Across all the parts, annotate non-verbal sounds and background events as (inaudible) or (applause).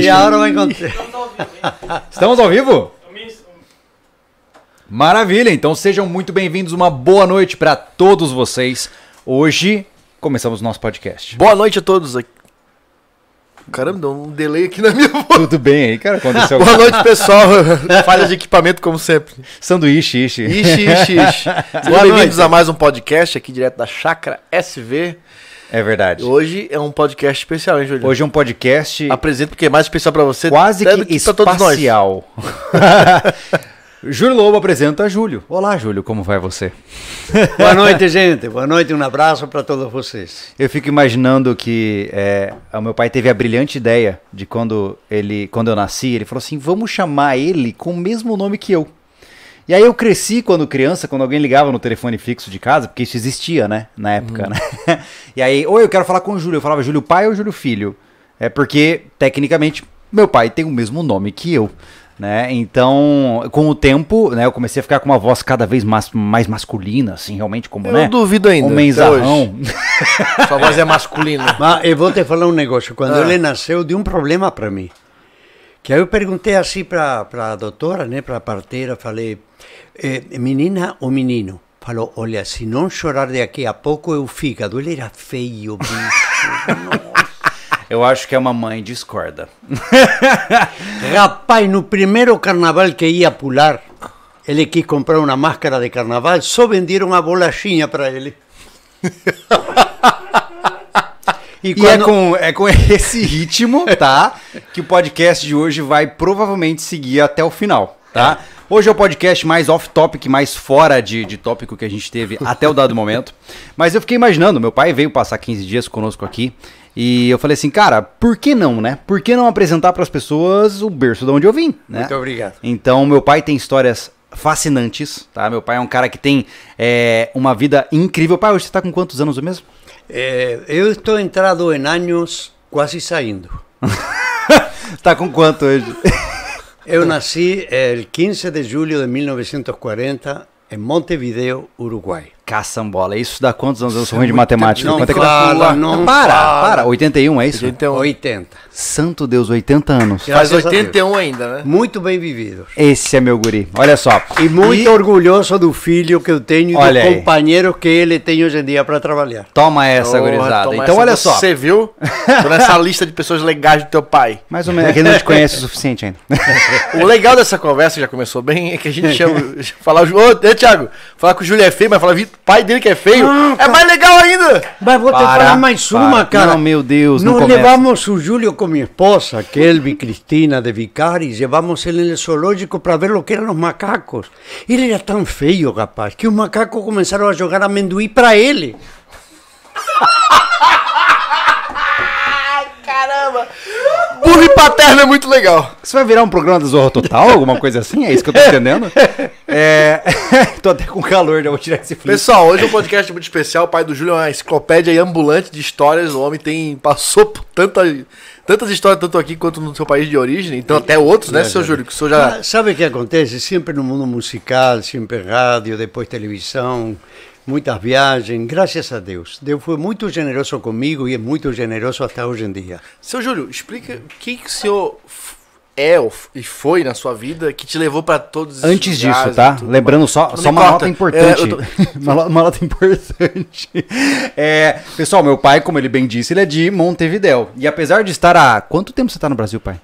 E a hora vai encontrar. Estamos ao vivo? Maravilha, então sejam muito bem-vindos. Uma boa noite para todos vocês. Hoje começamos nosso podcast. Boa noite a todos. Caramba, deu um delay aqui na minha voz. Tudo bem aí, cara? Aconteceu (laughs) Boa noite, pessoal. (laughs) Falha de equipamento, como sempre. Sanduíche, ishi. Ishi, ishi, ishi. Sejam bem-vindos a mais um podcast aqui direto da Chácara SV. É verdade. Hoje é um podcast especial, hein, Júlio? Hoje é um podcast. Apresento porque é mais especial para você. Quase que, que espacial. (laughs) Júlio Lobo apresenta Júlio. Olá, Júlio, como vai você? Boa noite, gente. Boa noite, um abraço para todos vocês. Eu fico imaginando que é, o meu pai teve a brilhante ideia de quando ele, quando eu nasci, ele falou assim: vamos chamar ele com o mesmo nome que eu. E aí eu cresci quando criança, quando alguém ligava no telefone fixo de casa, porque isso existia, né? Na época, uhum. né? (laughs) E aí, ou eu quero falar com o Júlio, eu falava Júlio pai ou Júlio filho. É porque, tecnicamente, meu pai tem o mesmo nome que eu. Né? Então, com o tempo, né, eu comecei a ficar com uma voz cada vez mais, mais masculina, assim, realmente, como, eu né? Eu duvido ainda. Um menzarrão. Sua voz é masculina. (laughs) Mas eu vou te falar um negócio. Quando ah. ele nasceu, deu um problema para mim. Que aí eu perguntei assim para a doutora, né, para a parteira, falei, eh, menina ou menino? Falou, olha, se não chorar daqui a pouco eu fígado. Ele era feio, bicho. (laughs) Eu acho que é uma mãe discorda. (laughs) Rapaz, no primeiro carnaval que ia pular, ele quis comprar uma máscara de carnaval, só venderam a bolachinha para ele. (laughs) E, quando... e é, com, é com (laughs) esse ritmo, tá? que o podcast de hoje vai provavelmente seguir até o final, tá? É. Hoje é o podcast mais off-topic, mais fora de, de tópico que a gente teve até o dado momento. Mas eu fiquei imaginando, meu pai veio passar 15 dias conosco aqui e eu falei assim, cara, por que não, né? Por que não apresentar para as pessoas o berço de onde eu vim, né? Muito obrigado. Então, meu pai tem histórias fascinantes, tá? Meu pai é um cara que tem é, uma vida incrível. Pai, hoje você tá com quantos anos mesmo? Eh, yo estoy entrado en años, casi saindo. (laughs) ¿Está con cuánto? hoje? (laughs) Yo nací el 15 de julio de 1940 en Montevideo, Uruguay. Caçambola. Isso dá quantos anos? Eu sou é ruim de matemática. Não Quanto é fala, é não para, fala. para. 81 é isso? 81. 80. Santo Deus, 80 anos. Faz 81 ainda, né? Muito bem vivido. Esse é meu guri. Olha só. E muito e... orgulhoso do filho que eu tenho e do aí. companheiro que ele tem hoje em dia para trabalhar. Toma essa, oh, gurizada. Toma então, essa olha só. Você viu? (laughs) Tô nessa lista de pessoas legais do teu pai. Mais ou menos. É que não te conhece o suficiente ainda. (laughs) o legal dessa conversa, que já começou bem, é que a gente chama... (laughs) Falar, ô, Thiago, falar com o Júlio é feio, mas fala, pai dele que é feio, não, é mais legal ainda. Mas vou para, falar mais para. uma, cara. Não, meu Deus, Nós levamos o Júlio com minha esposa, Kelvin Cristina de Vicari, levamos ele no zoológico para ver o que eram os macacos. Ele era tão feio, rapaz, que os macacos começaram a jogar amendoim para ele. (laughs) caramba. Bullying paterno é muito legal. Isso vai virar um programa do Zorro Total, alguma coisa assim? É isso que eu tô entendendo? (laughs) É... (laughs) tô até com calor, já vou tirar esse flip. Pessoal, hoje é um podcast muito especial. O pai do Júlio é uma enciclopédia ambulante de histórias. O homem tem passou por tanta tantas histórias, tanto aqui quanto no seu país de origem, então até outros, né, é, seu é. Júlio? Que o já... Sabe o que acontece? Sempre no mundo musical, sempre rádio, depois televisão, muitas viagens, graças a Deus. Deus foi muito generoso comigo e é muito generoso até hoje em dia. Seu Júlio, explica o que, que o senhor é ou e foi na sua vida que te levou para todos Antes disso, tá? Lembrando mais. só, não só uma nota, é, tô... (laughs) uma, uma nota importante. (laughs) É, pessoal, meu pai, como ele bem disse, ele é de Montevidéu. E apesar de estar há. Quanto tempo você está no Brasil, pai?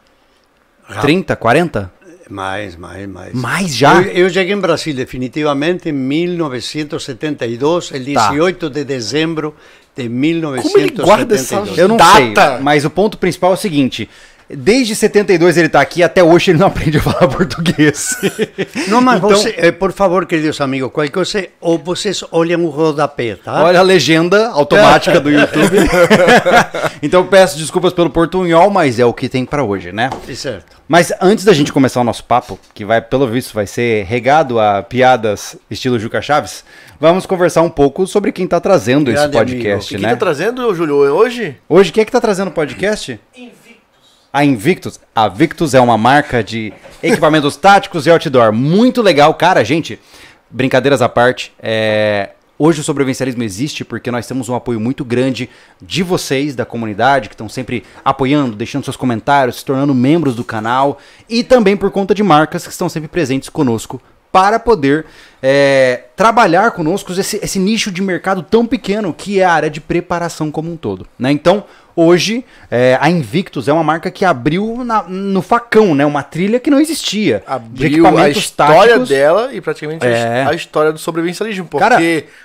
Já. 30, 40? Mais, mais, mais. Mais já? Eu, eu cheguei em Brasil definitivamente em 1972, el 18 tá. de dezembro de 1972. Como ele guarda essa eu não data? Sei, mas o ponto principal é o seguinte: Desde 72 ele está aqui, até hoje ele não (laughs) aprende a falar português. (laughs) Não, mas então, você, eh, por favor, queridos amigos, qualquer você ou vocês olham o rodapé, tá? Olha a legenda automática do YouTube. (laughs) então peço desculpas pelo portunhol, mas é o que tem para hoje, né? É certo. Mas antes da gente começar o nosso papo, que vai, pelo visto, vai ser regado a piadas estilo Juca Chaves, vamos conversar um pouco sobre quem está trazendo esse podcast, amigo. né? Quem está trazendo, Júlio, hoje? Hoje, quem é que está trazendo o podcast? a Invictus. A Invictus é uma marca de equipamentos táticos e outdoor. Muito legal, cara, gente. Brincadeiras à parte, é... hoje o sobrevivencialismo existe porque nós temos um apoio muito grande de vocês, da comunidade, que estão sempre apoiando, deixando seus comentários, se tornando membros do canal e também por conta de marcas que estão sempre presentes conosco para poder é, trabalhar conosco esse, esse nicho de mercado tão pequeno que é a área de preparação como um todo. Né? Então, Hoje, é, a Invictus é uma marca que abriu na, no facão, né? Uma trilha que não existia. Abriu a história táticos. dela e praticamente é. a história do sobrevivencialismo. Porque Cara,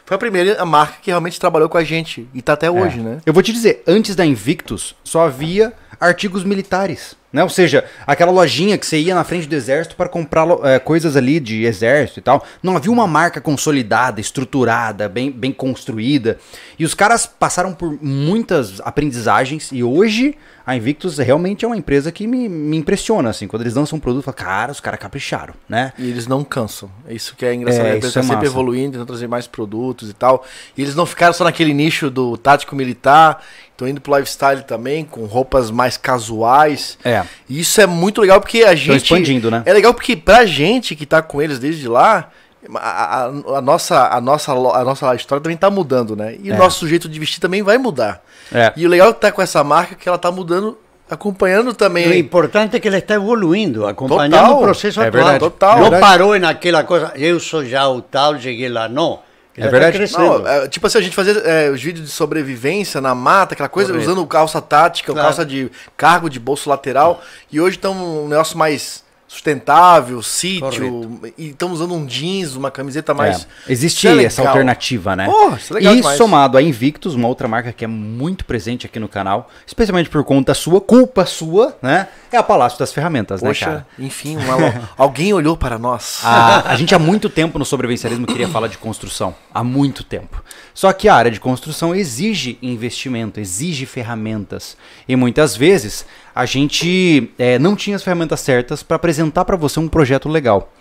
foi a primeira marca que realmente trabalhou com a gente e tá até é. hoje, é. né? Eu vou te dizer, antes da Invictus, só havia artigos militares. Né? Ou seja, aquela lojinha que você ia na frente do exército para comprar é, coisas ali de exército e tal. Não havia uma marca consolidada, estruturada, bem, bem construída. E os caras passaram por muitas aprendizagens embalagens. E hoje a Invictus realmente é uma empresa que me, me impressiona, assim. Quando eles lançam um produto, cara, os caras capricharam, né? E eles não cansam. É isso que é engraçado. É, né? a empresa tá é sempre evoluindo, tentando trazer mais produtos e tal. E eles não ficaram só naquele nicho do tático militar, estão indo pro lifestyle também, com roupas mais casuais. É. E isso é muito legal porque a gente. Tão expandindo, né? É legal porque pra gente que tá com eles desde lá a, a, a, nossa, a, nossa, a nossa história também está mudando, né? E é. o nosso jeito de vestir também vai mudar. É. E o legal é que tá com essa marca é que ela está mudando, acompanhando também. O importante é que ela está evoluindo, acompanhando total. o processo é atual. Verdade. Total. Não verdade. parou naquela coisa, eu sou já o tal, cheguei lá, não. É tá verdade. Tá não, é, tipo assim, a gente fazia é, os vídeos de sobrevivência na mata, aquela coisa, Correto. usando calça tática, claro. calça de cargo de bolso lateral. E hoje estão tá um negócio mais sustentável, sítio, e estamos usando um jeans, uma camiseta mais. É. Existe é essa alternativa, né? Oh, isso é legal e somado a Invictus, uma outra marca que é muito presente aqui no canal, especialmente por conta sua, culpa sua, né? É a Palácio das Ferramentas, né, Poxa, né, cara? Enfim, uma... (laughs) alguém olhou para nós. A, ah, a gente há muito tempo no sobrevivencialismo queria falar de construção. Há muito tempo. Só que a área de construção exige investimento, exige ferramentas. E muitas vezes a gente é, não tinha as ferramentas certas para apresentar para você um projeto legal.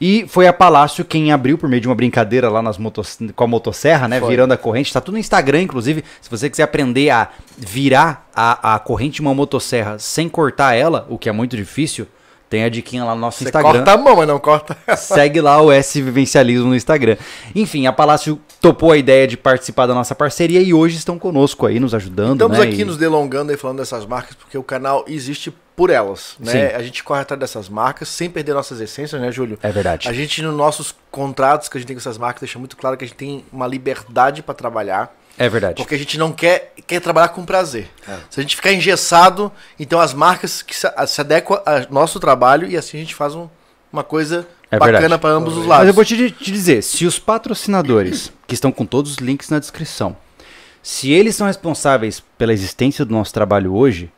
E foi a Palácio quem abriu por meio de uma brincadeira lá nas motos, com a motosserra, né? Foi. Virando a corrente. está tudo no Instagram, inclusive. Se você quiser aprender a virar a, a corrente de uma motosserra sem cortar ela, o que é muito difícil, tem a diquinha lá no nosso Você Instagram. Corta a mão, mas não corta. (laughs) Segue lá o S Vivencialismo no Instagram. Enfim, a Palácio topou a ideia de participar da nossa parceria e hoje estão conosco aí, nos ajudando. Estamos né? aqui e... nos delongando e falando dessas marcas, porque o canal existe por elas, né? Sim. A gente corre atrás dessas marcas sem perder nossas essências, né, Júlio? É verdade. A gente, nos nossos contratos que a gente tem com essas marcas, deixa muito claro que a gente tem uma liberdade para trabalhar. É verdade. Porque a gente não quer, quer trabalhar com prazer. É. Se a gente ficar engessado, então as marcas que se, se adequam ao nosso trabalho e assim a gente faz um, uma coisa é bacana para ambos os lados. Mas eu vou te, te dizer, se os patrocinadores, (coughs) que estão com todos os links na descrição, se eles são responsáveis pela existência do nosso trabalho hoje,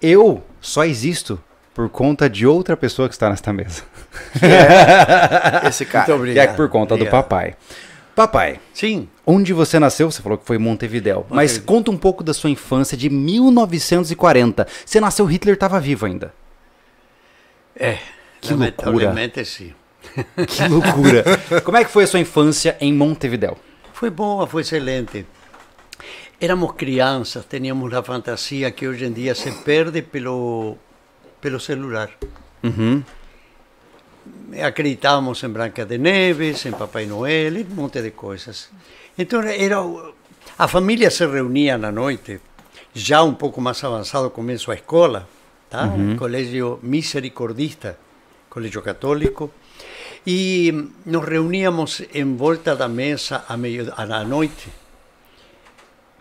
eu só existo por conta de outra pessoa que está nesta mesa. é (laughs) esse cara. Muito obrigado. Que é por conta obrigado. do papai. Papai. Sim. Onde você nasceu? Você falou que foi Montevidéu. Montevidéu. Mas conta um pouco da sua infância de 1940. Você nasceu, Hitler estava vivo ainda. É. Que loucura. sim. (laughs) Que loucura. Como é que foi a sua infância em Montevidéu? Foi boa, foi excelente. Éramos crianças, tínhamos a fantasia que hoje em dia se perde pelo, pelo celular. Uhum acreditávamos em Branca de Neves, em Papai Noel, um monte de coisas. Então era a família se reunia na noite, já um pouco mais avançado começo a escola, tá? Uhum. Colégio Misericordista, colégio católico, e nos reuníamos em volta da mesa à, meio, à noite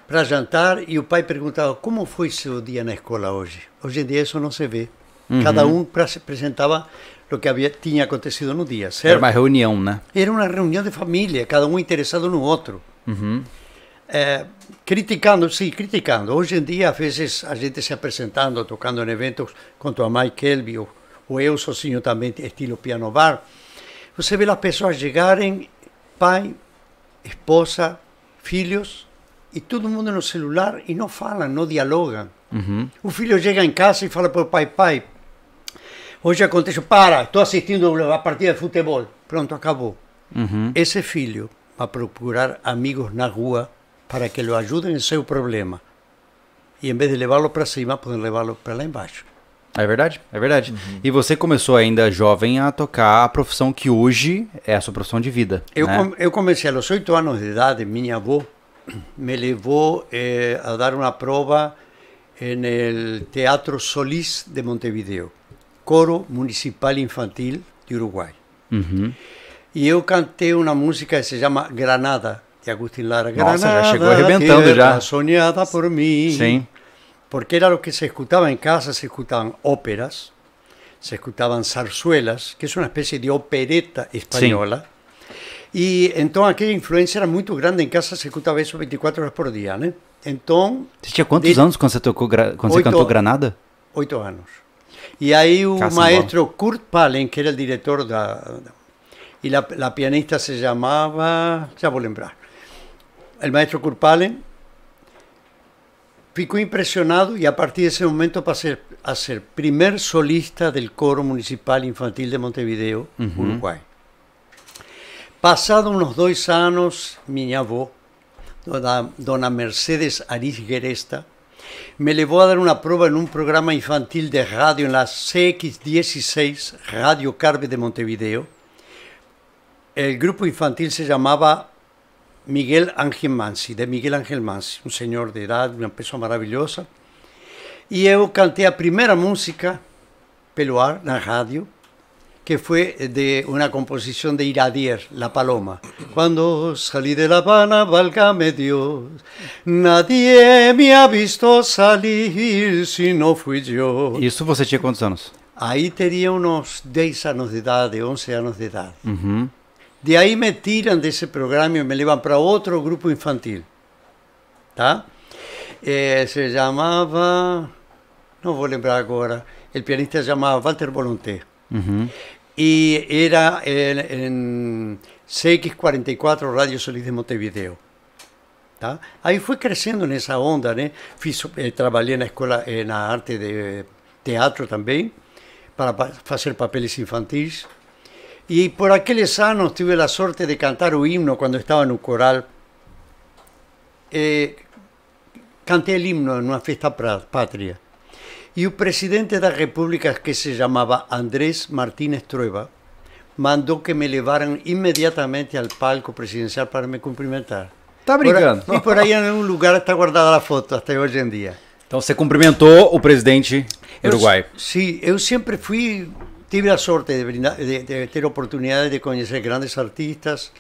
para jantar e o pai perguntava como foi seu dia na escola hoje. Hoje em dia isso não se vê. Uhum. Cada um apresentava lo que tinha acontecido no dia, certo? Era uma reunião, né? Era uma reunião de família, cada um interessado no outro. Uhum. É, criticando, sim, criticando. Hoje em dia, às vezes, a gente se apresentando, tocando em eventos com a Mike Kelby, ou, ou eu sozinho também, estilo piano bar, você vê as pessoas chegarem, pai, esposa, filhos, e todo mundo no celular e não falam, não dialogam. Uhum. O filho chega em casa e fala para o pai, pai, Hoje aconteceu, para, estou assistindo a partida de futebol. Pronto, acabou. Uhum. Esse filho vai procurar amigos na rua para que lhe ajudem em seu problema. E em vez de levá-lo para cima, podem levá-lo para lá embaixo. É verdade, é verdade. Uhum. E você começou ainda jovem a tocar a profissão que hoje é a sua profissão de vida. Eu, né? com, eu comecei aos oito anos de idade, minha avó me levou eh, a dar uma prova no Teatro Solis de Montevideo. Coro Municipal Infantil de Uruguai. Uhum. E eu cantei uma música que se chama Granada, de Agustin Lara. Nossa, Granada, já chegou arrebentando já. Sonhada por mim. Sim. Porque era o que se escutava em casa, se escutavam óperas, se escutavam zarzuelas, que é uma espécie de opereta espanhola. Sim. E então aquela influência era muito grande em casa, se escutava isso 24 horas por dia, né? Então... Você tinha quantos de... anos quando você, tocou, quando você cantou Granada? Oito anos. Y ahí un maestro Kurt Palen, que era el director y la, la pianista se llamaba... Ya voy a lembrar. El maestro Kurt Palen ficó impresionado y a partir de ese momento pasé a ser primer solista del coro municipal infantil de Montevideo, Uruguay. Pasado unos dos años, mi abuela, dona Mercedes Ariz Geresta, me llevó a dar una prueba en un programa infantil de radio en la CX16, Radio Carve de Montevideo. El grupo infantil se llamaba Miguel Ángel Mansi, de Miguel Ángel Mansi, un señor de edad, una persona maravillosa. Y yo canté a primera música peluar en la radio que fue de una composición de Iradier, La Paloma. Cuando salí de La Habana, válgame Dios, nadie me ha visto salir si no fui yo. ¿Y eso usted tenía cuántos años? Ahí tenía unos 10 años de edad, 11 años de edad. De ahí me tiran de ese programa y me llevan para otro grupo infantil. Eh, se llamaba, no voy a lembrar ahora, el pianista se llamaba Walter Volonté y era en, CX44 Radio Solís de Montevideo. Ahí fue creciendo en esa onda, ¿eh? ¿eh? trabajé en la escuela en la arte de teatro también, para hacer papeles infantiles. Y por aquellos años tuve la suerte de cantar un himno cuando estaba en un coral. Eh, canté el himno en una fiesta patria. E o presidente da República, que se chamava Andrés Martínez Trueba, mandou que me levaram imediatamente ao palco presidencial para me cumprimentar. Tá brincando? Por e por aí em um lugar está guardada a foto até hoje em dia. Então você cumprimentou o presidente Uruguai. Sim, eu sempre fui tive a sorte de, de, de, ter oportunidade de conhecer grandes artistas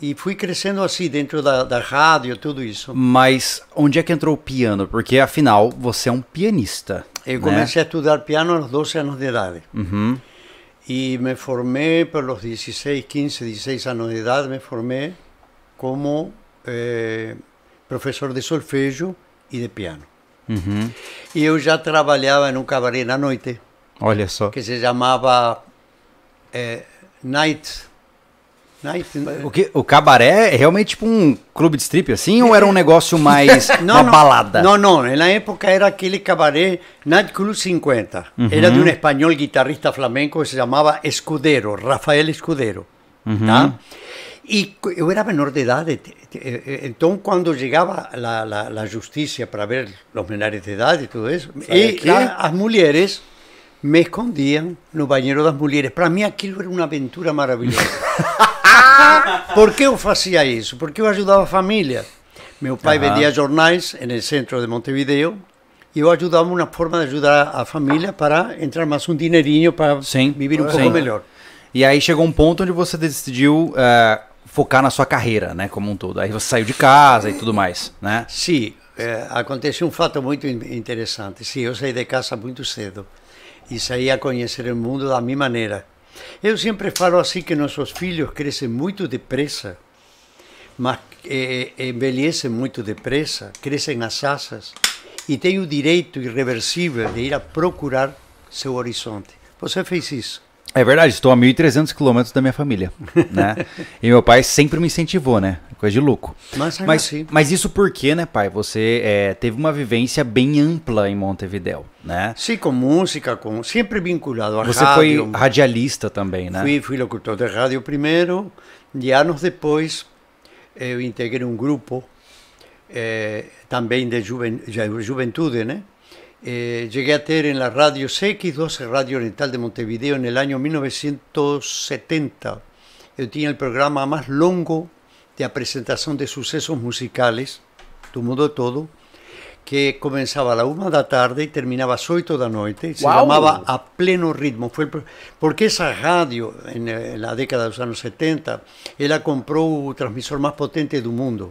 e fui crescendo assim dentro da, da, rádio, tudo isso. Mas onde é que entrou o piano? Porque afinal você é um pianista. Eu né? comecei né? a estudar piano aos 12 anos de idade. Uhum. E me formei os 16, 15, 16 anos de idade, me formei como eh, professor de solfejo e de piano. Uhum. E eu já trabalhava em um cabaré na noite. Olha só. Que se chamava eh, Night o, que, o cabaré é realmente tipo um clube de strip assim ou era um negócio mais (laughs) não, uma não, balada? Não, não, na época era aquele cabaré Night Club 50. Uhum. Era de um espanhol guitarrista flamenco que se chamava Escudero, Rafael Escudero, uhum. tá? E eu era menor de idade, eh, eh, então quando chegava a justiça para ver os menores de idade e tudo isso, e, as mulheres me escondiam no banheiro das mulheres. Para mim aquilo era uma aventura maravilhosa. (laughs) (laughs) Por que eu fazia isso? Porque eu ajudava a família. Meu pai vendia jornais no centro de Montevideo e eu ajudava uma forma de ajudar a família para entrar mais um dinheirinho para sim, viver um pouco melhor. E aí chegou um ponto onde você decidiu uh, eh, focar na sua carreira, né, como um todo. Aí você saiu de casa e tudo mais, né? Sim, é, eh, aconteceu um fato muito interessante. Sim, eu saí de casa muito cedo e saí a conhecer o mundo da minha maneira. Eu sempre falo assim que nossos filhos crescem muito depressa, mas é, envelhecem muito depressa, crescem as asas e têm o direito irreversível de ir a procurar seu horizonte. Você fez isso. É verdade, estou a 1.300 quilômetros da minha família, né? (laughs) e meu pai sempre me incentivou, né? coisa de louco. Mas, mas, assim. mas isso quê, né, pai? Você é, teve uma vivência bem ampla em Montevideo, né? Sim, com música, com sempre vinculado à Você rádio. foi radialista também, né? Fui, fui locutor de rádio primeiro, e anos depois eu integrei um grupo é, também de juven, juventude, né? Eh, llegué a tener en la radio CX12, Radio Oriental de Montevideo, en el año 1970. Yo tenía el programa más longo de apresentación de sucesos musicales do mundo todo que comenzaba a uma da tarde e terminaba às oito da noite, se Uau! chamava A Pleno Ritmo. Foi porque essa rádio, na eh, década dos anos 70, ela comprou o transmissor mais potente do mundo.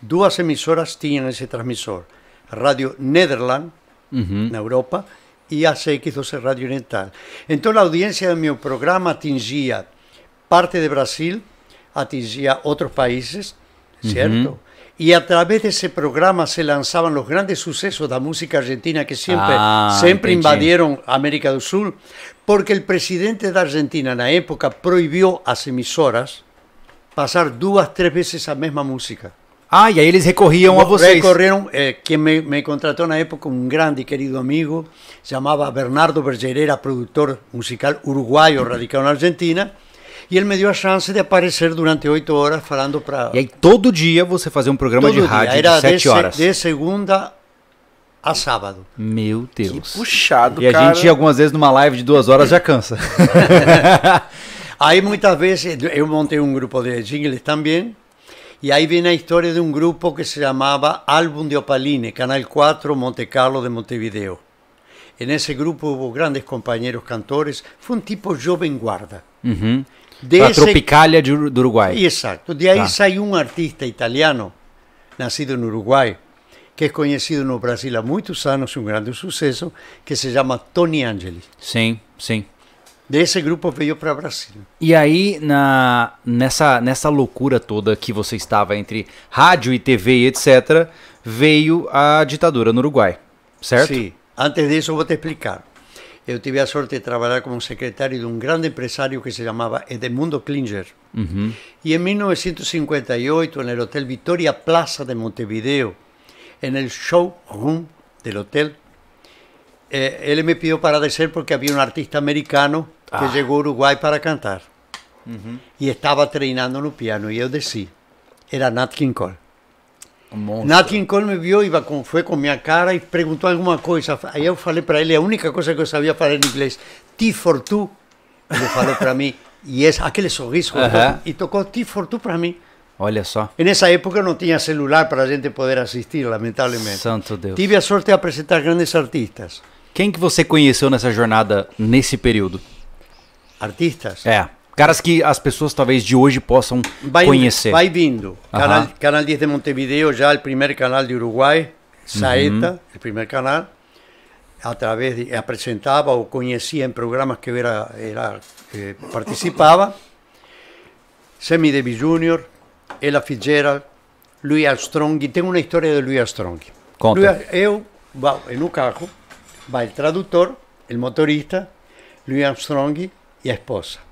Duas emissoras tinham esse transmissor. Radio Rádio Nederland, na Europa, e a CX12 Radio Oriental. Então a audiência do meu programa atingia parte de Brasil, a otros países, ¿cierto? Y a través de ese programa se lanzaban los grandes sucesos de la música argentina que siempre, ah, siempre invadieron América del Sur, porque el presidente de Argentina en la época prohibió a las emisoras pasar dos, tres veces la misma música. Ah, y ahí les recogían a vosotros. Recorrieron, eh, quien me, me, contrató en la época, un grande y querido amigo, llamaba Bernardo Bergerera, productor musical uruguayo radicado en Argentina, E ele me deu a chance de aparecer durante oito horas falando para. E aí todo dia você fazia um programa todo de rádio dia. sete horas. De segunda a sábado. Meu Deus. Que puxado, e cara. E a gente algumas vezes numa live de duas horas já cansa. (laughs) aí muitas vezes eu montei um grupo de jingles também. E aí vem a história de um grupo que se chamava Álbum de Opaline, Canal 4, Monte Carlo de Montevideo. nesse grupo houve grandes companheiros cantores. Foi um tipo jovem guarda. Uhum. A Tropicália de, do Uruguai. Exato. De aí tá. saiu um artista italiano, nascido no Uruguai, que é conhecido no Brasil há muitos anos, um grande sucesso, que se chama Tony Angeli. Sim, sim. Desse grupo veio para o Brasil. E aí, na, nessa, nessa loucura toda que você estava entre rádio e TV e etc., veio a ditadura no Uruguai, certo? Sim. Antes disso, eu vou te explicar. Yo tuve la suerte de trabajar como secretario de un gran empresario que se llamaba Edmundo Klinger. Y y en 1958, el Hotel Victoria Plaza de Montevideo, en el showroom del hotel, eh, él me pidió para decir porque había un artista americano que ah. llegó a Uruguay para cantar. Y estaba treinando treinando el piano, y yo decía, Era Nat King Cole. Natin colme me viu, e com, foi com minha cara e perguntou alguma coisa. Aí eu falei para ele, a única coisa que eu sabia falar em inglês, T for two. Ele falou para mim, e ah, é aquele sorriso, uh -huh. e tocou T for two para mim. Olha só. nessa época não tinha celular para a gente poder assistir, lamentavelmente. Santo Deus. Tive a sorte de apresentar grandes artistas. Quem que você conheceu nessa jornada, nesse período? Artistas? É. Caras que as pessoas talvez de hoje possam vai, conhecer. Vai vindo. Canal, canal 10 de Montevideo, já o primeiro canal de Uruguai, Saeta, uhum. o primeiro canal. através de, apresentava ou conhecia em programas que eu era, era eh, participava. Semi Debbie Jr., Ella Fitzgerald, Louis Armstrong. Tem uma história de Louis Armstrong. Conta. Louis, eu, em um carro, vai o tradutor, o motorista, Louis Armstrong e a esposa.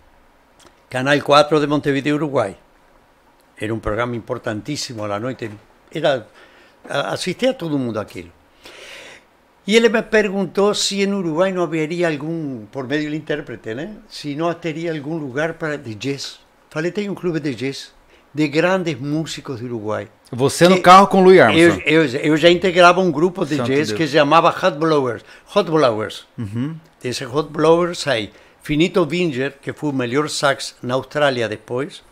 Canal 4 de Montevideo, Uruguay. Era un programa importantísimo a la noche. Era, asistía a todo el mundo aquello. Y él me preguntó si en Uruguay no habría algún, por medio del intérprete, ¿no? ¿eh? si no habría algún lugar para de jazz. Falei, tem un club de jazz de grandes músicos de Uruguay. Você en no carro con o Louis Armstrong. Eu, eu, eu, já grupo de jazz que se llamaba Hot Blowers. Hot Blowers. De ese Hot Blowers hay. Finito Vinger, que fue el mejor sax en Australia después.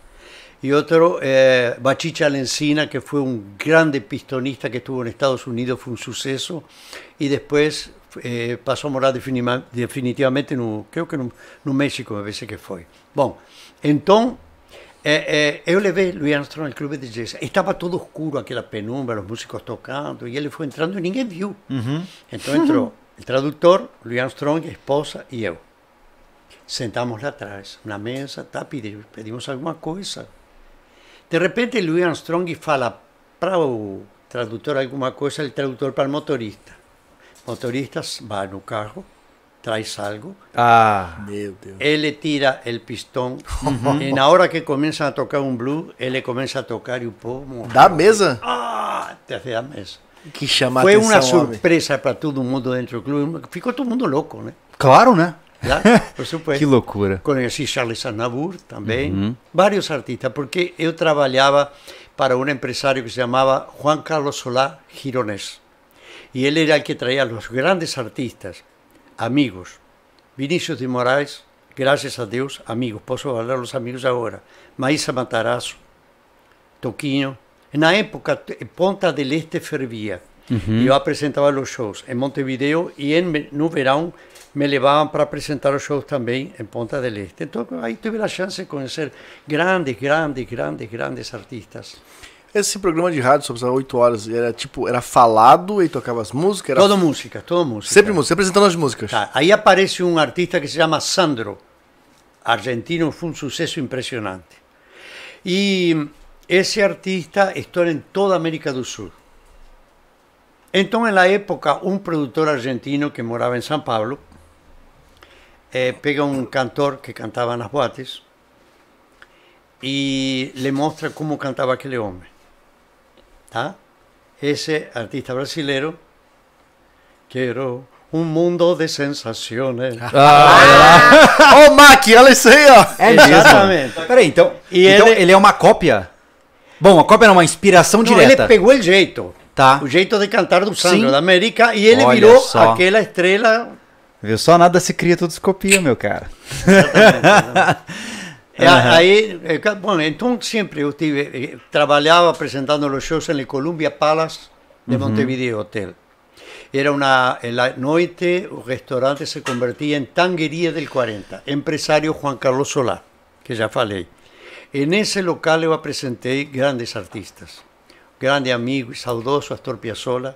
y otro, eh, Bachicha Lencina, que fue un grande pistonista que estuvo en Estados Unidos, fue un suceso, y después eh, pasó a morar definitivamente, en creo que en, México, me parece que fue. Bueno, entonces, eh, yo le vi Louis Armstrong el club de jazz, estaba todo oscuro, aquella penumbra, los músicos tocando, y él fue entrando y nadie vio. Entonces entró el traductor, Louis Armstrong, esposa y yo. Sentamos lá atrás, na mesa, tá, pedimos alguma coisa. De repente, Louis Armstrong fala para o tradutor alguma coisa, o tradutor para o motorista. Motoristas vai no carro, traz algo. Ah, meu Deus. Ele tira o pistão uhum. e na hora que começa a tocar um blues, ele começa a tocar e o povo... Da mesa? Ah, da mesa. Que chama Foi atenção, uma surpresa para todo mundo dentro do clube. Ficou todo mundo louco, né? Claro, né? (laughs) Por supuesto. que loucura. Conheci Charles Aznavour também. Uhum. Vários artistas, porque eu trabalhava para um empresário que se chamava Juan Carlos Solá Gironés. E ele era o que traía os grandes artistas, amigos. Vinícius de Moraes, graças a Deus, amigos. Posso falar os amigos agora. Maísa Matarazzo, Toquinho. Na época, Ponta del Este fervia. Uhum. Eu apresentava os shows em Montevideo e em, no verão me levaban para presentar los shows también en Ponta del Este. Entonces, ahí tuve la chance de conocer grandes, grandes, grandes, grandes artistas. ¿Ese programa de radio sobre 8 horas, era tipo, era falado y e tocabas música? Toda música, toda música. Siempre música, presentando músicas. Ahí aparece un um artista que se llama Sandro, argentino, fue un suceso impresionante. Y ese artista está en toda América del Sur. Entonces, en la época, un productor argentino que moraba en San Pablo, eh, pega un cantor que cantaba en las boates y le muestra cómo cantaba aquel hombre. ¿tá? Ese artista brasilero, quiero um mundo de sensações. Ah, ah. ah, ah. oh, Mac, olha isso aí, ó. Exatamente. então, e ele... é uma cópia? Bom, a cópia era uma inspiração Não, direta. Ele pegou o jeito. Tá. O jeito de cantar do Sandro Sim. da América e ele olha virou só. aquela estrela só nada se cria, tudo se copia, meu cara. Exatamente, é, uhum. Aí, é, bom, então sempre eu tive, eh, trabalhava apresentando os shows no Columbia Palace de uhum. Montevideo Hotel. Era uma eh, noite o restaurante se convertia em Tangueria del 40, empresário Juan Carlos Solá, que já falei. En ese local eu apresentei grandes artistas, grande amigo e saudoso Astor Piazzolla,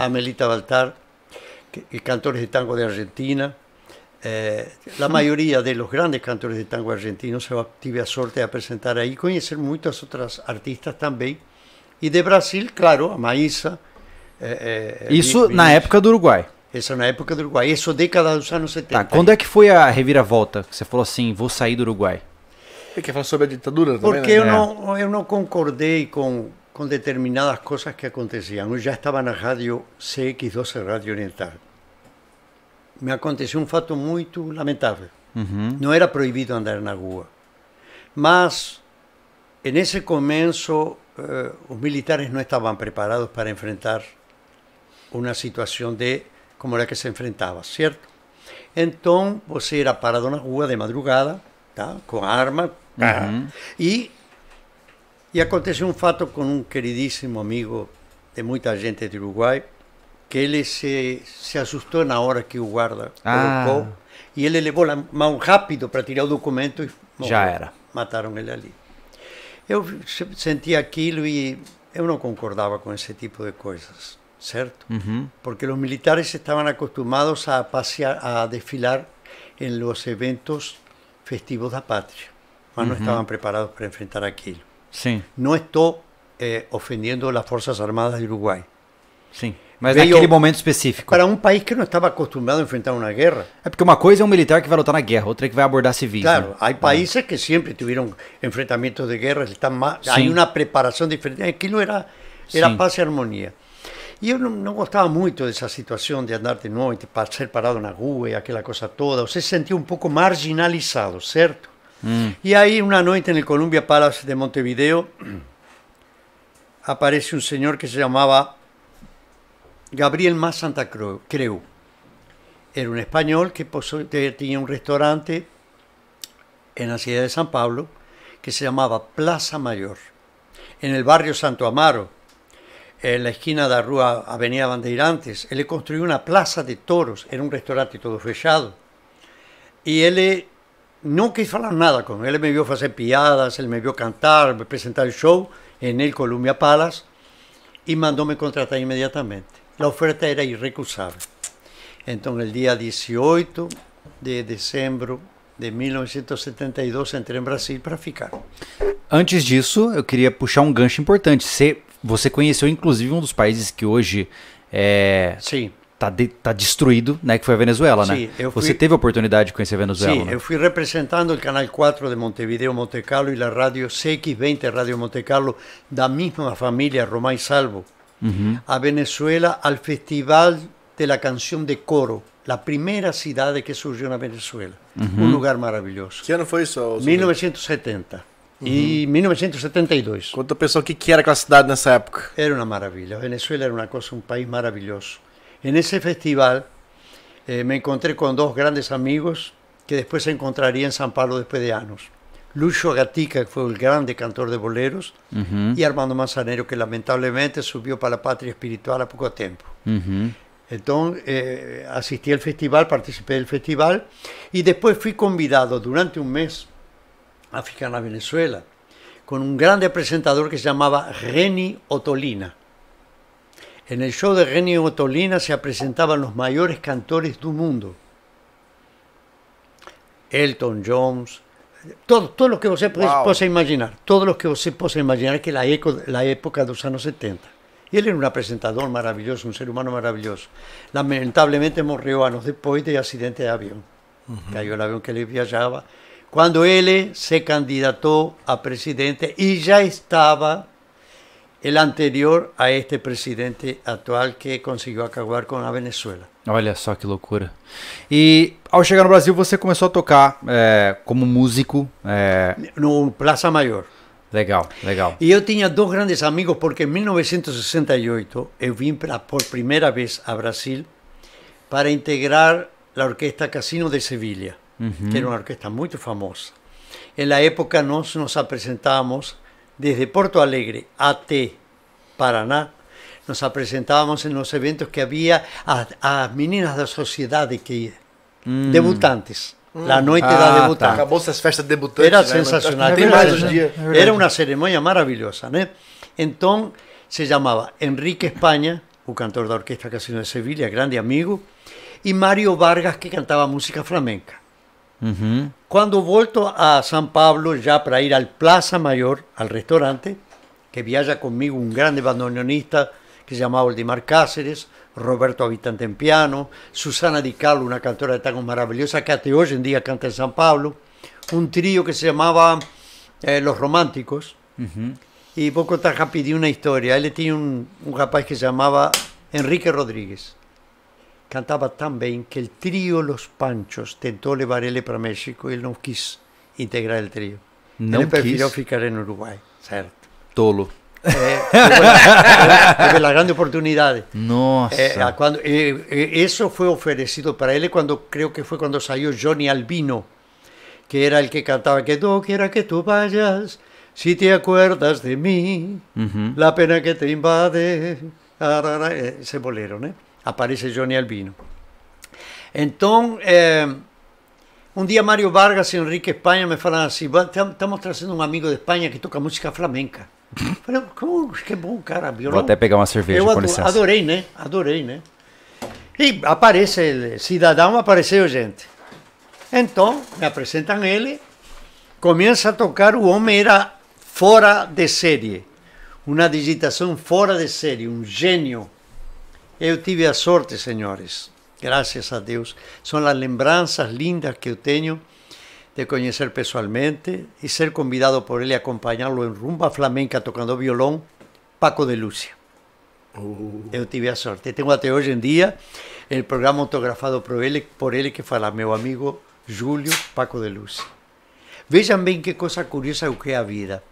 Amelita Baltar, y cantores de tango de Argentina. Eh, la mayoría de los grandes cantores de tango argentinos eu tive a sorte de apresentar aí, conhecer muitas outras artistas também. E de Brasil, claro, a Maísa. Eh, eh, Isso na época do Uruguai. Isso na época do Uruguai. Isso década dos anos 70. Tá, quando é que foi a reviravolta que você falou assim, vou sair do Uruguai? Porque é que é falou sobre a ditadura também, Porque né? eu, é. não, eu não concordei com, com determinadas coisas que aconteciam. Eu já estava na rádio CX12, Rádio Oriental. me aconteció un fato muy lamentable. No era prohibido andar na rua, mas en ese comienzo, eh, los militares no estaban preparados para enfrentar una situación de como la que se enfrentaba, ¿cierto? Entonces, você era parado na rua de madrugada, con armas, arma, y e e un fato con un queridísimo amigo de mucha gente de Uruguay, que él se, se en la hora que o guarda ah. y él él la levou mão rápido para tirar o documento y mataron já era. Mataram ele ali. Eu senti aquilo y eu no concordaba con ese tipo de cosas. ¿Cierto? Porque los militares estaban acostumbrados a a desfilar en los eventos festivos de patria mas Pero não preparados para enfrentar aquilo. No estoy eh, ofendiendo eh, fuerzas as Armadas de Uruguay Sim. Mas veio naquele momento específico. Para um país que não estava acostumado a enfrentar uma guerra. É porque uma coisa é um militar que vai lutar na guerra, outra é que vai abordar civis. Né? Claro, né? há é. países é. que sempre tiveram enfrentamentos de guerra, estão mais, há uma preparação diferente. Aquilo era, era paz e harmonia. E eu não, não, gostava muito dessa situação de andar de noite, ser parado na rua e aquela coisa toda. Você se sentia um pouco marginalizado, certo? Hum. E aí, uma noite no Columbia Palace de Montevideo, (clears throat) aparece um senhor que se chamava Gabriel Más Santa Creu. Era un español que tenía un restaurante en la ciudad de San Pablo que se llamaba Plaza Mayor, en el barrio Santo Amaro, en la esquina de la Avenida Bandeirantes. Él construyó una plaza de toros, era un restaurante todo fechado. Y él eh, no quiso hablar nada con él, me vio hacer piadas, él me vio cantar, me presentar el show en el Columbia Palace y mandóme contratar inmediatamente. A oferta era irrecusável. Então, no dia 18 de dezembro de 1972, entrei em Brasil para ficar. Antes disso, eu queria puxar um gancho importante. Você, você conheceu, inclusive, um dos países que hoje é, Sim. Tá, de, tá destruído, né? Que foi a Venezuela, né? Sim, né? Fui... Você teve a oportunidade de conhecer a Venezuela. Sim, né? eu fui representando o Canal 4 de Montevideo, Monte Carlo e a rádio CX20 Rádio Monte Carlo da mesma família Román Salvo, a Venezuela al Festival de la Canción de Coro, la primera ciudad de que surgió en Venezuela. Un lugar maravilloso ¿Qué año fue eso? 1970. y 1972. cuánto personas que, que era aquela cidade nessa época. Era una maravilla, Venezuela era una cosa un país maravilloso En ese festival eh, me encontré con dos grandes amigos que después se encontrarían en San Pablo después de años Lucio Gatica, que fue el grande cantor de boleros, y Armando Manzanero, que lamentablemente subió para la patria espiritual a poco tiempo. Entonces eh, asistí al festival, participé del festival y después fui convidado durante un mes a ficar Venezuela con un grande presentador que se llamaba Reni Otolina. En el show de Reni Otolina se presentaban los mayores cantores del mundo. Elton Jones, todo, todo lo que usted pueda imaginar, todo lo que usted pueda imaginar que la, eco, la época dos años 70. Y él era un presentador maravilloso, un ser humano maravilloso. Lamentablemente murió años después de accidente de avión. Cayó el avión que él viajaba. Cuando él se candidató a presidente y ya estaba el anterior a este presidente atual que conseguiu acabar com a Venezuela. Olha só que loucura. E ao chegar no Brasil você começou a tocar é, como músico? É... No Plaza Maior. Legal, legal. E eu tinha dois grandes amigos porque em 1968 eu vim pra, por primeira vez a Brasil para integrar a orquestra Casino de Sevilha, uhum. que era uma orquestra muito famosa. Na la época nós nos apresentávamos desde Porto Alegre, a Paraná, nos presentábamos en los eventos que había a, a meninas sociedad de que iban, mm. debutantes. Mm. La noche de da ah, debutante. de debutantes. Era sensacional. era, una ceremonia maravillosa. Entonces, se llamaba Enrique España, un cantor de orquesta Casino de Sevilla, grande amigo, y Mario Vargas, que cantaba música flamenca. Cuando vuelto a San Pablo ya para ir al Plaza Mayor, al restaurante, que viaja conmigo un grande bandoneonista que se llamaba Oldimar Cáceres, Roberto Habitante en piano, Susana Di Carlo, una cantora de tango maravillosa que hasta hoy en día canta en San Pablo, un trío que se llamaba eh, Los Románticos. y poco Y pidió una historia. Él tiene tenía un, un, rapaz que se llamaba Enrique Rodríguez cantaba tan bien que el trío Los Panchos tentó llevarle para México él no quis integrar el trío No Él prefirió ficar en Uruguay, ¿cierto? Tolo. Eh, la, gran oportunidad. No. Eh, eh, cuando, eh, eso fue ofrecido para él cuando creo que fue cuando salió Johnny Albino, que era el que cantaba que no quiera que tú vayas, si te acuerdas de mí, la pena que te invade, ah, se bolero, ¿eh? aparece Johnny Albino. Então, é, eh, um dia Mário Vargas e Henrique Espanha me falaram assim, estamos trazendo um amigo de Espanha que toca música flamenca. Falei, (laughs) que bom, cara, violão. Vou até pegar uma cerveja, Eu ador licença. adorei, né? Adorei, né? E aparece, cidadão apareceu, gente. Então, me apresentam ele, começa a tocar, o homem era fora de série. Uma digitação fora de série, um gênio eu tive a sorte, senhores, graças a Deus. São as lembranças lindas que eu tenho de conhecer pessoalmente e ser convidado por ele a acompanhá-lo em rumba flamenca tocando violão, Paco de Lúcia. Uh. Eu tive a sorte. Tenho até hoje em dia o programa autografado por ele, por ele que fala meu amigo Júlio Paco de Lúcia. Vejam bem que coisa curiosa o que é a vida.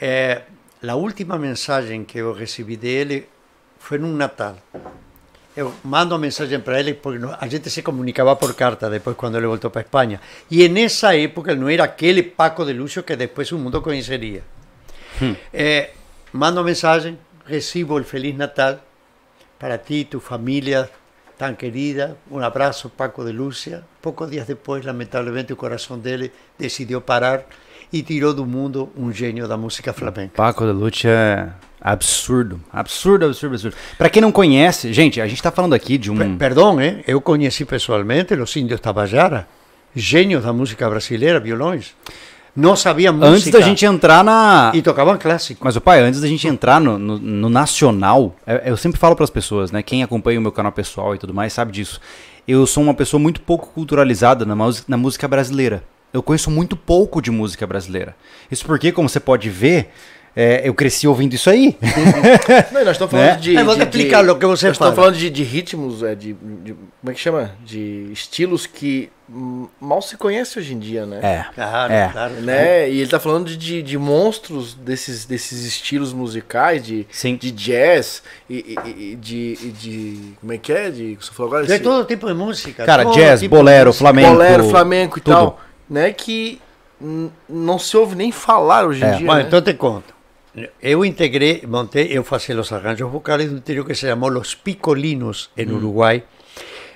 É, a última mensagem que eu recebi dele Fue en un Natal. mando mensaje para él, porque la gente se comunicaba por carta después cuando él volvió para España. Y en esa época no era aquel Paco de Lucio que después un mundo conocería. Hmm. Eh, mando mensaje, recibo el Feliz Natal para ti, tu familia tan querida. Un abrazo, Paco de Lucia. Pocos días después, lamentablemente, el corazón de él decidió parar y tiró del mundo un genio de la música flamenca. Paco de Lucia Absurdo, absurdo, absurdo, absurdo. Para quem não conhece, gente, a gente está falando aqui de um. perdão, hein? Eh, eu conheci pessoalmente os Índios Tabajara, gênios da música brasileira, violões. Não sabia música. Antes da gente entrar na. E tocavam clássico. Mas o pai, antes da gente entrar no, no, no nacional, é, eu sempre falo para as pessoas, né? Quem acompanha o meu canal pessoal e tudo mais sabe disso. Eu sou uma pessoa muito pouco culturalizada na, na música brasileira. Eu conheço muito pouco de música brasileira. Isso porque, como você pode ver é, eu cresci ouvindo isso aí. Não, nós estamos falando né? de. explicar o que você Nós estamos falando de, de ritmos, é, de, de, Como é que chama? De estilos que mal se conhece hoje em dia, né? É. Claro, é. claro. Né? E ele está falando de, de, monstros desses, desses estilos musicais, de, Sim. de jazz, e, e, e de, e de. Como é que é? De, você falou agora? De esse... todo tipo de música. Cara, todo jazz, tipo bolero, flamenco. Bolero, flamenco e tudo. tal. Né? Que não se ouve nem falar hoje em é. dia. né? então te conto. yo integré, monté, yo fazia los arranjos vocales de un trio que se llamó Los Picolinos, en mm. Uruguay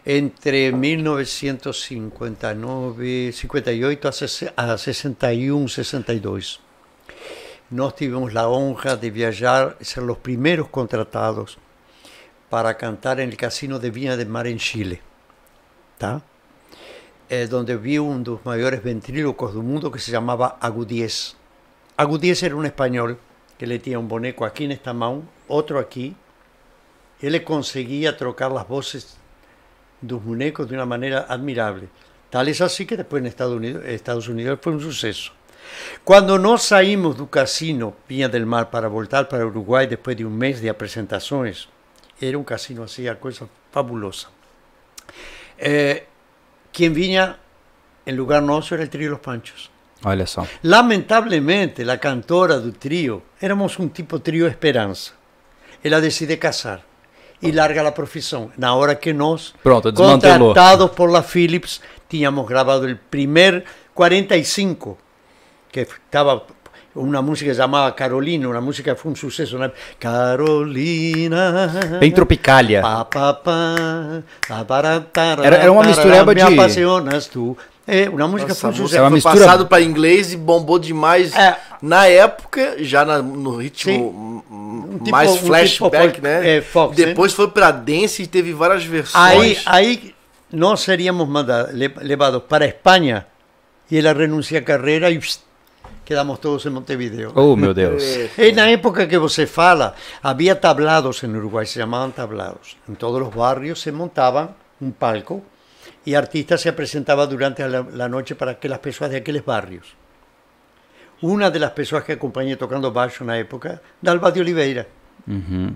entre 1959, 58 a 61, 62. nos tuvimos la honra de viajar, ser los primeros contratados para cantar en el Casino de Viña del Mar en Chile, eh, donde vi uno de los mayores ventrílocos del mundo que se llamaba Agudíez. Agudíez era un español que le tenía un boneco aquí esta esta mão, aquí él le conseguía trocar las voces de los bonecos de una manera admirable. Tal es así que después en Estados Unidos, fue un suceso. Cuando nos saímos del casino Piña del Mar para voltar para Uruguay después de un mes de presentaciones, era un casino así, una cosa fabulosa. Eh, quien vinha en lugar nuestro era el Trío los Panchos. Olha Lamentablemente, la cantora del trío éramos un tipo trío Esperanza Ella decide casar Y larga la profesión Na hora que nos Pronto, contratados por la Philips, Teníamos grabado el primer 45, que estaba una música llamada Carolina, una música que fue un suceso. Carolina. Bem tropicalia. era, era, uma Me apasionas tú. É, uma música Nossa, José. é uma foi passado para inglês e bombou demais é. na época, já na, no ritmo um tipo, mais flashback, um tipo, né? É, Fox, Depois hein? foi para dance e teve várias versões. Aí, aí nós seríamos mandados, levados para Espanha e ela renuncia à carreira e pss, quedamos todos em Montevideo. Oh, meu Deus. (laughs) É, na época que você fala, havia tablados em Uruguai, se chamavam tablados. Em todos os barrios se montavam um palco y artistas se presentaba durante la, la noche para que las personas de aquellos barrios. Una de las personas que acompañé tocando bajo en la época, Dalva de Oliveira. Uhum.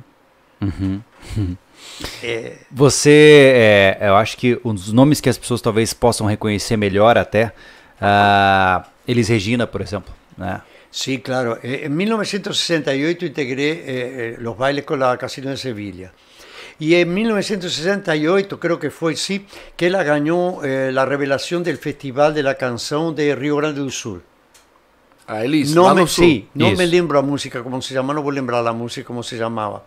uhum. Eh, Você, é, eu acho que um dos nomes que as pessoas talvez possam reconhecer melhor até, uh, Elis Regina, por exemplo, né? Sí, claro. em eh, 1968 integré eh, os bailes com a Casino de Sevilha Y en 1968, creo que fue, sí, que él ganó eh, la revelación del Festival de la Canción de Río Grande do Sul. Ah, él No me, sí, no me lembro a música como se no voy a lembrar la música como se llamaba.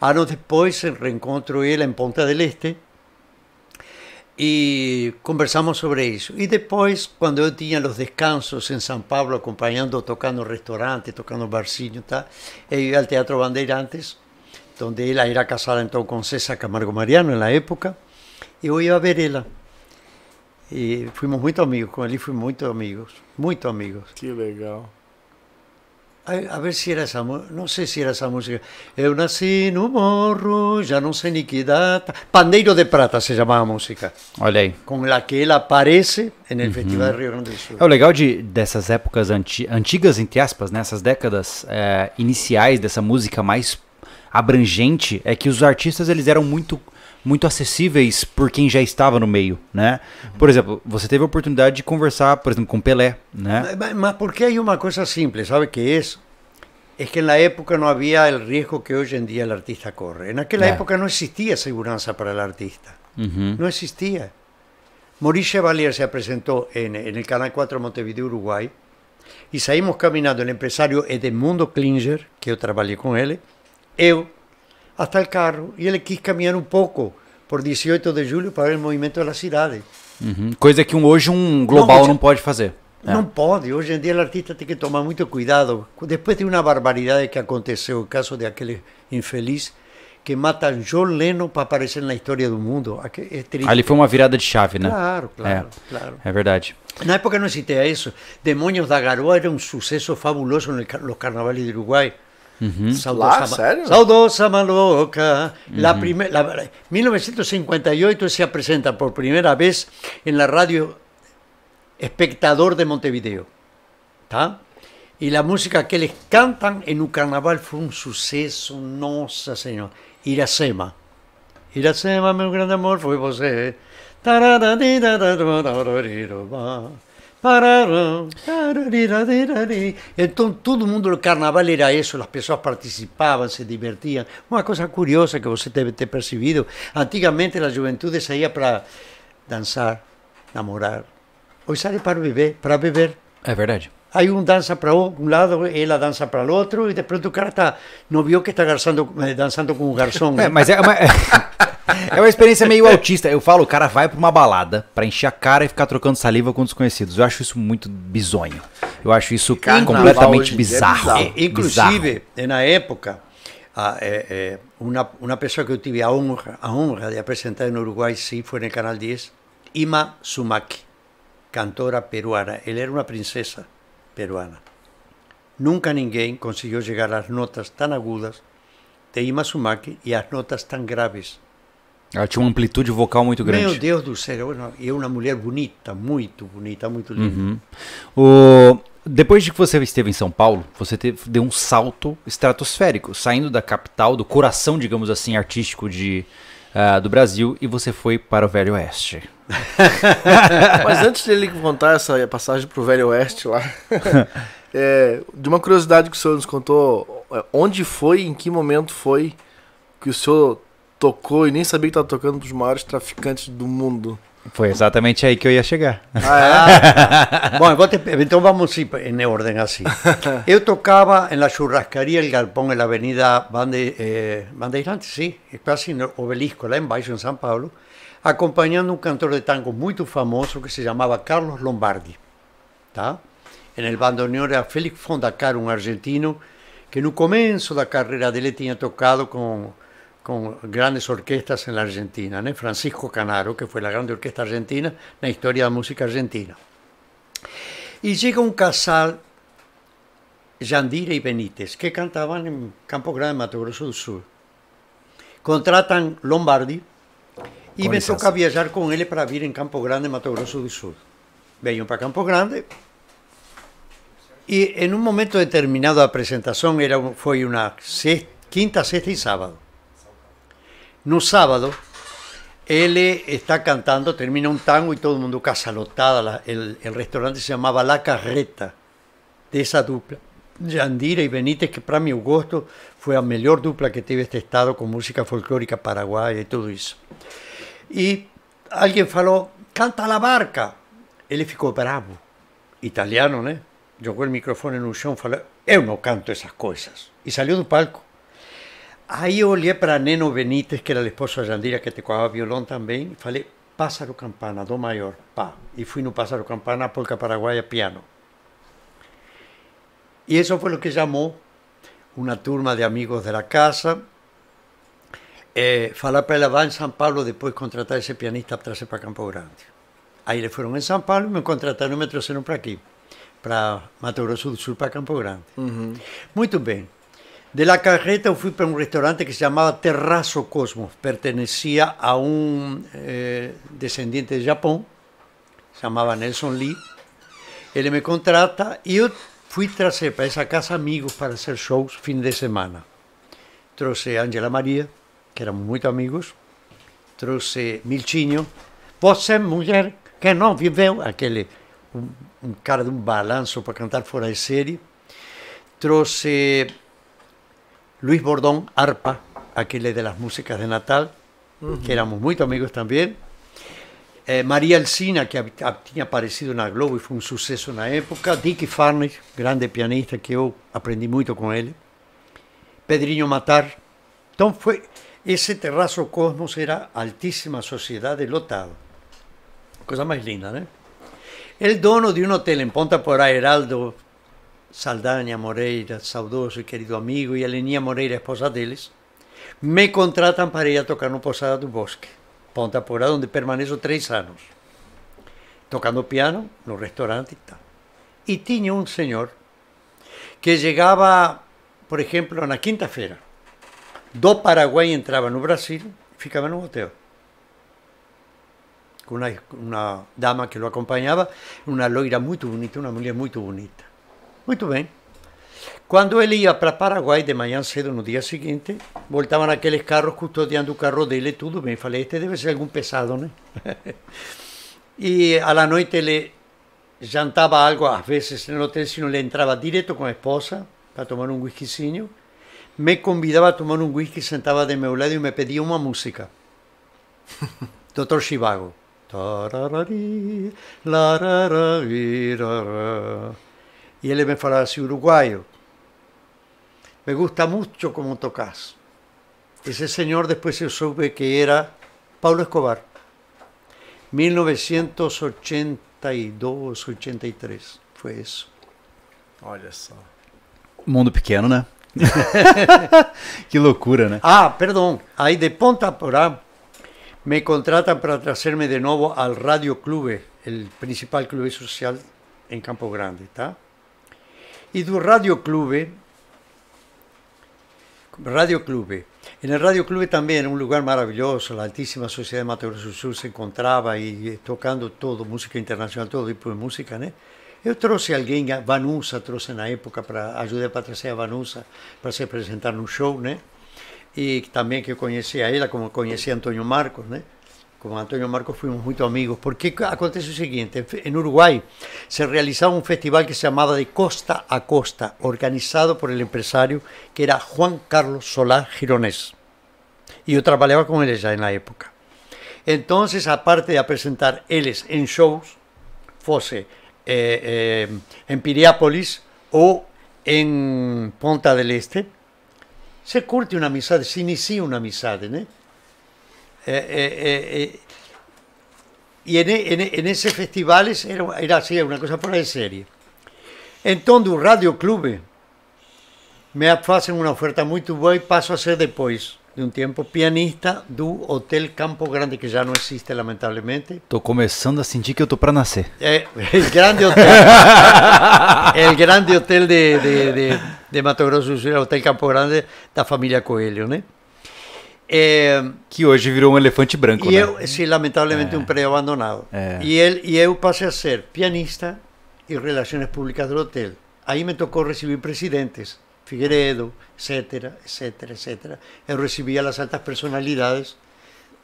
Ah, después se reencontro él en Ponta del Este y conversamos sobre eso. Y después cuando yo tenía los descansos en San Pablo acompañando, tocando restaurantes, tocando barzinho, tá? Eu y al Teatro antes. donde ela era casada então com César Camargo Mariano na época, e eu ia ver ela. E fomos muito amigos, com ele fui muito amigos, muito amigos. Que legal. A, ver se era essa não sei se era essa música. Eu nasci no morro, já não sei nem que data. Pandeiro de Prata se chamava a música. Olha aí. Com a que ela aparece no uhum. Festival do Rio Grande do Sul. É o legal de, dessas épocas anti, antigas, entre aspas, nessas né? décadas é, iniciais dessa música mais abrangente é que os artistas eles eram muito muito acessíveis por quem já estava no meio, né? Por exemplo, você teve a oportunidade de conversar, por exemplo, com Pelé, né? Mas, mas porque há uma coisa simples, sabe que é? É que na época não havia o risco que hoje em dia o artista corre. Naquela é. época não existia segurança para o artista. Uhum. existia. Moriche Maurice Chevalier se apresentou em, em el Canal 4 Montevideo, Uruguai, e saímos caminhando. O empresário Edmundo Klinger, que eu trabalhei com ele eu, hasta el carro e ele quis caminhar um pouco por 18 de julho para ver o movimento da cidade. Uhum. Coisa que um, hoje um global não, não pode fazer. Não é. pode. Hoje em dia o artista tem que tomar muito cuidado. Depois de uma barbaridade que aconteceu, o caso de aquele infeliz que mata John Lennon para aparecer na história do mundo. É Ali foi uma virada de chave, né? Claro, é. claro, é, claro. É verdade. Na época não existia isso. Demônios da Garoa era um sucesso fabuloso nos carnavais do Uruguai. Saudosa, ah, Maloca. la 1958 se presenta por primera vez en la radio Espectador de Montevideo. Y la música que les cantan en un carnaval fue un suceso, no señor. Iracema. Iracema, mi gran amor, fue vos. Entonces todo el mundo el carnaval era eso, las personas participaban, se divertían. Una cosa curiosa que usted debe ter percibido. Antigamente la juventud salía para danzar, namorar. Hoy sale para beber, para beber. Es verdad. Hay un danza para un lado, la danza para el otro, y de pronto el cara no vio que está eh, danzando, con un garzón. (laughs) É uma experiência meio autista. Eu falo, o cara vai pra uma balada pra encher a cara e ficar trocando saliva com desconhecidos. Eu acho isso muito bizonho. Eu acho isso Carnaval completamente é bizarro. É bizarro. É, inclusive, bizarro. na época, a, é, é, uma, uma pessoa que eu tive a honra, a honra de apresentar no Uruguai, sim, foi no Canal 10, Ima Sumaki, cantora peruana. Ela era uma princesa peruana. Nunca ninguém conseguiu chegar às notas tão agudas de Ima Sumaki e às notas tão graves ela tinha uma amplitude vocal muito grande. Meu Deus do céu, eu uma mulher bonita, muito bonita, muito linda. Uhum. O, depois de que você esteve em São Paulo, você teve, deu um salto estratosférico, saindo da capital, do coração, digamos assim, artístico de, uh, do Brasil, e você foi para o Velho Oeste. (laughs) Mas antes dele contar essa passagem para o Velho Oeste lá, (laughs) é, de uma curiosidade que o senhor nos contou, é, onde foi, em que momento foi que o senhor tocou e nem sabia que tava tocando pros maiores traficantes do mundo. Foi exatamente aí que eu ia chegar. Ah, é? (laughs) Bom, então vamos em ordem assim. (laughs) Eu tocava na churrascaria El Galpão, na Avenida Bande, eh, Bandeirantes, sim, quase no obelisco, lá embaixo, em São Paulo, acompanhando um cantor de tango muito famoso que se chamava Carlos Lombardi. Tá? En el bandoneón era Félix Fondacar, um argentino que no começo da carreira dele tinha tocado com con grandes orquestas en la Argentina, Francisco Canaro, que fue la grande orquesta argentina en la historia de la música argentina. Y llega un casal, Yandira y Benítez, que cantaban en Campo Grande, Mato Grosso del Sur. Contratan Lombardi y me toca viajar con él para vivir en Campo Grande, Mato Grosso del Sur. Venían para Campo Grande y en un momento determinado la presentación era, fue una quinta, sexta y sábado no sábado, él eh, está cantando, termina un tango y todo el mundo casalotada. el, restaurante se llamaba La Carreta, de esa dupla. Yandira y Benítez, que para mi gusto fue la mejor dupla que tuve este estado con música folclórica paraguaya y todo eso. Y alguien falou, canta la barca. Él Él ficou bravo. Italiano, né? el micrófono en un chão y falou, eu no canto esas cosas. Y salió del palco. Ahí eu para Neno Benítez, que era el esposo de Jandira, que tocava violón también y falei, Pássaro Campana, do maior, pá. Y fui no Pássaro Campana, polca paraguaia, piano. Y eso fue lo que llamó una turma de amigos de la casa, eh, falar para ela, vá San São Paulo, depois contratar ese pianista para trazer para Campo Grande. Ahí le fueron en São Paulo, me contrataron y me trajeron para aquí. para Mato Grosso del Sur, para Campo Grande. Muy Muito de la carreta fui para un restaurante que se llamaba Terrazo Cosmos, pertenecía a un eh, descendiente de Japón, se llamaba Nelson Lee. Él me contrata y yo fui tras para esa casa amigos para hacer shows fin de semana. Trouxe a Angela María, que éramos muy amigos, trouxe Milchinho. Você, mujer? que no viveu, Aquel, cara de un balanzo para cantar fuera de serie. Trouxe Luis Bordón, arpa, aquel de las músicas de Natal, que éramos muy amigos también. Eh, María Alcina, que había aparecido en la Globo y fue un suceso en la época. Dicky Farnes, grande pianista, que yo aprendí mucho con él. pedriño Matar. Entonces, fue ese terrazo Cosmos era altísima sociedad de lotado. Cosa más linda, ¿no? El dono de un hotel en Ponta por Heraldo, Saldaña Moreira, saudoso y querido amigo, y Alenía Moreira, esposa deles, me contratan para ir a tocar en Posada do Bosque, Ponta donde permanezco tres años, tocando piano no restaurante y tal. Y tenía un señor que llegaba, por ejemplo, la quinta-feira, do Paraguay entraba en Brasil, ficaba un hotel. Con una, una dama que lo acompañaba, una loira muy bonita, una mujer muy bonita. Muy bien. Cuando él iba para Paraguay de mañana cedo no día siguiente, voltaban aquellos carros custodiando el carro y todo. me Falei, este debe ser algún pesado, ¿no? Y (laughs) e a la noche le llantaba algo, a veces en el hotel, sino le entraba directo con la esposa para tomar un um whiskyzinho. Me invitaba a tomar un um whisky, sentaba de mi lado y e me pedía una música. (laughs) Doctor Chivago. Y él me falaba así, uruguayo, me gusta mucho cómo tocas. Ese señor después se supe que era Pablo Escobar, 1982, 83, fue eso. Olha só. Mundo pequeño, né? (laughs) que locura! né? Ah, perdón, ahí de Ponta Porá me contratan para traerme de nuevo al Radio Clube, el principal club social en Campo Grande, tá? Y do Radio Clube. Radio Clube. En el Radio Clube también, un lugar maravilloso, la altísima sociedad de Mato Grosso Sur se encontraba y eh, tocando todo, música internacional, todo tipo de música, né? Eu trouxe alguien, a Vanusa, trouxe la época para ayudar para trazer a Vanusa para se en un show, né? Y también que eu conocía a ella como a Antonio Marcos, ¿no? con Antonio Marcos fuimos muy amigos, porque acontece lo siguiente, en Uruguay se realizaba un festival que se llamaba de Costa a Costa, organizado por el empresario que era Juan Carlos Solar Gironés, y yo trabajaba con él ya en la época. Entonces, aparte de presentar él en shows, fuese eh, eh, en Piriápolis o en Ponta del Este, se curte una amistad, se inicia una amistad, ¿eh? Eh, eh, eh, y en, e, en, e, en, ese festival era, era así, una cosa fuera de serie. Entonces un Club me hacen una oferta muy buena y paso a ser después de un tiempo pianista del Hotel Campo Grande, que ya no existe, lamentablemente estoy comenzando a sentir que estoy para nacer (laughs) el grande hotel. el grande hotel de, de, de, Mato Grosso el Hotel Campo Grande, la familia Coelho, É, que hoje virou um elefante branco, e né? Eu, sim, lamentavelmente é. um prédio abandonado. É. E, ele, e eu passei a ser pianista e relações públicas do hotel. Aí me tocou receber presidentes, Figueiredo, etc, etc, etc. Eu recebia as altas personalidades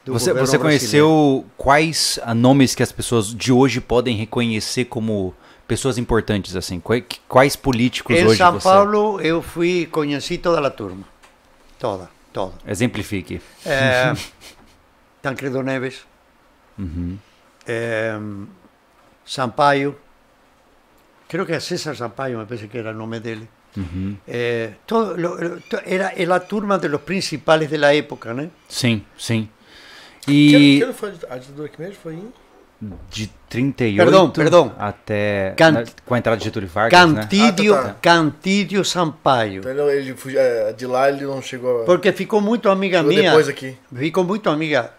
você, você conheceu quais ah, nomes que as pessoas de hoje podem reconhecer como pessoas importantes assim? Quais, hoje políticos em hoje São você... Paulo eu fui conheci toda a turma, toda. Todo. Exemplifique. É, (laughs) Tancredo Neves. Uhum. É, Sampaio. Creo que é César Sampaio, me parece que era o nome dele. Uhum. É, todo, era, era é a turma de los principais da época, né? Sim, sim. E... Que, que ano foi a ditadura que mesmo? Foi em de 38 perdão, perdão. até Cant... Né, com a entrada de Getúlio Vargas, né? Cantídio, né? ah, tá, tá, tá. Cantídio Sampaio. Então, ele, é, de lá ele não chegou a... Porque ficou muito amiga chegou minha. Depois aqui. Ficou muito amiga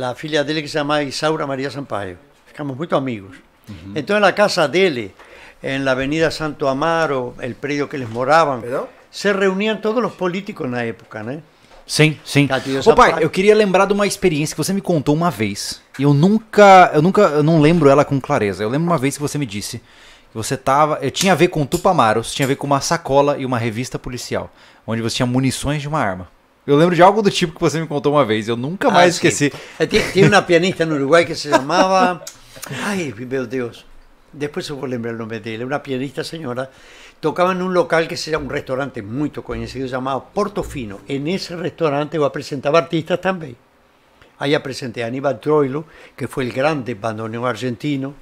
a filha dele que se chama Isaura Maria Sampaio. Ficamos muito amigos. Uhum. Então na casa dele, na Avenida Santo Amaro, o prédio que eles moravam, perdão? se reuniam todos os políticos na época, né? Sim, sim. Ô pai, eu queria lembrar de uma experiência que você me contou uma vez. E eu nunca, eu nunca, eu não lembro ela com clareza. Eu lembro uma vez que você me disse que você tava, eu eh, tinha a ver com tupamaros, tinha a ver com uma sacola e uma revista policial, onde você tinha munições de uma arma. Eu lembro de algo do tipo que você me contou uma vez, eu nunca ah, mais ah, esqueci. É, tinha uma pianista no Uruguai que se chamava (laughs) Ai, meu Deus. Depois eu vou lembrar o nome dele, uma pianista senhora tocaba en un local que era un restaurante muy conocido llamado Portofino. En ese restaurante va presentaba artistas también. Allá presenté a Aníbal Troilo, que fue el grande bandoneón argentino.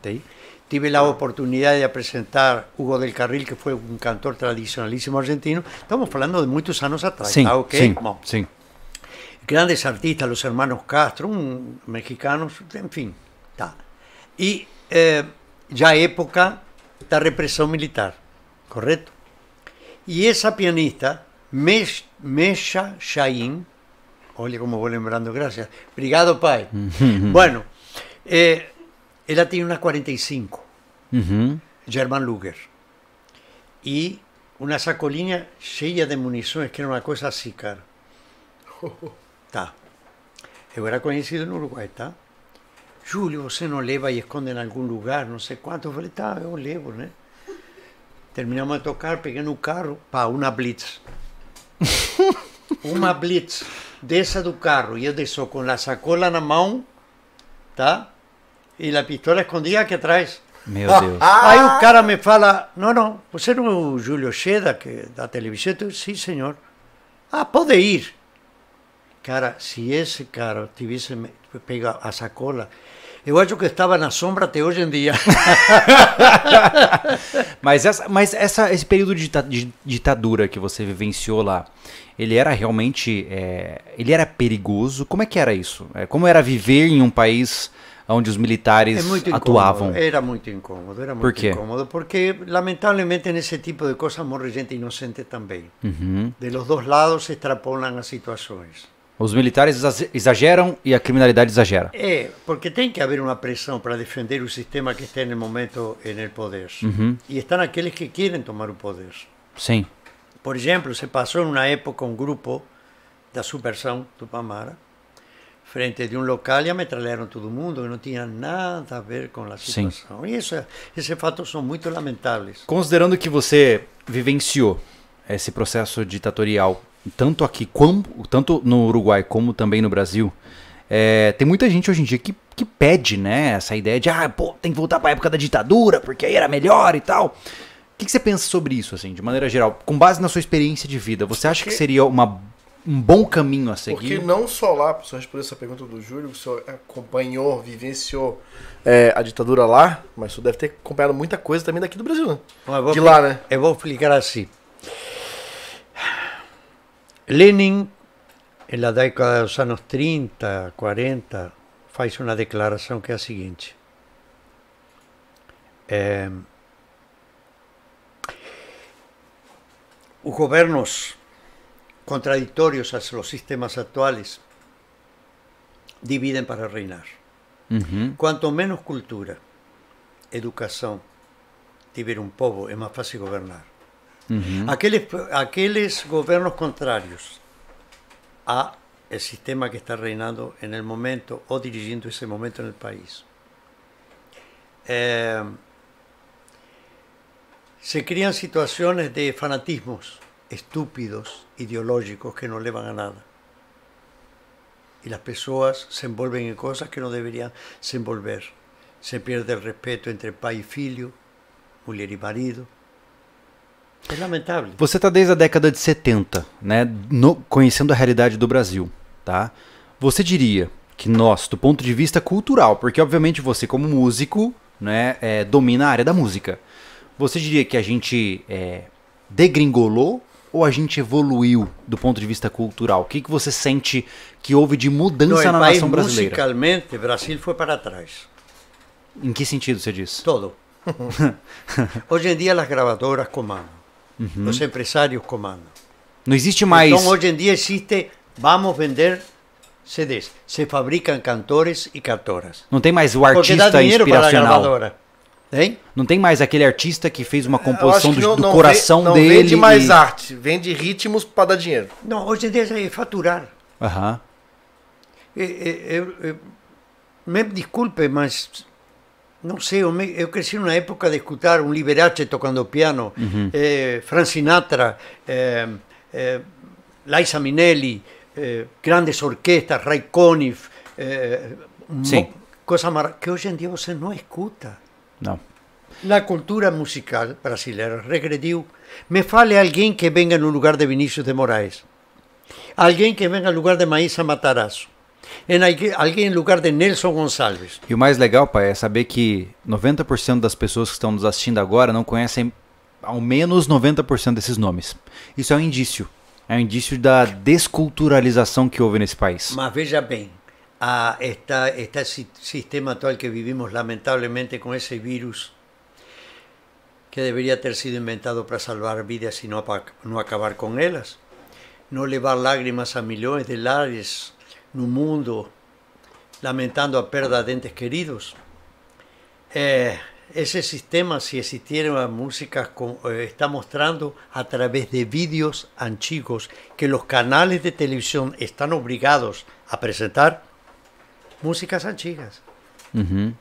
Tive Tuve la oportunidad de presentar Hugo del Carril, que fue un cantor tradicionalísimo argentino. Estamos hablando de muchos años atrás. Sí, sí, sí. Grandes artistas, los hermanos Castro, un, mexicanos, en fin. Y eh, ya época de represión militar. Correcto. Y esa pianista, Mesha Shain, oye como voy lembrando, gracias, Brigado Pai. (laughs) bueno, eh, ella tiene unas 45, y German Luger. Y una sacolina llena de municiones, que era una cosa así, cara. Está. Yo era conocido en Uruguay está? ¿usted no le va y esconde en algún lugar, no sé cuánto yo o levo, ¿no? Terminamos a tocar, peguei no carro, pá, uma blitz. uma (laughs) blitz. Desça do carro. E eu desço com a sacola na mão, tá? E a pistola escondida aqui atrás. Meu (laughs) Deus. Aí o cara me fala: Não, não, você não é o Júlio Cheda que, é da televisão? Eu Sim, sí, senhor. Ah, pode ir. Cara, se esse cara tivesse pegado a sacola eu acho que estava na sombra até hoje em dia. mas essa, mas essa, esse período de, ditadura que você vivenciou lá, ele era realmente, é, ele era perigoso? Como é que era isso? É, como era viver em um país onde os militares é atuavam? Incômodo, era muito incômodo, era muito Por quê? incômodo, porque lamentavelmente nesse tipo de coisa morre gente inocente também. Uhum. De los dois lados se extrapolam as situações. Os militares exageram e a criminalidade exagera. É, porque tem que haver uma pressão para defender o sistema que está no momento no poder. Uhum. E estão aqueles que querem tomar o poder. Sim. Por exemplo, se passou numa época um grupo da subversão do Pamara, frente de um local e ametralharam todo mundo, que não tinha nada a ver com a situação. Sim. E isso, esses fatos são muito lamentáveis. Considerando que você vivenciou esse processo ditatorial tanto aqui como tanto no Uruguai como também no Brasil, é, tem muita gente hoje em dia que, que pede, né, essa ideia de ah, pô, tem que voltar para a época da ditadura, porque aí era melhor e tal. O que, que, você pensa sobre isso, assim, de maneira geral, com base na sua experiência de vida? Você acha porque, que seria uma, um bom caminho a seguir? Porque não só lá, para responder essa pergunta do Júlio, o senhor acompanhou, vivenciou é, a ditadura lá, mas o senhor deve ter acompanhado muita coisa também daqui do Brasil, né? De lá, né? Eu vou explicar assim. Lenin, en la década de los años 30, 40, hace una declaración que es la siguiente. Eh, los gobiernos contradictorios a los sistemas actuales dividen para reinar. Cuanto menos cultura, educación, tiver un pueblo, es más fácil gobernar aquellos, gobiernos contrarios a el sistema que está reinando en el momento o dirigiendo ese momento en el país. Eh, se crean situaciones de fanatismos estúpidos, ideológicos, que no le van a nada. Y las personas se envuelven en cosas que no deberían se envolver. Se pierde el respeto entre padre y filio, mujer y marido, É lamentável. Você está desde a década de 70, né, no, conhecendo a realidade do Brasil, tá? Você diria que nós, do ponto de vista cultural, porque obviamente você como músico, né, é, domina a área da música. Você diria que a gente é, degringolou ou a gente evoluiu do ponto de vista cultural? O que, que você sente que houve de mudança Não, na nação brasileira? Musicalmente, o Brasil foi para trás. Em que sentido você diz? Todo. (laughs) Hoje em dia as gravadoras comandam. Uhum. Os empresários comandam. Não existe mais. Então hoje em dia existe, vamos vender CDs. Se fabricam cantores e cantoras. Não tem mais o artista inspiracional. Hein? Não tem mais aquele artista que fez uma composição do, não, do não coração vende, não dele. Não vende mais e... arte, vende ritmos para dar dinheiro. Não, hoje em dia é faturar. Aham. Uhum. Eu, eu, eu, me desculpe, mas No sé, yo crecí en una época de escuchar un Liberace tocando piano, eh, Sinatra, eh, eh, Liza Minnelli, eh, grandes orquestas, Ray Conniff, cosas que hoy en día usted no escucha. No. La cultura musical brasileña regredió Me fale alguien que venga en un lugar de Vinicius de Moraes, alguien que venga en lugar de Maísa Matarazzo Alguém em lugar de Nelson Gonçalves. E o mais legal, pai, é saber que 90% das pessoas que estão nos assistindo agora não conhecem ao menos 90% desses nomes. Isso é um indício. É um indício da desculturalização que houve nesse país. Mas veja bem, a esta, este sistema atual que vivimos, lamentavelmente com esse vírus, que deveria ter sido inventado para salvar vidas e não, para, não acabar com elas, não levar lágrimas a milhões de lares no mundo lamentando a perda de entes queridos. Eh, ese sistema, si existiera músicas... música, eh, está mostrando a través de vídeos antiguos que los canales de televisión están obligados a presentar músicas antiguas. Uh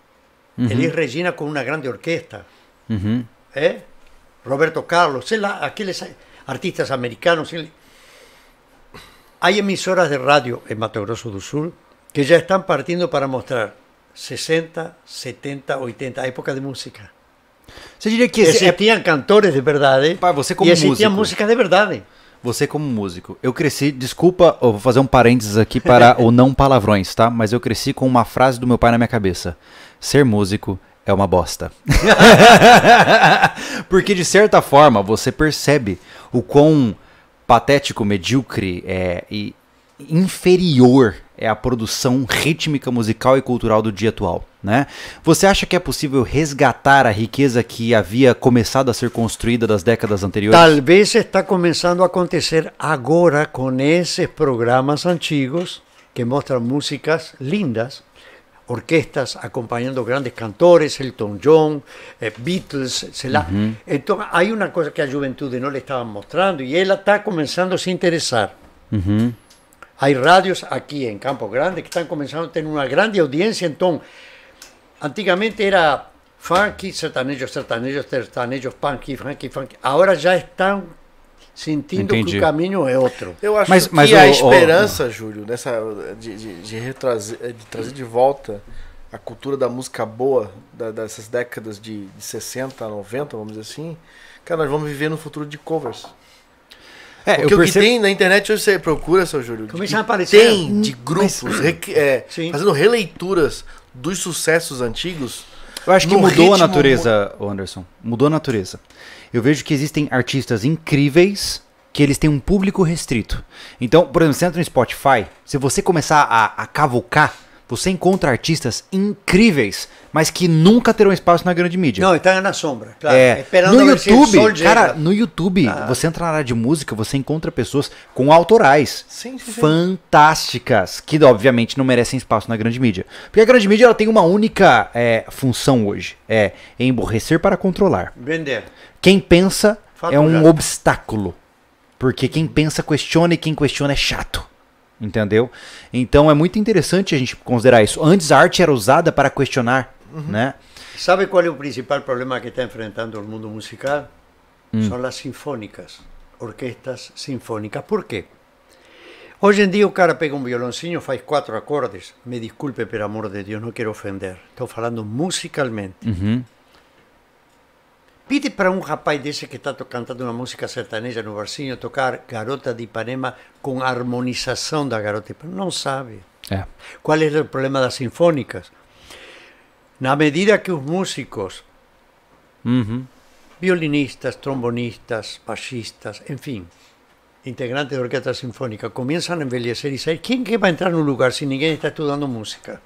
Regina con una grande orquesta. ¿Eh? Roberto Carlos, aquellos artistas americanos, Hay emisoras de radio en Mato Grosso do Sul que ya están partiendo para mostrar 60, 70, 80, época de música. Você diria que existiam é... cantores de verdade Pai, você como e existia música de verdade. Você como músico, eu cresci, desculpa, eu vou fazer um parênteses aqui para o não palavrões, tá? Mas eu cresci com uma frase do meu pai na minha cabeça. Ser músico é uma bosta. (laughs) (laughs) Porque de certa forma você percebe o quão Patético, medíocre é, e inferior é a produção rítmica, musical e cultural do dia atual. Né? Você acha que é possível resgatar a riqueza que havia começado a ser construída das décadas anteriores? Talvez está começando a acontecer agora com esses programas antigos que mostram músicas lindas, orquestas acompañando grandes cantores, Elton John, eh, Beatles, se Entonces hay una cosa que a Juventud no le estaban mostrando y él está comenzando a se interesar. Hay radios aquí en Campo Grande que están comenzando a tener una grande audiencia. Entonces, antiguamente era funky, sertanejos, sertanejos, sertanejos, funky, funky, funky. Ahora ya están sentindo Entendi. que o caminho é outro. Eu acho mas, mas que o, a esperança, o, o... Júlio, nessa, de, de, de, retrazer, de trazer de volta a cultura da música boa da, dessas décadas de, de 60 90, vamos dizer assim, cara, nós vamos viver no futuro de covers. É, Porque o percebo... que tem na internet hoje você procura, seu Júlio. Começa a aparecer. Tem de grupos mas... (laughs) é, fazendo releituras dos sucessos antigos. Eu acho que mudou ritmo... a natureza, Anderson. Mudou a natureza eu vejo que existem artistas incríveis que eles têm um público restrito. Então, por exemplo, você entra no Spotify, se você começar a, a você encontra artistas incríveis, mas que nunca terão espaço na grande mídia. Não, estão tá na sombra. Claro. É, é no YouTube, cara, no YouTube, ah. você entra na área de música, você encontra pessoas com autorais sim, sim, fantásticas, que obviamente não merecem espaço na grande mídia. Porque a grande mídia ela tem uma única é, função hoje, é emborrecer para controlar. Vender. Quem pensa é um obstáculo. Porque quem pensa questiona e quem questiona é chato entendeu? Então é muito interessante a gente considerar isso. Antes a arte era usada para questionar, uhum. né? Sabe qual é o principal problema que está enfrentando o mundo musical? Hum. São as sinfônicas, orquestas sinfônicas. Por quê? Hoje em dia o cara pega um violoncinho, faz quatro acordes. Me desculpe, pelo amor de Deus, não quero ofender. Estou falando musicalmente. Uhum. Pide para un rapaz ese que está cantando una música sertaneja un barzinho tocar Garota de Ipanema con armonización de da Garota de Ipanema. sabe. ¿Cuál es el problema de las sinfónicas? Na medida que los músicos, violinistas, trombonistas, en fin, integrantes de orquesta sinfónica, comienzan a envelhecer y e sair, ¿Quién que a entrar un lugar si nadie está estudiando música?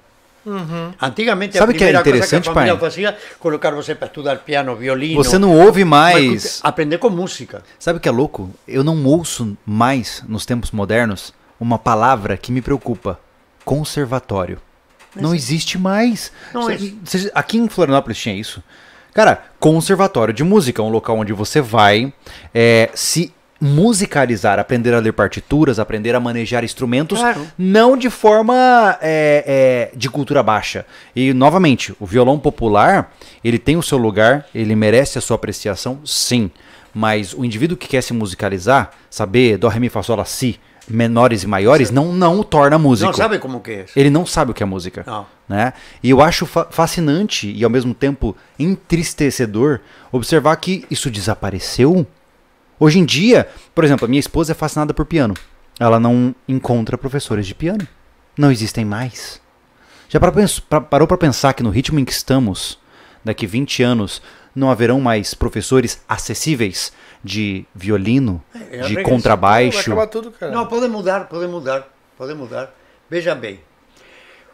Uhum. Antigamente Sabe a primeira que é interessante, coisa que a pai? fazia colocar você para estudar piano, violino. Você não ouve mais. aprender com música. Sabe o que é louco? Eu não ouço mais nos tempos modernos uma palavra que me preocupa: conservatório. Mas não existe mais. Não você, é... Aqui em Florianópolis tinha isso. Cara, conservatório de música, um local onde você vai, é, se musicalizar, aprender a ler partituras, aprender a manejar instrumentos, claro. não de forma é, é, de cultura baixa. E novamente, o violão popular ele tem o seu lugar, ele merece a sua apreciação, sim. Mas o indivíduo que quer se musicalizar, saber dó, ré mi fá sol si, menores e maiores não não o torna músico. Não sabe como que é. Ele não sabe o que é música. Não. Né? E eu acho fa fascinante e ao mesmo tempo entristecedor observar que isso desapareceu Hoje em dia, por exemplo, a minha esposa é fascinada por piano. Ela não encontra professores de piano. Não existem mais. Já parou para pensar que no ritmo em que estamos, daqui 20 anos, não haverão mais professores acessíveis de violino, é, é de contrabaixo? Tudo, não, pode mudar, pode mudar, pode mudar. Veja bem,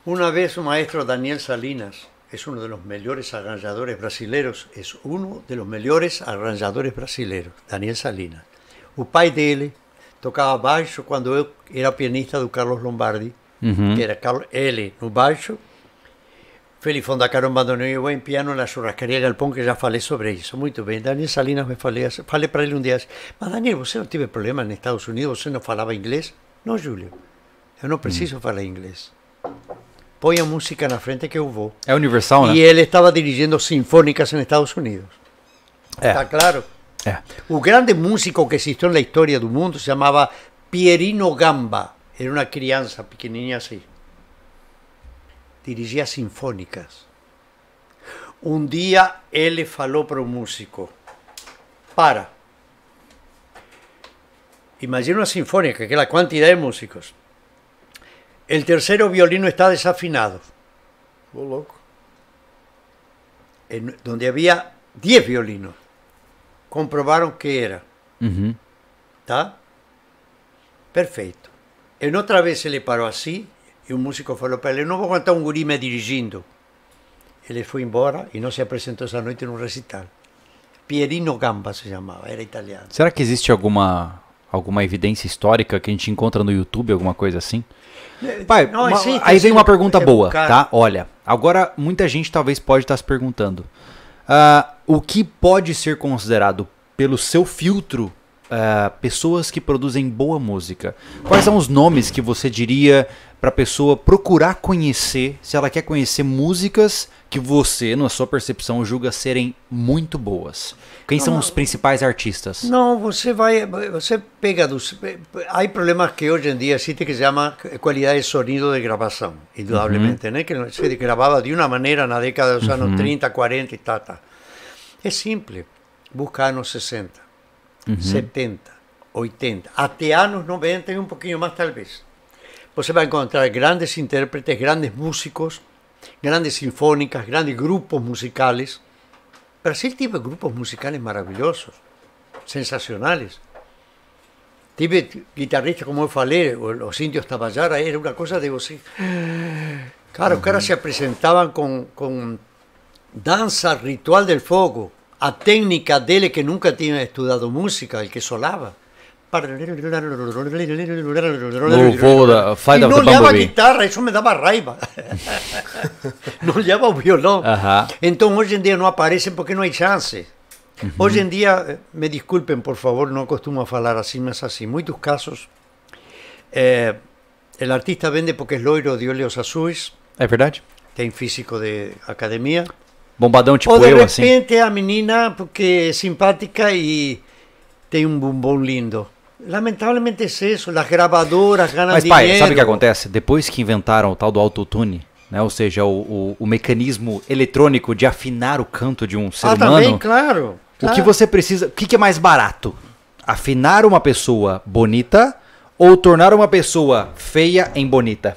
uma vez o maestro Daniel Salinas, es uno de los mejores arranjadores brasileños, es uno de los mejores arranjadores brasileños, Daniel Salinas. O pai él tocaba baixo cuando era pianista de Carlos Lombardi, que era Carlos, l no bajo. Felipe da Carón bandoneón y buen piano en la churrascaría Galpón, que ya falé sobre eso. Muy bien. Daniel Salinas me falé, falé para él un día. Mas Daniel, ¿usted no tiene problema en Estados Unidos? ¿Usted no falaba inglés? No, Julio. Yo no preciso hablar mm. inglés põe a música na frente que eu vou. É universal, né? E ele estava dirigindo sinfónicas nos Estados Unidos. Eh. ¿Está claro? É. Eh. O grande músico que existiu na história do mundo se llamaba Pierino Gamba. Era uma criança pequenininha assim. Dirigia sinfónicas. Um dia ele falou para o músico: Para. Imagina uma sinfônica, la cantidad de músicos. El tercero violino está desafinado. Oh, loco. En, donde había 10 violinos. Comprobaron que era. Tá? Uh -huh. Perfeito. En otra vez se le paró así y un músico fue a lo No voy a contar un gurí me dirigiendo. Él fue embora y no se presentó esa noche en un recital. Pierino Gamba se chamava, era italiano. Será que existe alguma, alguma evidência histórica que a gente encontra no YouTube, alguma coisa assim? Pai, não, uma, sim, aí vem uma pergunta boa, tá? Olha, agora muita gente talvez pode estar tá se perguntando. Uh, o que pode ser considerado pelo seu filtro uh, pessoas que produzem boa música? Quais são os nomes que você diria para a pessoa procurar conhecer, se ela quer conhecer músicas que você, na sua percepção, julga serem muito boas? Quem não, são os principais artistas? Não, você vai, você pega dos, há problemas que hoje em dia existe que se chama qualidade de sonido de gravação, indudablemente, uhum. né? Que se gravava de uma maneira na década dos uhum. anos 30, 40 e tal, É simples, busca anos 60, uhum. 70, 80, até anos 90 e um pouquinho mais talvez. Pues se va a encontrar grandes intérpretes, grandes músicos, grandes sinfónicas, grandes grupos musicales. Brasil tiene grupos musicales maravillosos, sensacionales. Tiene guitarristas como eu falei, los indios Tabajara, era una cosa de... Claro, Cara, se presentaban con, danza ritual del fuego, a técnica dele que nunca tiene estudiado música, el que solaba y no guitarra, eso me daba raiva. (laughs) no lleva violón. Entonces hoy en día no aparecen porque no hay chance. Hoy en día, eh, me disculpen por favor, no acostumo a hablar así, más así. Muy muchos casos, eh, el artista vende porque es loiro de óleos azuis. es verdad Tem físico de academia. Bombadão tipo Ou de repente a menina, porque es simpática y tiene un bumbum lindo. Lamentavelmente é isso, as gravadoras ganham dinheiro. Mas, pai, dinheiro. sabe o que acontece? Depois que inventaram o tal do autotune, né? ou seja, o, o, o, mecanismo eletrônico de afinar o canto de um ah, ser ah, humano. Também, claro, claro. O que você precisa. O que, é mais barato? Afinar uma pessoa bonita ou tornar uma pessoa feia em bonita?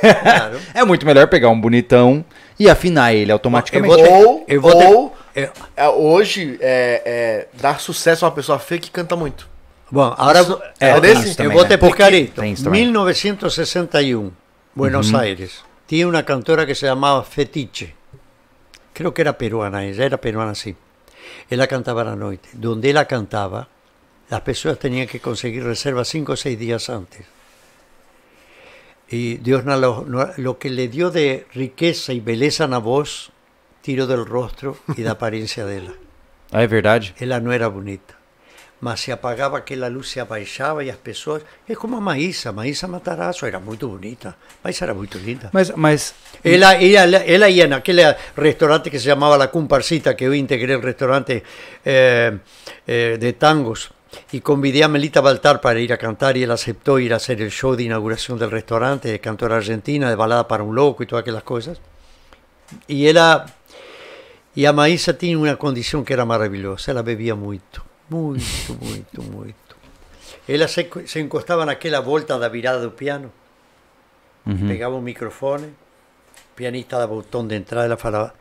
Claro. (laughs) é muito melhor pegar um bonitão e afinar ele automaticamente. Ou, ou, ter... É, é, hoje é, é, dar sucesso a uma pessoa feia que canta muito. Bueno, ahora eh, bote pucarito, 1961, Buenos Aires. Tiene una cantora que se llamaba Fetiche. Creo que era peruana, ella era peruana, sí. Ella cantaba la noche. Donde él la cantaba, las personas tenían que conseguir reservas cinco o seis días antes. Y Dios lo, lo que le dio de riqueza y belleza a la voz, tiro del rostro y la apariencia de ella. Ah, es verdad. Ella no era bonita mas se apagaba que la luz se abaixaba y las personas, es como a Maísa, Maísa Matarazzo era muy bonita, Maísa era muy linda. Mas... mas... Ela, aquel restaurante que se llamaba La cumparcita que hoy integré el restaurante eh, eh, de tangos, y convidé a Melita Baltar para ir a cantar y él aceptó ir a hacer el show de inauguración del restaurante de cantora argentina, de balada para un loco y todas aquellas cosas. Y ella, y a Maísa tiene una condición que era maravillosa, ella bebía mucho. Muito, muito, muito. Ela se, se encostava naquela volta da virada do piano, Pegaba pegava o microfone, pianista dava botón de entrada, ela falava: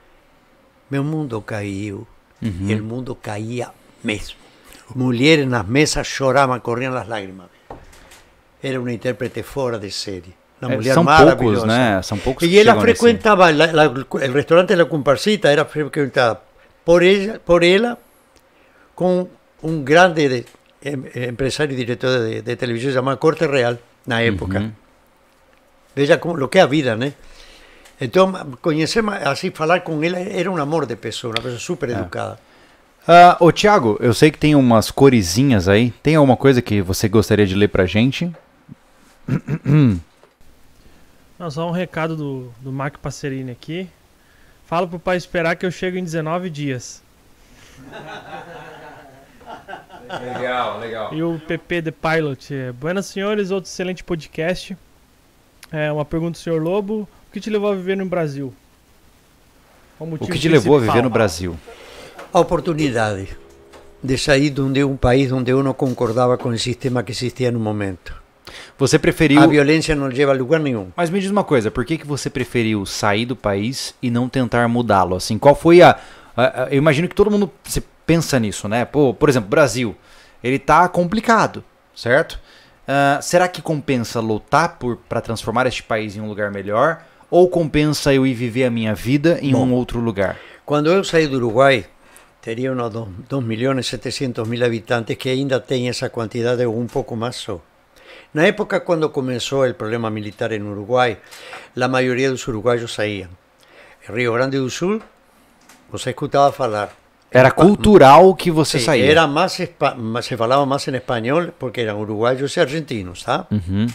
Meu mundo caiu. Y el mundo caía mesmo. Mulheres las mesas choravam, corriam las lágrimas. Era una intérprete fora de serie. Una eh, mujer Son y ella frecuentaba el restaurante de la comparsita, era frecuentado por ella, por ella con un grande empresário em, empresario y director de, de, televisión llamado Corte Real, na época. Uh -huh. Veja como, lo que é a vida, né? Então, conhecer, assim, falar com ele era um amor de pessoa, uma pessoa super ah. educada. Ah. Uh, ô, Tiago, eu sei que tem umas coresinhas aí. Tem alguma coisa que você gostaria de ler pra gente? (clears throat) Não, só um recado do, do Mark Passerini aqui. Fala pro pai esperar que eu chego em 19 dias. Legal, legal. E o PP The Pilot. É, Buenas, senhores, outro excelente podcast. É, uma pergunta do senhor Lobo: o que te levou a viver no Brasil? O, o que te levou a viver no Brasil? A oportunidade de sair de um país onde eu não concordava com o sistema que existia no momento. Você preferiu. A violência não leva a lugar nenhum. Mas me diz uma coisa, por que, que você preferiu sair do país e não tentar mudá-lo? Assim, qual foi a, a. eu imagino que todo mundo. Você pensa nisso, né? Pô, por exemplo, Brasil, ele tá complicado, certo? Uh, será que compensa lutar para transformar este país em um lugar melhor? Ou compensa eu ir viver a minha vida em Bom, um outro lugar? Quando eu saí do Uruguai, teria uns 2 milhões e 700 mil habitantes, que ainda tem essa quantidade, ou um pouco mais só. Na época, quando começou o problema militar em Uruguai, a maioria dos uruguaios saía. Rio Grande do Sul, você escutava falar. Era cultural que você sí, saía. Era más, se falava mais em espanhol porque eram uruguaios e argentinos, tá? Uhum.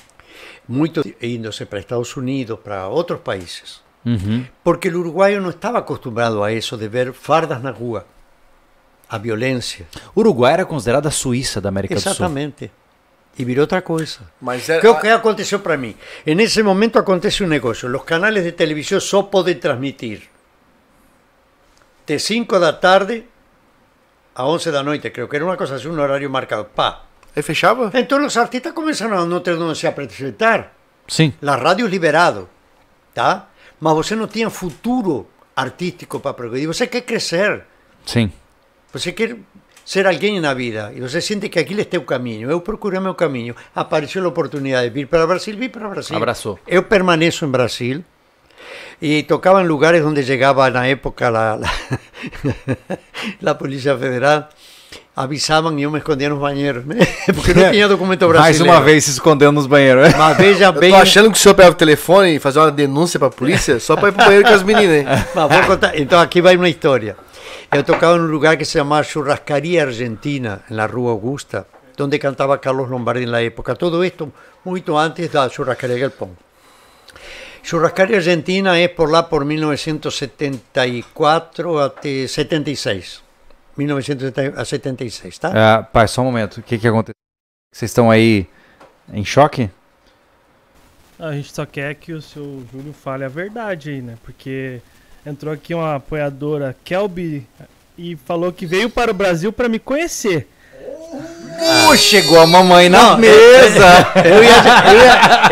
indo-se para Estados Unidos, para outros países. Uhum. Porque o uruguaio não estava acostumado a isso de ver fardas na rua, a violência. O Uruguai era considerada a Suíça da América Exatamente. do Sul. Exatamente. E virou outra coisa. Mas era... O que aconteceu para mim? Em esse momento acontece um negócio. Os canais de televisão só podem transmitir de 5 da tarde a 11 da noite, creo que era una cosa así, un horario marcado. Pa. ¿Y fechaba? Entonces los artistas comenzaron a no tener donde se apresentar. Sí. La radio liberado, tá? Mas você não tinha futuro artístico para progredir. Você quer crescer. Sim. Você quer ser alguém na vida. E você sente que aquilo está o caminho. Eu procurei meu caminho. Apareceu a oportunidade de vir para o Brasil, vi para o Brasil. Abraçou. Eu permaneço em Brasil. y tocaban lugares donde llegaba en la época la, (laughs) la, Policía Federal. avisaban y yo me escondía en los bañeros ¿eh? (laughs) Porque no tenía documento brasileiro. Mais una vez se en los bañeros né? pensando veja bem. achando que o senhor pega o telefone e una denuncia para la polícia só para ir pro banheiro con as meninas, (laughs) entonces Mas vou contar. Então aqui vai uma história. tocaba tocava un lugar que se llamaba Churrascaría Argentina, en la Rua Augusta, donde cantaba Carlos Lombardi en la época. todo esto mucho antes de la Churrascaria Galpón Churrascaria Argentina es é por lá por 1974 até 76. 1976, tá? Ah, pai, só um momento. O que, que aconteceu? Vocês estão aí em choque? A gente só quer que o seu Júlio fale a verdade aí, né? Porque entrou aqui uma apoiadora, Kelby, e falou que veio para o Brasil para me conhecer. Uh, chegou a mamãe na Não, mesa! (laughs) Eu ia, eu,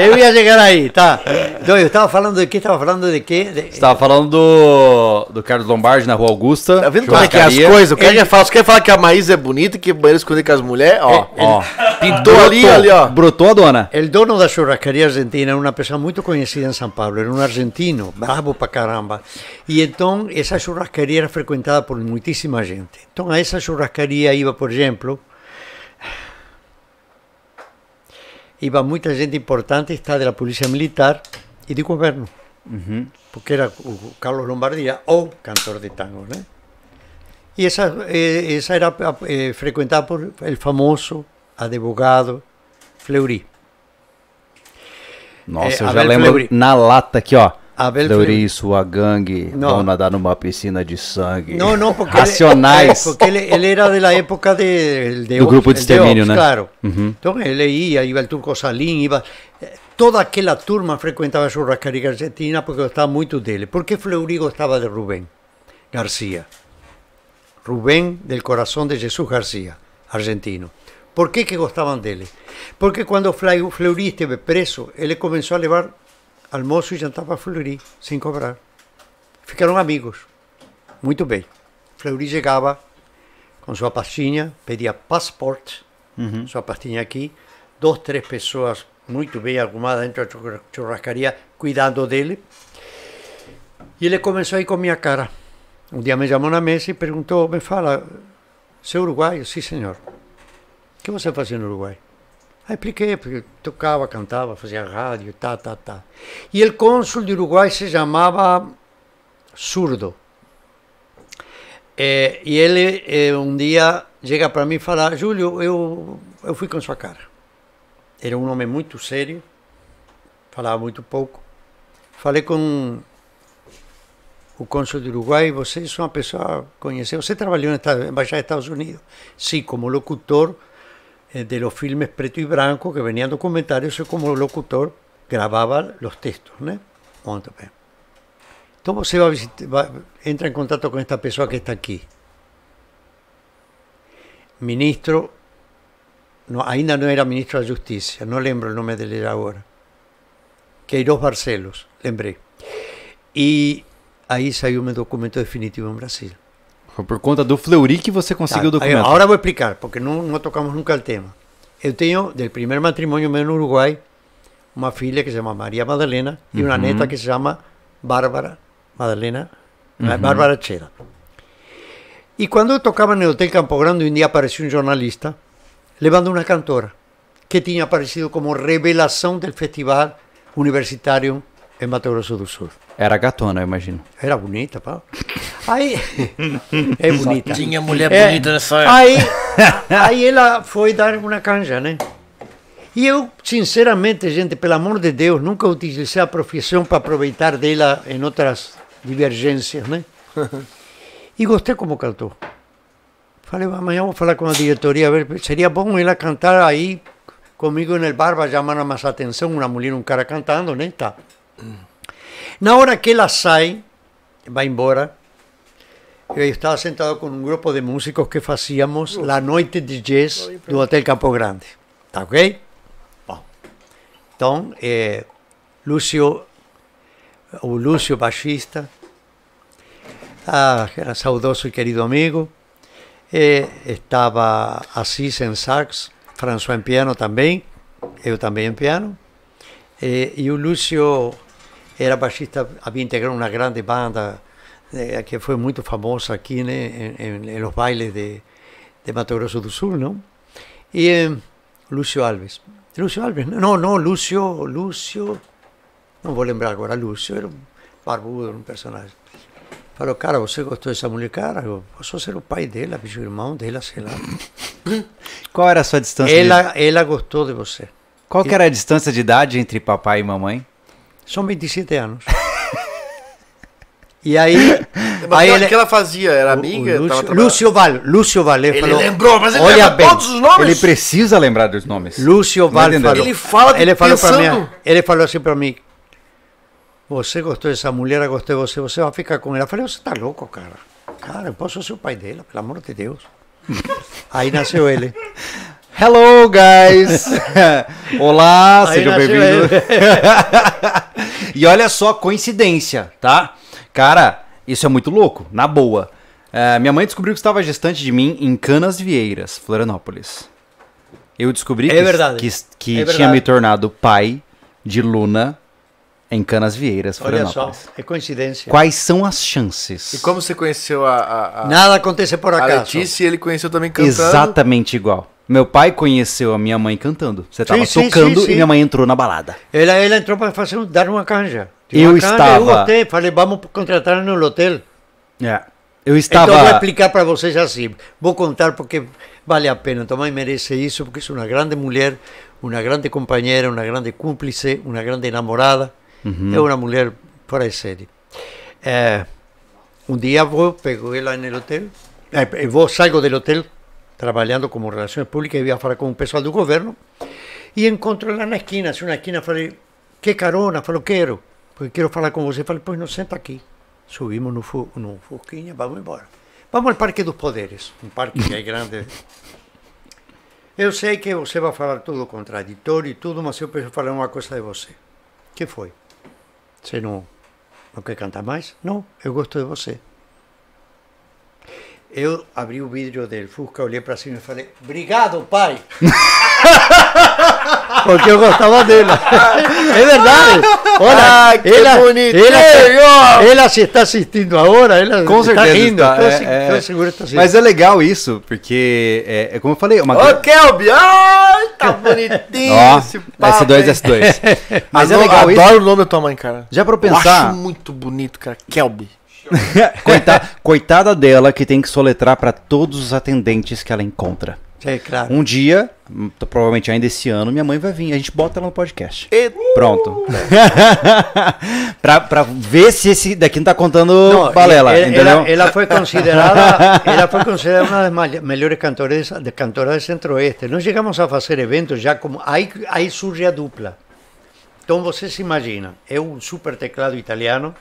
ia, eu ia chegar aí, tá? Então, eu tava falando de quê? Tava falando de quê? De... Você tava falando do, do Carlos Lombardi na Rua Augusta. Tá vendo como é que é as coisas? O cara ele... Quer falar que a Maísa é bonita, que banheiro escondido com as mulheres? Ó, ele, ó. Pintou brotou, ali, ali, ó. Brotou a dona. O dono da churrascaria argentina era é uma pessoa muito conhecida em São Paulo. Era um argentino, bravo pra caramba. E então, essa churrascaria era frequentada por muitíssima gente. Então, a essa churrascaria ia por exemplo iba muita gente importante, está de la policía militar Y de gobierno Porque era Carlos Lombardía o cantor de tango, Y esa, eh, era eh, frecuentada por el famoso advogado Fleury. Nossa, eh, eu já lembro na lata aqui, ó. Abel ah, Fleury e a gangue não. vão nadar numa piscina de sangue. Não, não, porque Racionais. Ele, é, porque ele, ele, era da época de, de do Ops, grupo de extermínio, né? Claro. Uhum. Então ele ia, ia o Turco Salim, ia eh, toda aquela turma frequentava a churrascaria argentina porque gostava muito dele. Por que Fleury gostava de Rubén Garcia? Rubén del coração de Jesus Garcia, argentino. Por que que gostavam dele? Porque quando Fleury esteve preso, ele começou a levar almoço e jantar para Fleury, sem cobrar. Ficaram amigos. Muito bem. Fleury chegava com sua pastinha, pedia passaporte, uhum. sua pastinha aqui, duas, três pessoas muito bem arrumadas dentro da churrascaria, cuidando dele. E ele começou a ir com minha cara. Um dia me chamou na mesa e perguntou, me fala, você é uruguaio? Sim, senhor. O que você faz no Uruguai? Aí expliquei, porque tocava, cantava, fazia rádio, tá, tá, tá. E o cônsul de Uruguai se chamava Surdo. Eh, é, e eh, ele é, um dia chega para mim e fala: Júlio, eu, eu fui com sua cara. Era um homem muito sério, falava muito pouco. Falei com o cônsul do Uruguai: você é uma pessoa conhecida, você trabalhou na Embaixada dos Estados Unidos? Sim, como locutor Eh, de los filmes preto y branco que venían documentarios, y como locutor grababa los textos. ¿no? Pues. ¿Cómo se va, a visitar, entra en contacto con esta persona que está aquí? Ministro, no, ainda no era ministro de Justicia, no lembro el nombre de él ahora. dos Barcelos, lembré. Y ahí salió un documento definitivo en Brasil. Foi por conta do Fleury que você conseguiu o documento. Agora vou explicar, porque não, não tocamos nunca o tema. Eu tenho, do primeiro matrimônio meu no Uruguai, uma filha que se chama Maria Madalena e uhum. uma neta que se chama Bárbara Madalena, né? uhum. Bárbara Chera. E quando eu tocava no Hotel Campo Grande, um dia apareceu um jornalista levando uma cantora que tinha aparecido como revelação do festival universitário em Mato Grosso do Sul. Era gatona, eu imagino. Era bonita, pá. Aí. (laughs) é bonita. Só tinha mulher é, bonita nessa época. Aí, (laughs) aí ela foi dar uma canja, né? E eu, sinceramente, gente, pelo amor de Deus, nunca utilizei a profissão para aproveitar dela em outras divergências, né? (laughs) E gostei como cantou. Falei, amanhã vou falar com a diretoria, ver, seria bom ela cantar aí comigo no bar, vai chamar mais atenção, uma mulher, um cara cantando, né? Tá. Na hora que ela sai, vai embora, eu estava sentado com um grupo de músicos que fazíamos uh, La Noite de Jazz do Hotel Campo Grande. Tá ok? Bom. Então, é, eh, Lúcio, o Lúcio baixista, ah, era saudoso e querido amigo, é, estava Assis em sax, François em piano também, eu também em piano, é, e o Lúcio era baixista, havia integrado uma grande banda eh, que foi muito famosa aqui, né, em, em, bailes de, de Mato Grosso do Sul, não? E eh, Lúcio Alves. Lúcio Alves, não, não, Lúcio, Lúcio, não vou lembrar agora, Lúcio era um barbudo, um personagem. Falou, cara, você gostou dessa mulher? Cara, eu posso ser o pai dela, o irmão dela, sei lá. (laughs) Qual era a sua distância? Ela, de... ela gostou de você. Qual que era a distância de idade entre papai e mamãe? São 27 anos. E aí. (laughs) Mas aí ele, que ela fazia? Era amiga? Lúcio, Lúcio, Lúcio Valle ele falou. lembrou, mas ele olha lembra bem, todos os nomes. Ele precisa lembrar dos nomes. Lúcio Valle falou. Ele fala ele falou pensando. Pra mim, ele falou assim para mim: Você gostou dessa mulher, eu gostei de você, você vai ficar com ela. Eu falei: Você tá louco, cara. Cara, eu posso ser o pai dela, pelo amor de Deus. (laughs) aí nasceu ele. Hello, guys! (laughs) Olá, sejam bem-vindos. (laughs) e olha só, coincidência, tá? Cara, isso é muito louco, na boa. Uh, minha mãe descobriu que estava gestante de mim em Canas Vieiras, Florianópolis. Eu descobri é que, que, que é tinha me tornado pai de Luna em Canas Vieiras, Florianópolis. Olha só, é coincidência. Quais são as chances? E como você conheceu a... a, a Nada acontece por acaso. A Letícia, ele conheceu também cantando. Exatamente igual. Meu pai conheceu a minha mãe cantando. Você estava tocando sim, sim. e minha mãe entrou na balada. Ele, ele entrou para fazer dar uma canja. eu canja, estava. Eu até falei, vamos contratar no hotel. É. Eu então, estava. Então vou explicar para vocês assim. Vou contar porque vale a pena. Tua mãe merece isso porque é uma grande mulher, uma grande companheira, uma grande cúmplice, uma grande namorada. Uhum. É uma mulher fora de série. É, um dia vou, pego ela no hotel. É, eu vou, saio do hotel trabalhando como relações públicas e ia falar com o pessoal do governo. E encontro lá na esquina, assim, na esquina, falei, que carona? Falei, quero, porque quero falar com você. Falei, pois não, senta aqui. Subimos no, no Fusquinha, vamos embora. Vamos ao Parque dos Poderes, um parque que é grande. (laughs) Eu sei que você vai falar tudo contraditório e tudo, mas eu preciso falar uma coisa de você. que foi? Você não, não quer cantar mais? Não, eu gosto de você. Eu abri o vidro dele, Fusca, olhei para cima e falei, obrigado, pai! (laughs) Porque eu gostava dele. É verdade. Olha, Ai, ele, bonitinho. ele, ele está assistindo agora, ele Com está certeza, rindo. Então é, assim, é. Então seguro, mas é legal isso, porque é, é como eu falei, é uma Ô, Kelby, ai, tá bonitinho (laughs) esse papo. S2, S2. mas, mas é legal adoro isso. Adoro o nome da tua mãe, cara. Já para pensar. Eu acho muito bonito, cara, Kelby. (laughs) Coita, coitada dela que tem que soletrar para todos os atendentes que ela encontra. É, claro. Um dia, hum, provavelmente ainda esse ano, minha mãe vai vir. A gente bota ela no podcast. E... Pronto. Uh! (laughs) pra, pra ver se esse daqui não tá contando não, balela. Ela, ela, ela, foi considerada (laughs) ela foi considerada uma das melhores cantoras de cantora do centro-oeste. Nós chegamos a fazer eventos já como. Aí, aí surge a dupla. Então você se imagina, é um super teclado italiano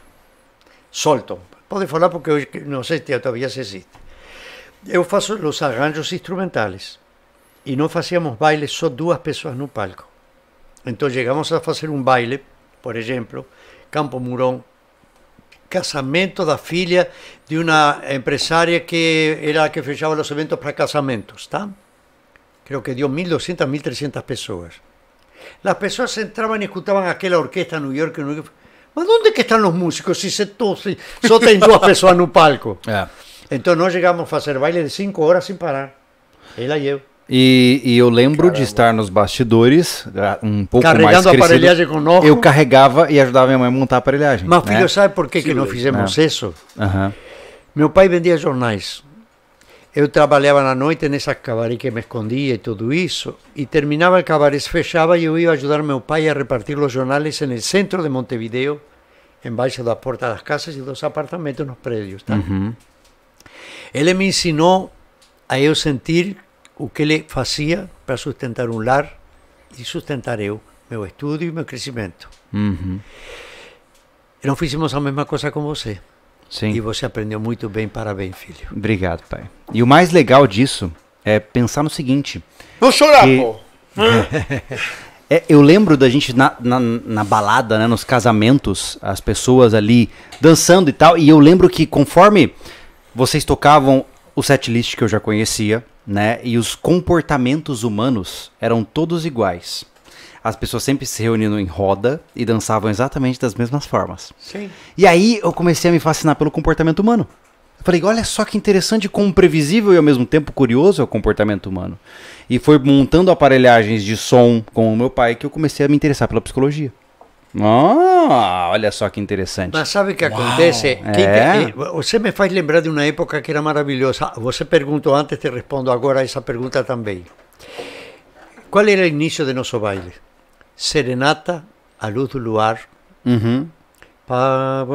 Solton. Pode falar porque no sé sei todavía se existe. Eu faço los arranjos instrumentales. Y no hacíamos baile dos personas en un palco. Entonces llegamos a hacer un baile, por ejemplo, Campo Murón. casamento da filia de una empresaria que era que fechaba los eventos para casamentos, Creo que dio 1.200, 1.300 personas. Las personas entraban y escuchaban aquella orquesta en York, New York Mas dónde que están los músicos si se tosen, soten dos pessoas no palco? (laughs) Eh. Então nós chegamos a fazer baile de cinco horas sem parar. Ele a eu. E, e, eu lembro Caramba. de estar nos bastidores, eh, um pouco Carregando mais crescido. aparelhagem conosco. Eu carregava e ajudava minha mãe a montar a aparelhagem. Mas né? filho, sabe por que, que não fizemos é. isso? Uhum. Meu pai vendia jornais. Eu trabalhava na noite nessa cabaré que me escondia e tudo isso. E terminava o cabaré, fechava e eu ia ajudar meu pai a repartir os jornais no centro de Montevideo embaixo da porta das casas e dos apartamentos nos prédios. Tá? Uhum. Ele me ensinou a eu sentir o que ele fazia para sustentar um lar e sustentar eu, meu estudo e meu crescimento. Uhum. Não fizemos a mesma coisa com você. Sim. E você aprendeu muito bem, parabéns, filho. Obrigado, pai. E o mais legal disso é pensar no seguinte: Vou chorar, que... pô! (laughs) É, eu lembro da gente na, na, na, balada, né, nos casamentos, as pessoas ali dançando e tal. E eu lembro que conforme vocês tocavam o setlist que eu já conhecia, né, e os comportamentos humanos eram todos iguais. As pessoas sempre se reunindo em roda e dançavam exatamente das mesmas formas. Sim. E aí eu comecei a me fascinar pelo comportamento humano. Eu falei, olha só que interessante, como previsível e ao mesmo tempo curioso é o comportamento humano. E foi montando aparelhagens de som com o meu pai que eu comecei a me interessar pela psicologia. Ah, olha só que interessante. Mas sabe o que Uau. acontece? É? Que, é? Você me faz lembrar de uma época que era maravilhosa. Ah, você perguntou antes, te respondo agora essa pergunta também. Qual era o início de nosso baile? Serenata, a luz do luar. Uhum. Pá, pá,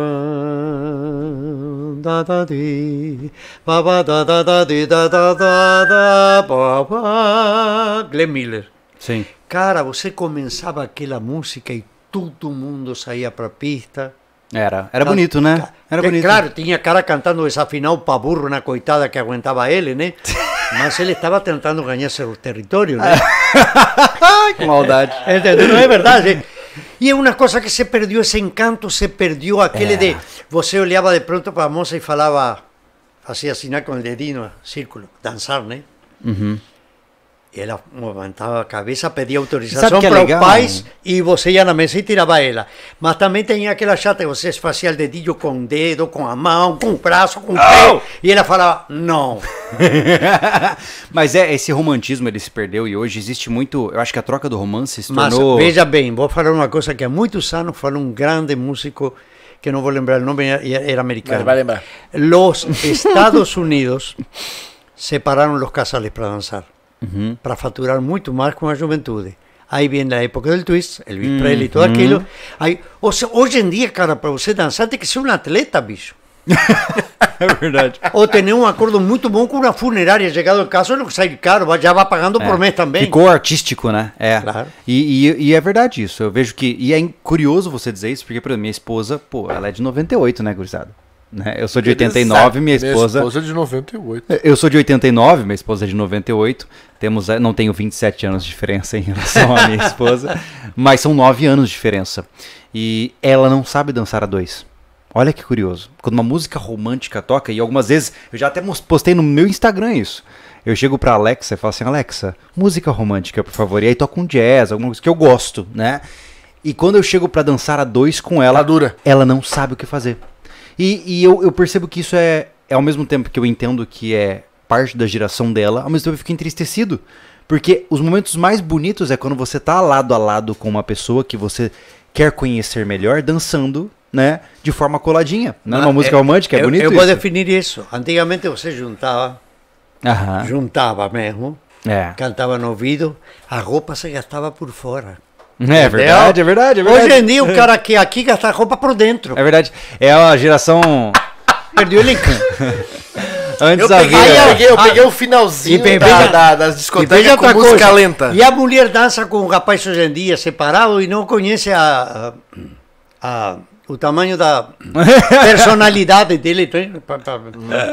da da di, ba ba da da da di da da da da ba ba. Glenn Miller. Sim. Cara, você começava aquela música e todo mundo saía pra pista. Era, era bonito, né? Era bonito. Claro, tinha cara cantando desafinado para burro na coitada que aguentava ele, né? Mas ele estava tentando ganhar seu território, né? que maldade. Entendeu? Não é verdade. Y es una cosa que se perdió ese encanto, se perdió aquel de... Eh. Você oleaba de pronto para y y hacía así con con el dedino círculo, danzarne ¿no? ela levantava a cabeça, pedia autorização para os pais e você ia na mesa e tirava ela. Mas também tinha aquela chata que você fazia o dedinho com o dedo, com a mão, com o braço, com o ¡Oh! pé. E ela falava, não. (laughs) Mas é, esse romantismo ele se perdeu e hoje existe muito. Eu acho que a troca do romance se tornou. Mas veja bem, vou falar uma coisa que há muitos anos falou um grande músico que não vou lembrar o nome, era americano. Mas vai lembrar. Los Estados Unidos separaram os casais para dançar para faturar muito mais com a juventude. Aí vem a época do twist, Elvis uhum. e tudo aquilo. Aí, ou seja, hoje em dia, cara, para você dançar tem que ser um atleta, bicho. (laughs) é verdade. Ou ter um acordo muito bom com uma funerária, chegado o caso, não sai caro, já vai pagando é. por mês também. Ficou artístico, né? É. Claro. E, e, e, é verdade isso. Eu vejo que. E é curioso você dizer isso, porque, por exemplo, minha esposa, pô, ela é de 98, né, gurizada? Né? Eu sou de 89, minha esposa. É minha esposa é de 98. Eu sou de 89, minha esposa é de 98. Temos, eh, não tenho 27 anos de diferença (laughs) em relação à minha esposa, mas são 9 anos de diferença. E ela não sabe dançar a dois. Olha que curioso. Quando uma música romântica toca, e algumas vezes eu já até postei no meu Instagram isso. Eu chego pra Alexa e falo assim: Alexa, música romântica, por favor. E aí toca um jazz, alguma coisa que eu gosto, né? E quando eu chego para dançar a dois com ela, tá dura. ela não sabe o que fazer. E, e eu, eu, percebo que isso é, é, ao mesmo tempo que eu entendo que é parte da geração dela, ao mesmo tempo eu fico entristecido. Porque os momentos mais bonitos é quando você tá lado a lado com uma pessoa que você quer conhecer melhor, dançando, né? De forma coladinha. Não, é Uma ah, música é, romântica, é bonito Eu, eu vou definir isso. Antigamente você juntava, Aham. juntava mesmo, é. cantava no ouvido, a roupa se gastava por fora. É, é, é verdade, é verdade, é verdade. Hoje em dia o cara que é aqui gasta roupa por dentro. É verdade. É a geração. Perdi o link. (laughs) Antes eu peguei, vida, eu, peguei, eu ah, peguei a... o finalzinho bem, da, da, das discotecas com música coisa. lenta. E a mulher dança com o rapaz hoje em dia separado e não conhece a, a, a o tamanho da (laughs) personalidade dele. Então,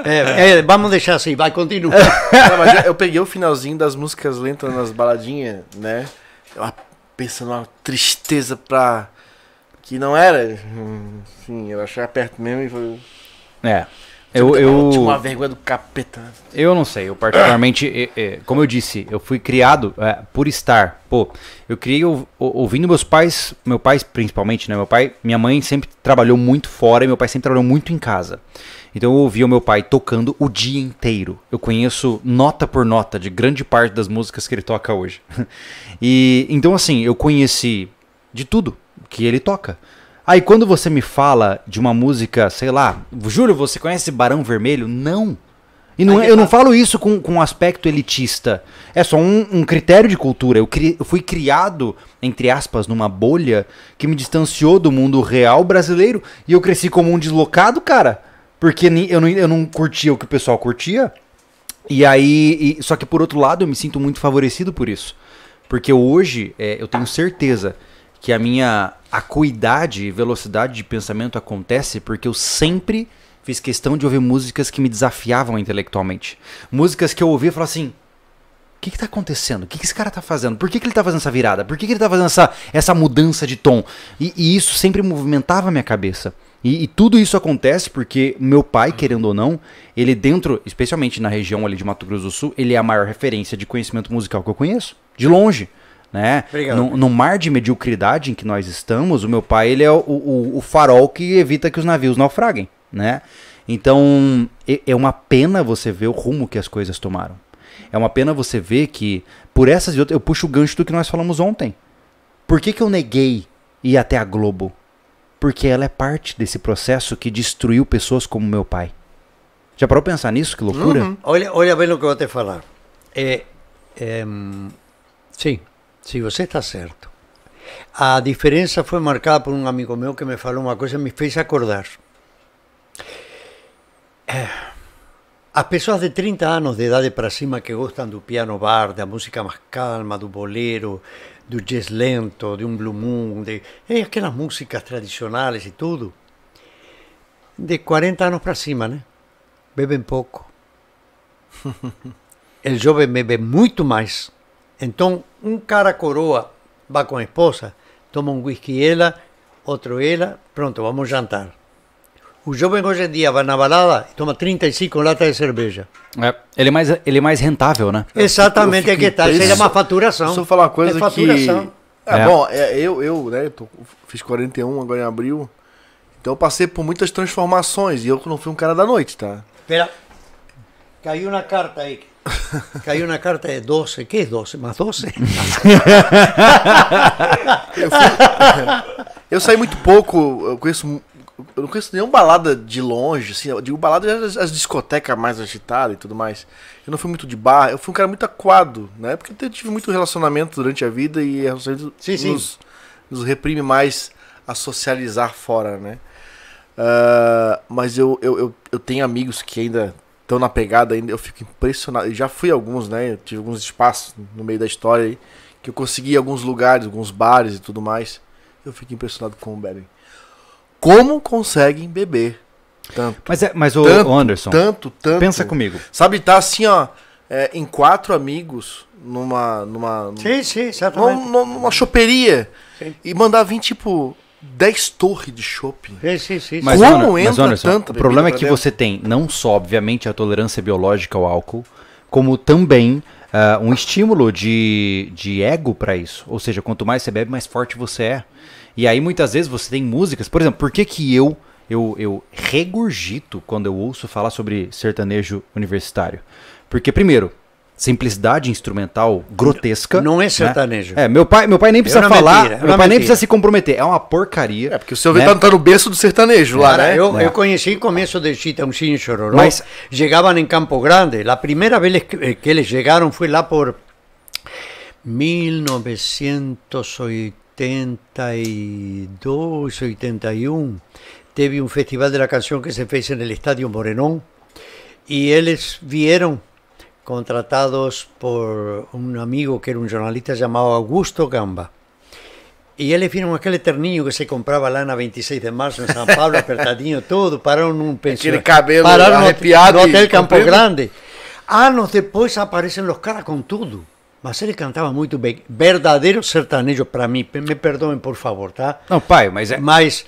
é, é, vamos deixar assim, vai, continua. Não, eu, eu, peguei o finalzinho das músicas lentas nas baladinhas, né? Eu pensando numa tristeza pra. que não era. Sim, eu achei perto mesmo e foi. É. Eu, eu, eu uma vergonha do capeta. Né? Eu não sei, eu particularmente, é, é, como eu disse, eu fui criado é, por estar. Pô, eu criei ou, ouvindo meus pais, meu pai principalmente, né? Meu pai, minha mãe sempre trabalhou muito fora e meu pai sempre trabalhou muito em casa. Então eu ouvia o meu pai tocando o dia inteiro. Eu conheço nota por nota de grande parte das músicas que ele toca hoje. (laughs) e então assim, eu conheci de tudo que ele toca. Aí quando você me fala de uma música, sei lá, Júlio, você conhece Barão Vermelho? Não. E não, é, é eu não falo isso com, com um aspecto elitista. É só um, um critério de cultura. Eu, cri, eu, fui criado, entre aspas, numa bolha que me distanciou do mundo real brasileiro e eu cresci como um deslocado, cara. Porque eu não, eu não curtia o que o pessoal curtia. E aí. E, só que por outro lado, eu me sinto muito favorecido por isso. Porque hoje é, eu tenho certeza que a minha acuidade e velocidade de pensamento acontece porque eu sempre fiz questão de ouvir músicas que me desafiavam intelectualmente. Músicas que eu ouvia e falava assim: o que está acontecendo? O que, que, esse cara está fazendo? Por que, que ele está fazendo essa virada? Por que, que ele está fazendo essa, essa mudança de tom? E, e, isso sempre movimentava a minha cabeça. E, e, tudo isso acontece porque meu pai, querendo ou não, ele dentro, especialmente na região ali de Mato Grosso do Sul, ele é a maior referência de conhecimento musical que eu conheço, de longe. Né? No, no, mar de mediocridade em que nós estamos, o meu pai ele é o, o, o farol que evita que os navios naufraguem. Né? Então é, é uma pena você ver o rumo que as coisas tomaram. É uma pena você ver que, por essas e outras, eu puxo o gancho do que nós falamos ontem. Por que, que eu neguei ir até a Globo? porque ela é parte desse processo que destruiu pessoas como meu pai. Já parou eu pensar nisso? Que loucura? Uhum. Olha, olha bem o que eu vou te falar. É, é, sim, sim, você está certo. A diferença foi marcada por um amigo meu que me falou uma coisa e me fez acordar. É, as pessoas de 30 anos de idade para cima que gostam do piano bar, da música mais calma, do bolero, do jazz lento, de um blue moon, de é aquelas músicas tradicionais e tudo. De 40 anos para cima, né? Bebem pouco. o (laughs) jovem bebe muito mais. Então, um cara coroa vai com a esposa, toma um whisky ela, outro ela, pronto, vamos jantar. O jovem hoje em dia vai na balada e toma 35 latas de cerveja. É, ele, é mais, ele é mais rentável, né? Exatamente, é que tá. Isso é uma faturação. eu falar uma é coisa é faturação. que... É, é. Bom, é, eu, eu né, tô, fiz 41 agora em abril, então eu passei por muitas transformações e eu não fui um cara da noite, tá? Espera, caiu na carta aí. (laughs) Caiu na carta é doce. Que é doce? Mas doce? (laughs) eu, fui, (laughs) eu saí muito pouco, eu conheço eu não conheço nenhuma balada de longe, assim. Eu digo balada é as, as discotecas mais agitadas e tudo mais. Eu não fui muito de bar, eu fui um cara muito aquado, né? Porque eu tive muito relacionamento durante a vida e é relacionamento sim, sim. Nos, nos reprime mais a socializar fora, né? Uh, mas eu, eu, eu, eu, tenho amigos que ainda estão na pegada, ainda eu fico impressionado. Eu já fui a alguns, né? Eu tive alguns espaços no meio da história aí, que eu consegui alguns lugares, alguns bares e tudo mais. Eu fico impressionado com o Beren como conseguem beber tanto. Mas, é, mas o tanto, Anderson, tanto, tanto. Pensa comigo. Sabe, tá assim, ó, é, em quatro amigos numa. numa sim, sim, certamente. Numa, numa choperia. Sim. E mandar vir, tipo, dez torres de shopping. Sim, sim, sim. Mas, Como mas, entra mas, O problema é que dentro? você tem não só, obviamente, a tolerância biológica ao álcool, como também uh, um estímulo de, de ego para isso. Ou seja, quanto mais você bebe, mais forte você é. E aí muitas vezes você tem músicas, por exemplo, por que que eu eu, eu regurgito quando eu ouço falar sobre sertanejo universitário? Porque primeiro, simplicidade instrumental grotesca. Não é né? sertanejo. Né? É, meu pai, meu pai nem é precisa falar, mentira, é meu pai mentira. nem precisa se comprometer. É uma porcaria. É, porque o seu né? tá, no berço do sertanejo é, lá, né? Eu, é. eu conheci o começo de Chitãozinho e Chororó. Mas chegavam em Campo Grande. A primeira vez que, eh, que eles chegaram foi lá por 1980 82, 81, teve un festival de la canción que se fez en el Estadio Morenón y ellos vieron contratados por un amigo que era un jornalista llamado Augusto Gamba. Y él vieron aquel eternillo que se compraba lana 26 de marzo en San Pablo, (laughs) apertadinho, todo. Pararon un pensión. Pararon no, Hotel Campo Grande. Años después aparecen los caras con todo. Mas ele cantava muito bem. Verdadeiro sertanejo para mim. Me perdoem, por favor, tá? Não, pai, mas é... Mas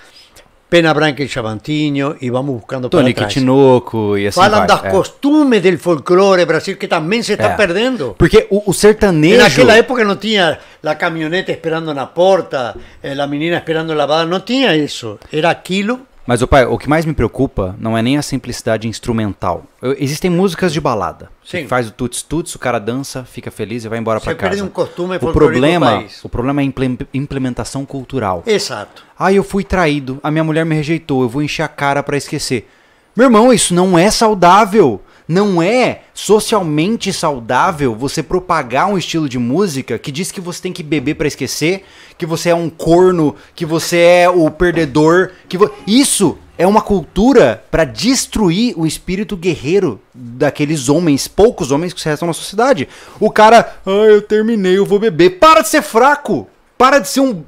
Pena Branca e Chavantinho e vamos buscando Tony para trás. Tinoco e assim Falam vai, das é. costumes do folclore brasileiro que também se está é. perdendo. Porque o, o sertanejo... Naquela época não tinha a caminhonete esperando na porta, a menina esperando lavada, não tinha isso. Era aquilo mas, o pai, o que mais me preocupa não é nem a simplicidade instrumental. Eu, existem músicas de balada. Sim. faz o tuts-tuts, o cara dança, fica feliz e vai embora para casa. Perde um costume é o problema, o problema é a implementação cultural. Exato. Ah, eu fui traído, a minha mulher me rejeitou, eu vou encher a cara para esquecer. Meu irmão, isso não é saudável. Não é socialmente saudável você propagar um estilo de música que diz que você tem que beber para esquecer, que você é um corno, que você é o perdedor, que vo... isso é uma cultura para destruir o espírito guerreiro daqueles homens, poucos homens que restam na sociedade. O cara, ah, eu terminei, eu vou beber. Para de ser fraco! Para de ser um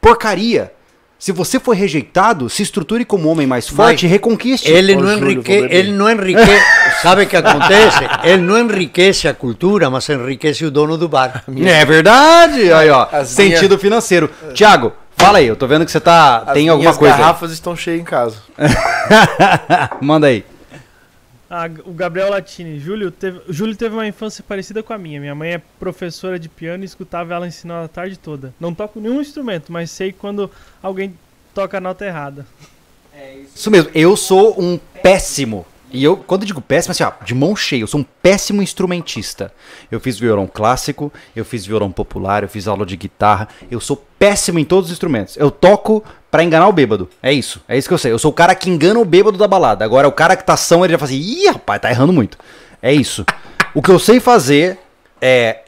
porcaria! Se você foi rejeitado, se estruture como homem mais forte Vai. e reconquiste. Ele não, enrique, ele não enriquece. Sabe o que acontece? Ele não enriquece a cultura, mas enriquece o dono do bar. (laughs) É verdade. Aí, ó. As sentido financeiro. Tiago, fala aí. Eu tô vendo que você tá. As tem alguma coisa. As garrafas estão cheias em casa. (laughs) Manda aí. Ah, o Gabriel Latini. Júlio teve, Júlio teve uma infância parecida com a minha. Minha mãe é professora de piano e escutava ela ensinando a tarde toda. Não toco nenhum instrumento, mas sei quando alguém toca a nota errada. É isso. isso mesmo. Eu sou um péssimo. E eu, quando eu digo péssimo, assim, ó, de mão cheia, eu sou um péssimo instrumentista. Eu fiz violão clássico, eu fiz violão popular, eu fiz aula de guitarra, eu sou péssimo em todos os instrumentos. Eu toco para enganar o bêbado. É isso. É isso que eu sei. Eu sou o cara que engana o bêbado da balada. Agora, o cara que tá são, ele já fala assim: ih, rapaz, tá errando muito. É isso. O que eu sei fazer é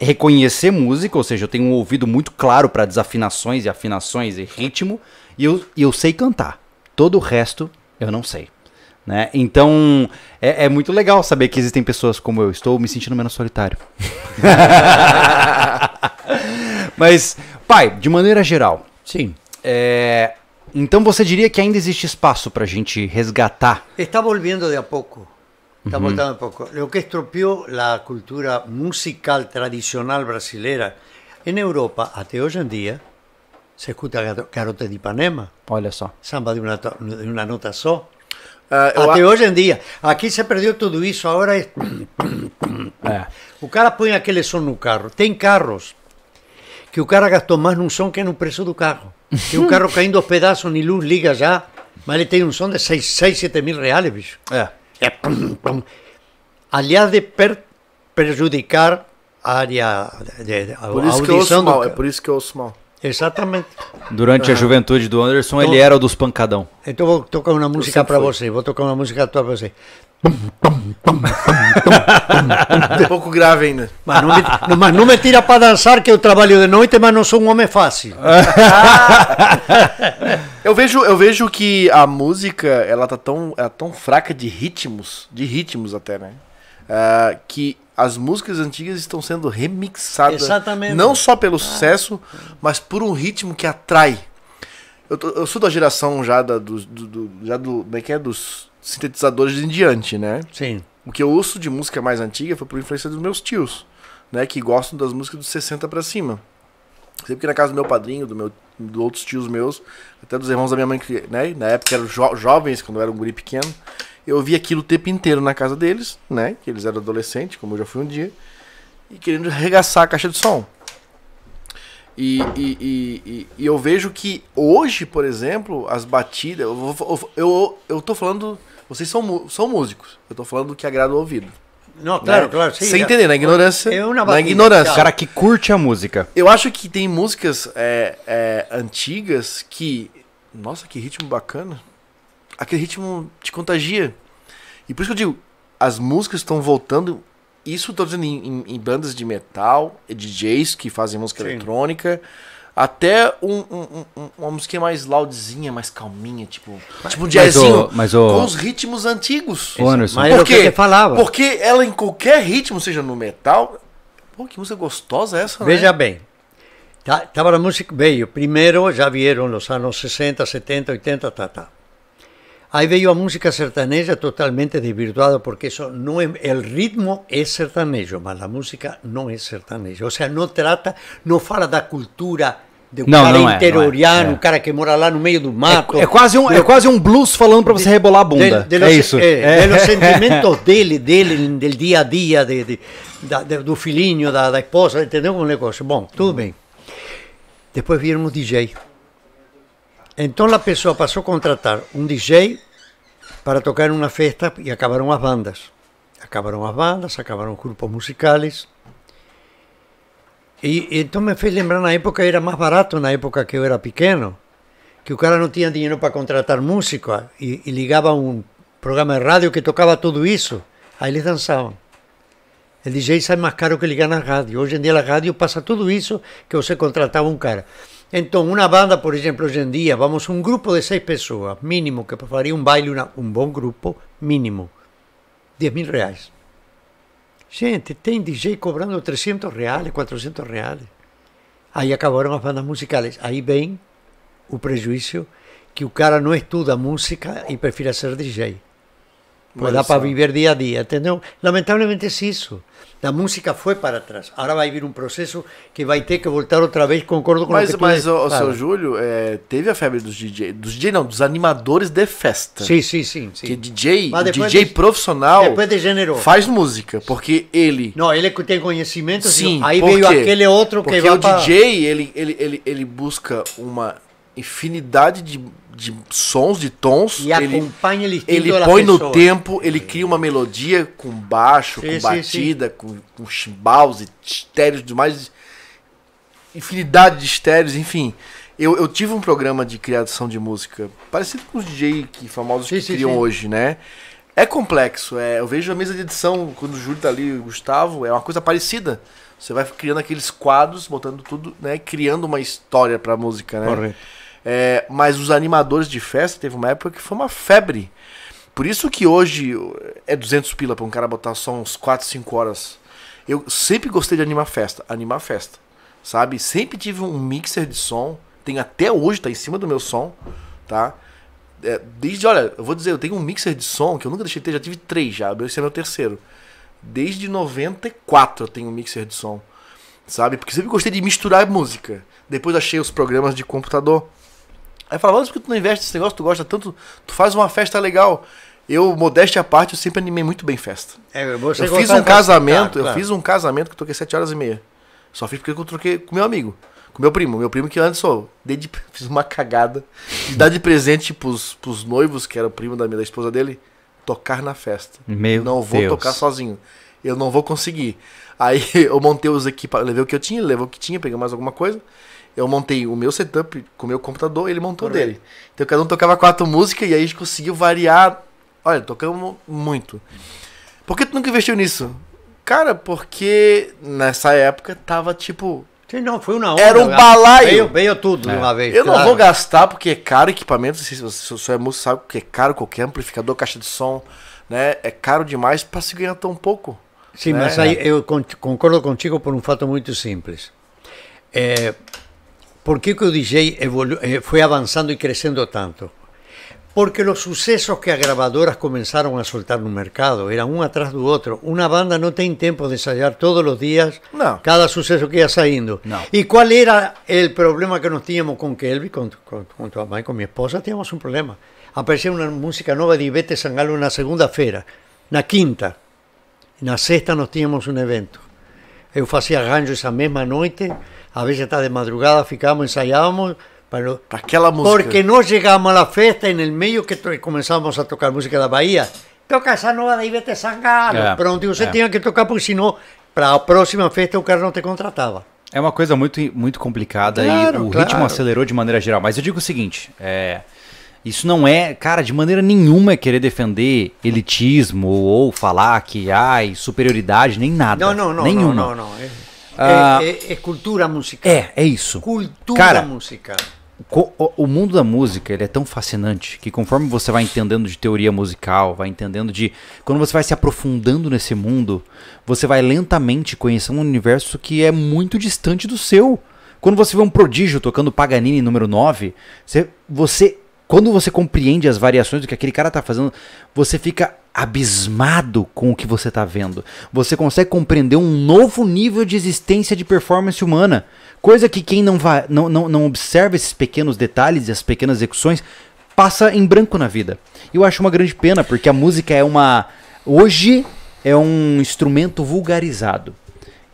reconhecer música, ou seja, eu tenho um ouvido muito claro para desafinações e afinações e ritmo, e eu, e eu sei cantar. Todo o resto eu não sei. Né? Então é, é, muito legal saber que existem pessoas como eu. Estou me sentindo menos solitário. (laughs) Mas, pai, de maneira geral. Sim. É, então você diria que ainda existe espaço para a gente resgatar? Está uhum. voltando de a pouco. Está uhum. voltando a pouco. O que estropeou a cultura musical tradicional brasileira em Europa até hoje em dia se escuta Garota de Ipanema. Olha só. Samba de uma, de uma nota só. Uh, ah, Até eu... hoje em dia. Aqui se perdeu tudo isso, agora é... é. O cara põe aquele som no carro. Tem carros que o cara gastou mais num som que no preço do carro. Tem um carro caindo aos pedaços, Nilu liga já, mas ele tem um som de 6, 6 7 mil reais, bicho. É. é pum, pum. Aliás, de per, prejudicar a área, de, de, a, por isso a que eu ouço mal, É, é por isso que eu é ouço mal. Exatamente. Durante uhum. a juventude do Anderson, então, ele era o dos pancadão. Então vou tocar uma música para você, vou tocar uma música tua para você. Um é pouco grave ainda. Mas não, me, não, mas não me tira para dançar que eu trabalho de noite, mas não sou um homem fácil. eu vejo, eu vejo que a música ela tá tão, é tão fraca de ritmos, de ritmos até, né? Uh, que as músicas antigas estão sendo remixadas, Exatamente. não só pelo sucesso, mas por um ritmo que atrai. Eu, tô, eu sou da geração já da, do, do, do já do, como é que é dos sintetizadores em diante, né? Sim. O que eu uso de música mais antiga foi por influência dos meus tios, né? Que gostam das músicas dos 60 para cima. Sempre que na casa do meu padrinho, do meu, de outros tios meus, até dos irmãos da minha mãe, que né, na época eram jo jovens, quando eu era um guri pequeno, eu via aquilo o tempo inteiro na casa deles, né? Que eles eram adolescentes, como eu já fui um dia, e querendo arregaçar a caixa de som. E, e, e, e, e eu vejo que hoje, por exemplo, as batidas. Eu, eu, eu, eu tô falando vocês são, são músicos. Eu tô falando do que agrada o ouvido. Não, né? claro, né? claro. Sim, Sem entender, na ignorância. Eu na, batida, na ignorância. cara que curte a música. Eu acho que tem músicas é, é, antigas que. Nossa, que ritmo bacana. Aquele ritmo te contagia. E por isso que eu digo, as músicas estão voltando. Isso eu tô dizendo em, em, em bandas de metal, é DJs que fazem música Sim. eletrônica até um, um, um, uma música mais loudzinha, mais calminha, tipo, tipo um jazzinho, mas o, com os ritmos antigos. O Anderson. Mas porque, é que falava. porque ela em qualquer ritmo, seja no metal, pô, que música gostosa é essa, né? Veja bem, estava tá, na música, veio, primeiro já vieram nos anos 60, 70, 80, tá, tá. Aí veio a música sertaneja totalmente desvirtuada, porque isso não é. O ritmo é sertanejo, mas a música não é sertanejo. Ou seja, não trata, não fala da cultura do não, cara não é, é interioriano, é. o cara que mora lá no meio do é mato. É, quase, um, é quase um blues falando para você rebolar a bunda. De, de é isso. Eh, é, os sentimentos (laughs) dele, dele, do dia a dia, de, da, do filhinho, da, da esposa, entendeu como negócio? Bom, tudo bem. Depois viram o DJ. Então a pessoa passou a contratar um DJ para tocar em uma festa e acabaram as bandas. Acabaram as bandas, acabaram os grupos musicais. E então me fez lembrar na época era mais barato na época que eu era pequeno, que o cara não tinha dinheiro para contratar músico e, ah, e, ligava um programa de rádio que tocava tudo isso, aí eles dançavam. O DJ sai mais caro que ligar na rádio. Hoje em dia a rádio passa tudo isso que você contratava um cara. Então, uma banda, por exemplo, hoje em dia, vamos um grupo de seis pessoas, mínimo, que faria um baile, uma, um bom grupo, mínimo, 10 mil reais. Gente, tem DJ cobrando 300 reais, 400 reais. Aí acabaram as bandas musicais. Aí vem o prejuízo que o cara não estuda música e prefere ser DJ. Pues dá para viver día a día, entendeu? Lamentablemente é isso, a música foi para trás. Agora vai vir um processo que vai ter que voltar outra vez, concordo com mas, o que Mas, o, o seu Júlio, é, teve a febre dos DJ, dos DJ não, dos animadores de festa. Sim, sim, sim. sim. Que DJ, DJ de, profissional depois degenerou. faz música, porque ele... Não, ele é que tem conhecimento, sim, assim, aí veio aquele outro porque que vai Porque o pra... DJ, ele, ele, ele, ele busca uma infinidade de de sons, de tons. E ele, acompanha ele Ele põe no tempo, ele cria uma melodia com baixo, sim, com sim, batida, sim. com, com chimbaus e estéreos de mais. Infinidade de estéreos, enfim. Eu, eu tive um programa de criação de música parecido com os DJ que, famosos que criam hoje, né? É complexo. É, eu vejo a mesa de edição, quando o Júlio tá ali, o Gustavo, é uma coisa parecida. Você vai criando aqueles quadros, botando tudo, né? Criando uma história pra música, né? Correto. É, mas os animadores de festa teve uma época que foi uma febre. Por isso que hoje é 200 pila para um cara botar só uns 4, 5 horas. Eu sempre gostei de animar festa, animar festa, sabe? Sempre tive um mixer de som, tem até hoje, tá em cima do meu som, tá? É, desde, olha, eu vou dizer, eu tenho um mixer de som que eu nunca deixei de ter, já tive três já, esse é meu terceiro. Desde 94 eu tenho um mixer de som, sabe? Porque sempre gostei de misturar música. Depois achei os programas de computador, Aí falava, mas que tu não investe nesse negócio? Tu gosta tanto, tu faz uma festa legal. Eu, modéstia à parte, eu sempre animei muito bem festa. É, eu, eu fiz um casamento, tá, eu claro. fiz um casamento que toquei sete horas e meia. Só fiz porque eu troquei com meu amigo, com meu primo. Meu primo que antes só dei de, (laughs) fiz uma cagada de dar de presente pros, pros noivos, que era o primo da minha da esposa dele, tocar na festa. Meu Não vou Deus. tocar sozinho. Eu não vou conseguir. Aí (laughs) eu montei os equipamentos, levei o que eu tinha, levei o que tinha, peguei mais alguma coisa eu montei o meu setup com o meu computador, ele montou dele. Então cada um tocava quatro músicas e aí a gente conseguiu variar. Olha, tocamos muito. Por que tu nunca investiu nisso? Cara, porque nessa época tava tipo. Sim, não, foi uma onda. Era um né? balaio. Veio, veio tudo é. de uma vez. Eu claro. não vou gastar porque é caro equipamento. Se você é músico, sabe que é caro qualquer amplificador, caixa de som, né? É caro demais para se ganhar tão pouco. Sim, né? mas aí eu concordo contigo por um fato muito simples. É, ¿Por que o DJ eh, foi avançando e crescendo tanto? Porque os sucessos que as gravadoras começaram a soltar no mercado eram um atrás do outro. Uma banda não tem tempo de ensaiar todos os dias, cada sucesso que ia saindo. E qual era o problema que nós tínhamos com Kelvin, com, com con tu mamá com minha esposa? tínhamos um problema. Aparecia uma música nova de Ivete Sangalo na segunda feira, na quinta. Na sexta nós tínhamos um evento. Eu fazia arranjo essa mesma noite a veces hasta de madrugada ficábamos, ensayábamos. Para, para aquella música. Porque no llegábamos a la fiesta en el medio que comenzábamos a tocar música de la Bahía. Toca esa nueva de Ivete Sangalo. Pronto, e você tinha que tocar, porque senão, para a próxima festa, o cara não te contratava. É uma coisa muito, muito complicada claro, e o claro. ritmo acelerou de maneira geral. Mas eu digo o seguinte: é, isso não é, cara, de maneira nenhuma é querer defender elitismo ou falar que ai, superioridade, nem nada. Não, não, não. Nenhuma. Não, não, não. É ah, é, é, é, cultura musical. É, é isso. Cultura Cara, musical. O, o mundo da música ele é tão fascinante que conforme você vai entendendo de teoria musical, vai entendendo de. Quando você vai se aprofundando nesse mundo, você vai lentamente conhecendo um universo que é muito distante do seu. Quando você vê um prodígio tocando Paganini número 9, você, você quando você compreende as variações do que aquele cara tá fazendo, você fica abismado com o que você está vendo. Você consegue compreender um novo nível de existência de performance humana. Coisa que quem não, vai, não, não, não observa esses pequenos detalhes e as pequenas execuções passa em branco na vida. Eu acho uma grande pena, porque a música é uma. Hoje é um instrumento vulgarizado.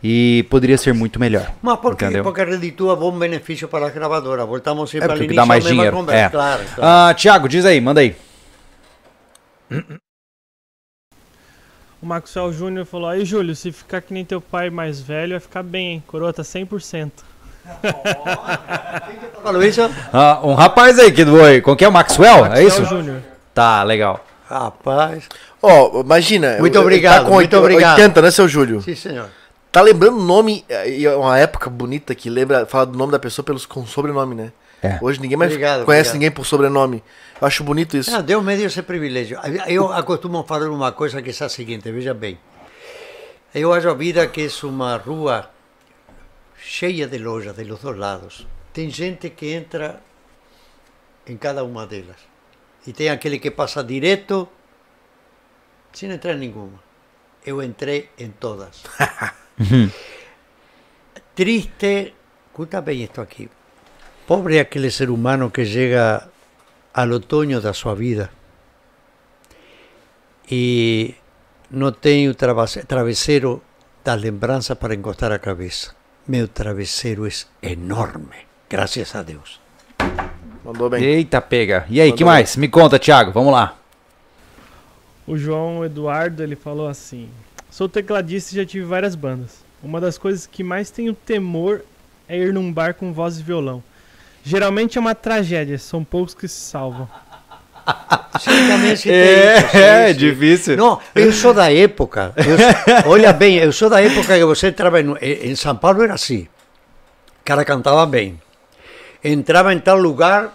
E poderia ser muito melhor. Mas por que, porque reditúa bom benefício para a gravadora. Voltamos sempre é ao início. Dá mais dinheiro. É. Claro, claro. Ah, Tiago, diz aí, manda aí. O Maxwell Júnior falou: aí, Júlio, se ficar que nem teu pai mais velho, vai ficar bem, hein? Coroa tá 100%. Falou isso? Ah, um rapaz aí que doou aí. Qual que é o Maxwell? É Maxwell é isso? Júnior. Tá, legal. Rapaz. Ó, imagina. Muito tá obrigado. Tá com muito 80, obrigado. 80, né, seu Júlio? Sim, senhor. Tá lembrando o nome, é, é uma época bonita que lembra, fala do nome da pessoa pelos, com sobrenome, né? É. Hoje ninguém mais obrigado, conhece obrigado. ninguém por sobrenome. Eu acho bonito isso. Não, Deus me deu esse privilégio. Eu acostumo falar uma coisa que é a seguinte, veja bem. Eu acho a vida que é uma rua cheia de lojas dos dois lados. Tem gente que entra em cada uma delas. E tem aquele que passa direto sem entrar em nenhuma. Eu entrei em todas. (laughs) Triste, escuta bem isto aqui. Pobre aquele ser humano que chega ao outono da sua vida e não tem o travesseiro da lembrança para encostar a cabeça. Meu travesseiro é enorme, graças a Deus. Mandou bem. Eita, pega. E aí, Mandou que mais? Bem. Me conta, Thiago, vamos lá. O João Eduardo, ele falou assim: "Sou tecladista e já tive várias bandas. Uma das coisas que mais tenho temor é ir num bar com voz e violão. Geralmente é uma tragédia, são poucos que se salvam. que é, tem isso, é, é difícil. Não, eu sou da época. Eu, (laughs) olha bem, eu sou da época que você entrava em, em São Paulo era assim. O cara cantava bem. Entrava em tal lugar,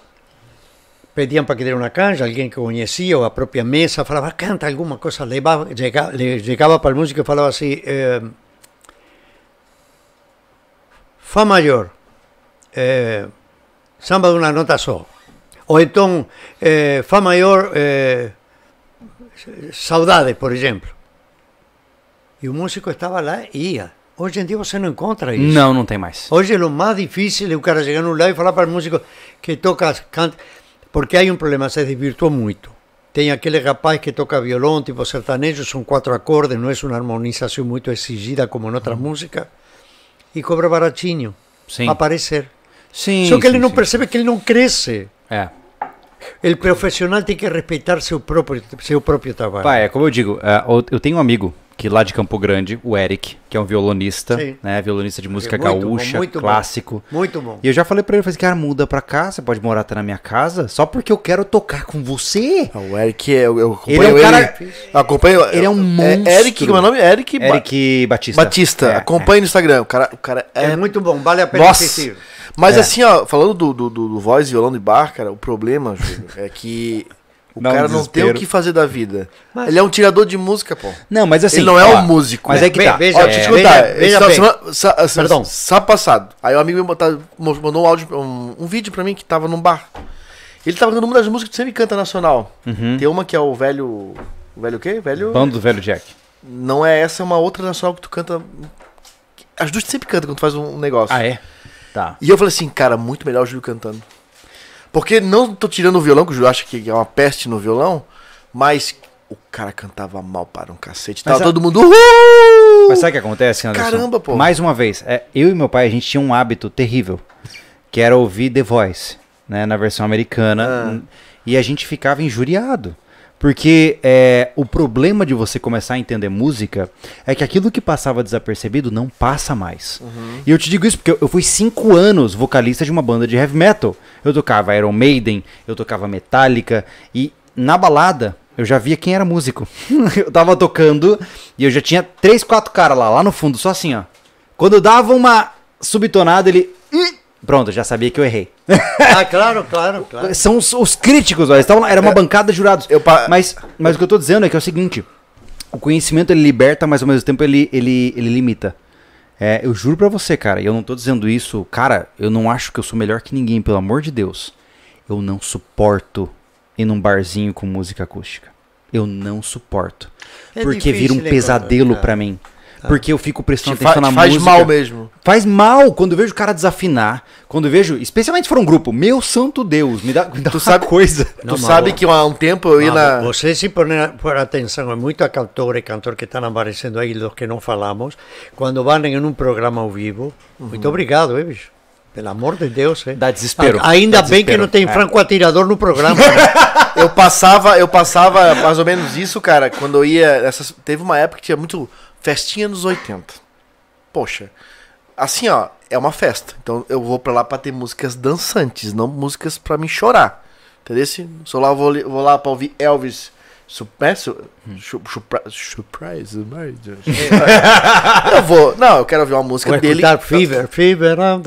pediam para que dera uma canja, alguém que conhecia, ou a própria mesa, falava, canta alguma coisa, levava, chegava, chegava para o músico e falava assim, eh, Fá maior, eh, samba de uma nota só. Ou então eh, Fá maior, eh, Saudade, por exemplo. E o músico estava lá e ia. Hoje em dia você não encontra isso. Não, não tem mais. Hoje é o mais difícil é o cara chegar no live e falar para o músico que toca, canta. Porque há um problema, se desvirtuou muito. Tem aquele rapaz que toca violão, tipo sertanejo, são quatro acordes, não é uma harmonização muito exigida como em outras músicas. E cobra baratinho. Sim. Aparecer. Sim, Só que ele não sim. percebe que ele não cresce. É. o profissional tem que respeitar seu próprio, seu próprio trabalho. Pai, é como eu digo, é, eu tenho um amigo que lá de Campo Grande, o Eric, que é um violonista, Sim. né, violonista de música é muito gaúcha, bom, muito clássico. Bom. Muito bom. E eu já falei para ele, falei, assim, cara, muda para cá, você pode morar até tá na minha casa, só porque eu quero tocar com você. Ah, o Eric, eu, eu acompanho ele. É um cara, ele, acompanho, ele é um é, monstro. É, Eric, é Eric, Eric ba Batista. Batista, é, acompanha é. no Instagram, o cara, o cara é... é muito bom, vale a pena Nossa. assistir. Mas é. assim, ó, falando do, do, do, voz, violão e bar, cara, o problema, Júlio, é que o não, cara não desespero. tem o que fazer da vida. Mas... Ele é um tirador de música, pô. Não, mas assim. Ele não é ó, um músico. Mas é que tá. Veja, ó, deixa eu te contar. Veja, veja semana, sa, sa, Perdão. Sábado passado. Aí um amigo me mandou um, áudio, um, um, vídeo pra mim que tava num bar. Ele tava tá cantando uma das músicas que sempre canta nacional. Uhum. Tem uma que é o velho. O velho o quê? Velho. Bando do velho Jack. Não é essa, é uma outra nacional que tu canta. As duas sempre canta quando tu faz um negócio. Ah, é? Tá. E eu falei assim, cara, muito melhor o Júlio cantando. Porque não tô tirando o violão, que o Júlio acha que é uma peste no violão, mas o cara cantava mal para um cacete. Mas Tava a... todo mundo. Uhul! Mas sabe o que acontece, Anderson? Caramba, pô. Mais uma vez, é, eu e meu pai, a gente tinha um hábito terrível, que era ouvir The Voice, né? Na versão americana. Ah. E a gente ficava injuriado. Porque é, o problema de você começar a entender música é que aquilo que passava desapercebido não passa mais. Uhum. E eu te digo isso porque eu, eu fui cinco anos vocalista de uma banda de heavy metal. Eu tocava Iron Maiden, eu tocava Metallica e na balada eu já via quem era músico. (laughs) eu tava tocando e eu já tinha três, quatro caras lá, lá no fundo, só assim, ó. Quando eu dava uma subtonada, ele. Pronto, já sabia que eu errei. (laughs) ah, claro, claro, claro. São os, os críticos, ó, estavam, era uma é, bancada de jurados. Eu pa... mas, mas o que eu tô dizendo é que é o seguinte: o conhecimento ele liberta, mas ao mesmo tempo ele, ele, ele limita. É, eu juro para você, cara, e eu não tô dizendo isso, cara, eu não acho que eu sou melhor que ninguém, pelo amor de Deus. Eu não suporto ir num barzinho com música acústica. Eu não suporto. É porque difícil, vira um né, pesadelo para mim. É. porque eu fico prestando te então, atenção na faz música. Faz mal mesmo. Faz mal quando eu vejo o cara desafinar. Quando eu vejo, especialmente se for um grupo, meu santo Deus, me dá, me dá tu sabe, coisa. (laughs) Não, tu sabe que há um tempo eu ia na. Você se pone por atenção, é muito a cantor e cantor que estão aparecendo aí, dos que não falamos, quando vão em um programa ao vivo. Uhum. Muito obrigado, hein, eh, bicho? Pelo amor de Deus, hein? Eh. Dá desespero. Ah, ainda Dá bem desespero. que não tem é. franco atirador no programa. Né? (laughs) eu passava, eu passava mais ou menos isso, cara. Quando eu ia. Essas, teve uma época que tinha muito Festinha nos 80. Poxa, assim, ó, é uma festa. Então eu vou pra lá pra ter músicas dançantes, não músicas pra me chorar. Entendeu? se? lá, vou, vou lá pra ouvir Elvis. Hum. Surprise, surprise, (laughs) Eu vou. Não, eu quero ouvir uma música dele. Fever, fever, não,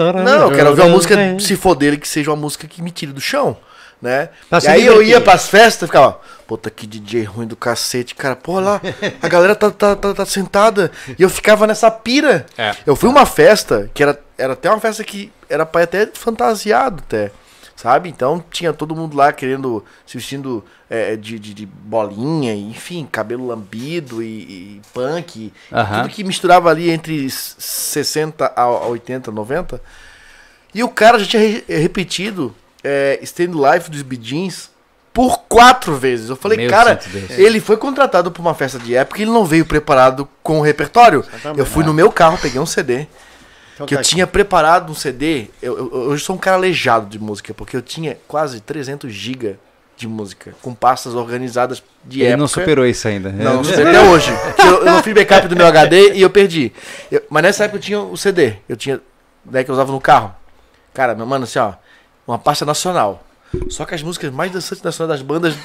eu quero ouvir uma música, se for dele, que seja uma música que me tire do chão né? Tá e aí eu ia pras festas e ficava, puta que DJ ruim do cacete, cara. Pô, lá, a galera tá, tá, tá, tá, sentada. E eu ficava nessa pira. É. Eu fui uma festa, que era, era até uma festa que era pra até fantasiado até. Sabe? Então tinha todo mundo lá querendo, se vestindo é, é de, de, de, bolinha, enfim, cabelo lambido e, e punk. uh -huh. Tudo que misturava ali entre 60 a 80, 90. E o cara já tinha re repetido é, Stand Life dos Bidins por quatro vezes. Eu falei, Meu cara, é. ele foi contratado para uma festa de época e ele não veio preparado com o repertório. Exatamente. Eu fui no meu carro, peguei um CD. Então, que tá eu aqui. tinha preparado um CD. Eu, eu, hoje sou um cara aleijado de música, porque eu tinha quase 300 GB de música, com pastas organizadas de Ele época. não superou isso ainda. Não, é. não superou até hoje. Eu, eu, não fiz backup do meu HD e eu perdi. Eu, mas nessa época eu tinha o CD, eu tinha, daí né, que eu usava no carro. Cara, meu mano, assim, ó, uma pasta nacional. Só que as músicas mais dançantes nacionais das bandas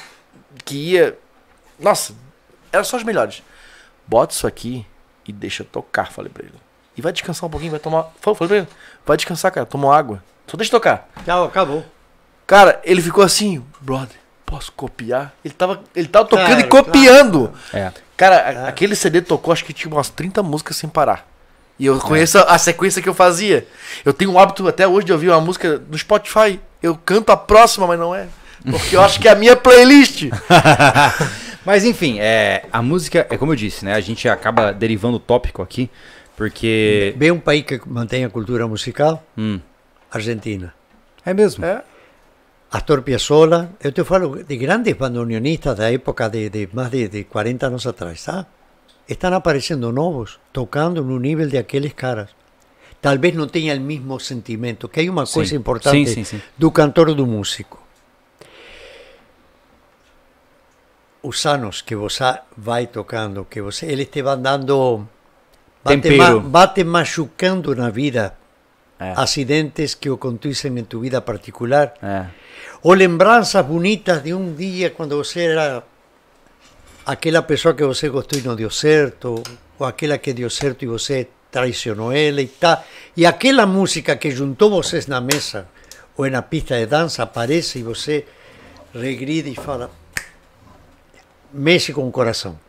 que ia. Nossa, eram só as melhores. Bota isso aqui e deixa tocar, falei pra ele. E vai descansar um pouquinho, vai tomar. Falei pra ele, vai descansar, cara, toma água. Só deixa tocar. Já acabou. Cara, ele ficou assim, brother, posso copiar? Ele tava, ele tava tocando claro, e copiando. Claro. É. Cara, é. aquele CD tocou, acho que tinha umas 30 músicas sem parar. E eu conheço é. a sequência que eu fazia. Eu tenho o hábito até hoje de ouvir uma música do Spotify. Eu canto a próxima, mas não é. Porque eu acho que é a minha playlist. (laughs) mas enfim, é, a música, é como eu disse, né? A gente acaba derivando o tópico aqui, porque. Bem um país que mantém a cultura musical, hum. Argentina. É mesmo? É. Astor Piazzolla, eu te falo de grandes bandoneonistas da época de, de mais de, de 40 anos atrás, sabe? están apareciendo novos, tocando en un nivel de aqueles caras. Tal vez no tenga el mismo sentimiento, que hay una cosa sí, importante sí, sí, do cantor do músico. Os anos que você vai tocando, que você, ele te vai dando... Tempero. Bate, machucando na vida é. Ah. acidentes que acontecem em tua vida particular. É. Ah. Ou lembranças bonitas de um dia quando você era aquella persona que você gustó y no dio certo, o aquela que dio certo e você traicionou él Y tal. E aquela música que juntó juntou en la mesa o en la pista de danza aparece y você regride y fala, mexe con corazón!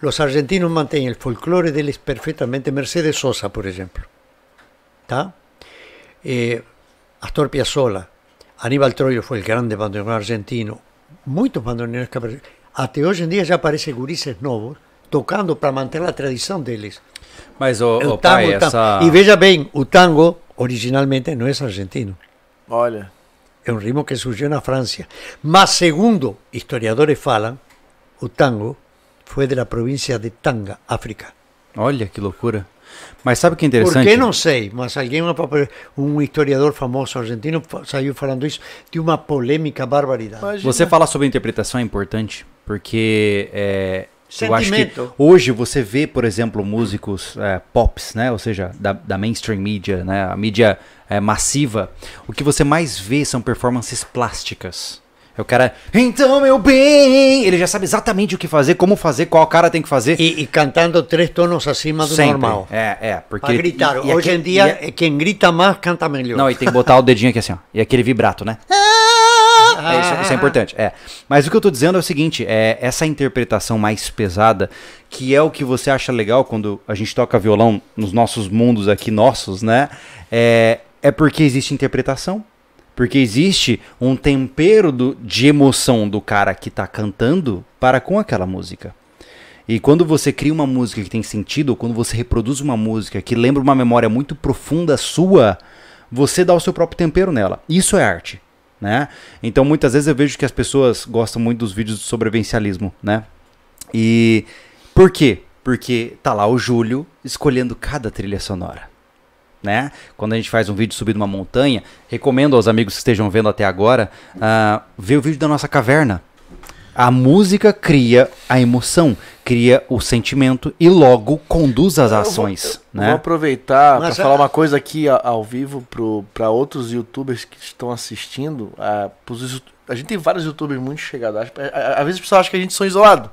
Los Los argentinos mantienen el folclore deles perfectamente. Mercedes Sosa, por ejemplo. está. Eh, Astor Piazzolla, Aníbal Troyo fue el grande bandoneón argentino. Muchos bandoneones que aparecieron. Até hoje em dia já aparecem gurises novos tocando para manter a tradição deles. Mas o, o, o pai, tango, essa... E veja bem, o tango originalmente não é argentino. Olha. É um ritmo que surgiu na França. Mas segundo historiadores falam, o tango foi da província de Tanga, África. Olha que loucura. Mas sabe que é interessante? Porque não sei, mas alguém, um historiador famoso argentino saiu falando isso de uma polêmica barbaridade. Imagina. Você fala sobre interpretação é importante porque é, eu acho que hoje você vê, por exemplo, músicos é, pops, né? Ou seja, da, da mainstream media, né? A mídia é, massiva. O que você mais vê são performances plásticas. É o cara, então meu bem, ele já sabe exatamente o que fazer, como fazer, qual cara tem que fazer. E, e cantando três tonos acima do Sempre. normal. É, é, porque. Pra gritar. E, e Hoje aquele, em dia, quem grita mais canta melhor. Não, e tem que botar o dedinho aqui assim, ó. E aquele vibrato, né? (laughs) Ah, é, isso, isso, é ah, ah, ah. importante. É. Mas o que eu tô dizendo é o seguinte: é essa interpretação mais pesada, que é o que você acha legal quando a gente toca violão nos nossos mundos aqui nossos, né? É, é porque existe interpretação. Porque existe um tempero do, de emoção do cara que tá cantando para com aquela música. E quando você cria uma música que tem sentido, ou quando você reproduz uma música que lembra uma memória muito profunda sua, você dá o seu próprio tempero nela. Isso é arte né? Então muitas vezes eu vejo que as pessoas gostam muito dos vídeos de sobrevivencialismo, né? E por quê? Porque tá lá o Júlio escolhendo cada trilha sonora. Né? Quando a gente faz um vídeo subindo uma montanha, recomendo aos amigos que estejam vendo até agora uh, ver o vídeo da nossa caverna. A música cria a emoção, cria o sentimento e logo conduz as ações. Vou, né? vou aproveitar para falar uma coisa aqui ao, vivo para outros youtubers que estão assistindo. A, a gente tem vários youtubers muito chegados. Às vezes o pessoal acha que a gente são isolado.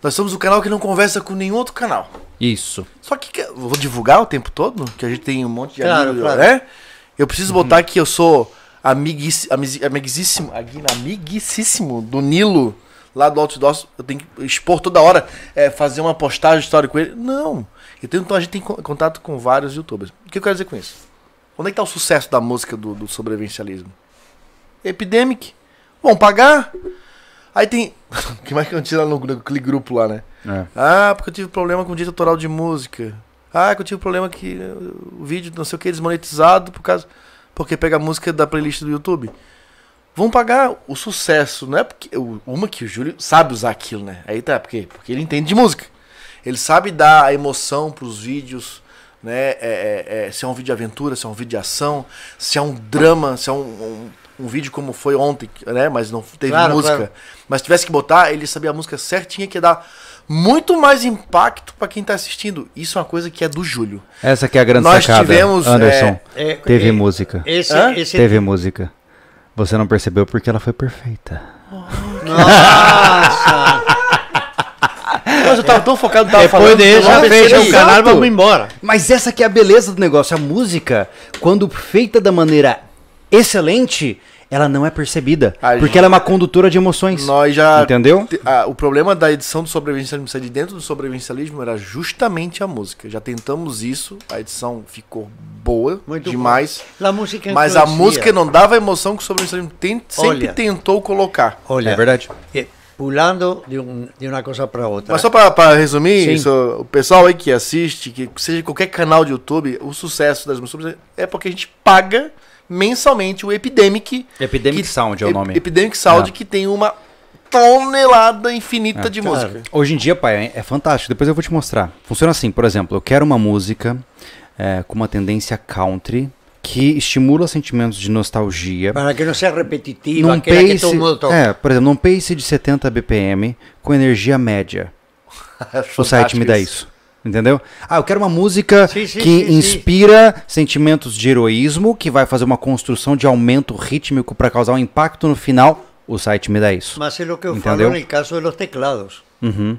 Nós somos o canal que não conversa com nenhum outro canal. Isso. Só que vou divulgar o tempo todo, que a gente tem um monte de claro, claro. né? Eu preciso uhum. botar que eu sou amiguíssimo, amiguíssimo, amiguíssimo do Nilo lá do outdoor, eu tenho que expor toda hora, é, fazer uma postagem histórica com ele. Não. então a gente tem contato com vários youtubers. O que eu quero dizer com isso? Onde é que tá o sucesso da música do, do sobrevivencialismo? Epidemic. Vão pagar? Aí tem. (laughs) O que mais que eu tinha lá no, naquele grupo lá, né? É. Ah, porque eu tive problema com o dito autoral de música. Ah, que eu tive problema que eh, o vídeo, não sei o que, desmonetizado por causa. Porque pega a música da playlist do YouTube vão pagar o sucesso. Não é porque. Uma que o Júlio sabe usar aquilo, né? Aí tá, porque, porque ele entende de música. Ele sabe dar a emoção pros vídeos, né? É, é, é, se é um vídeo de aventura, se é um vídeo de ação, se é um drama, se é um, um, um vídeo como foi ontem, né? Mas não teve claro, música. Claro. Mas tivesse que botar, ele sabia a música certinha que ia dar muito mais impacto para quem tá assistindo. Isso é uma coisa que é do Júlio. Essa que é a grande Nós sacada, tivemos, Anderson. É, é, teve é, música. Esse, esse teve música. Você não percebeu porque ela foi perfeita. Nossa! Mas (laughs) eu tava tão focado tava Depois falando. Depois já fecha o canal e vamos embora. Mas essa que é a beleza do negócio. A música, quando feita da maneira excelente, ela não é percebida. A porque gente... ela é uma condutora de emoções. Nós já. Entendeu? o problema da edição do sobrevivencialismo de dentro do sobrevivencialismo era justamente a música. Já tentamos isso, a edição ficou boa Muito demais. É mas a música não dava a emoção que o sobrevivencialismo tem, sempre olha, tentou colocar. Olha, é verdade. É pulando de, um, de, uma coisa para outra. Mas só para resumir, isso, o pessoal aí que assiste, que seja qualquer canal de YouTube, o sucesso das músicas é porque a gente paga mensalmente o Epidemic. Epidemic que, Sound é o nome. Epidemic Sound, é. que tem uma tonelada infinita é. de Cara, música. Hoje em dia, pai, é, é fantástico. Depois eu vou te mostrar. Funciona assim, por exemplo, eu quero uma música é, com uma tendência country que estimula sentimentos de nostalgia. Para que não seja repetitivo, pace, que todo mundo toca. É, por exemplo, num pace de 70 BPM com energia média. (laughs) o site me dá isso. isso. Entendeu? Ah, eu quero uma música sim, sim, que sim, inspira sentimentos de heroísmo, que vai fazer uma construção de aumento rítmico para causar um impacto no final. O site me dá isso. Mas é o que eu Entendeu? falo no caso dos teclados. Uhum.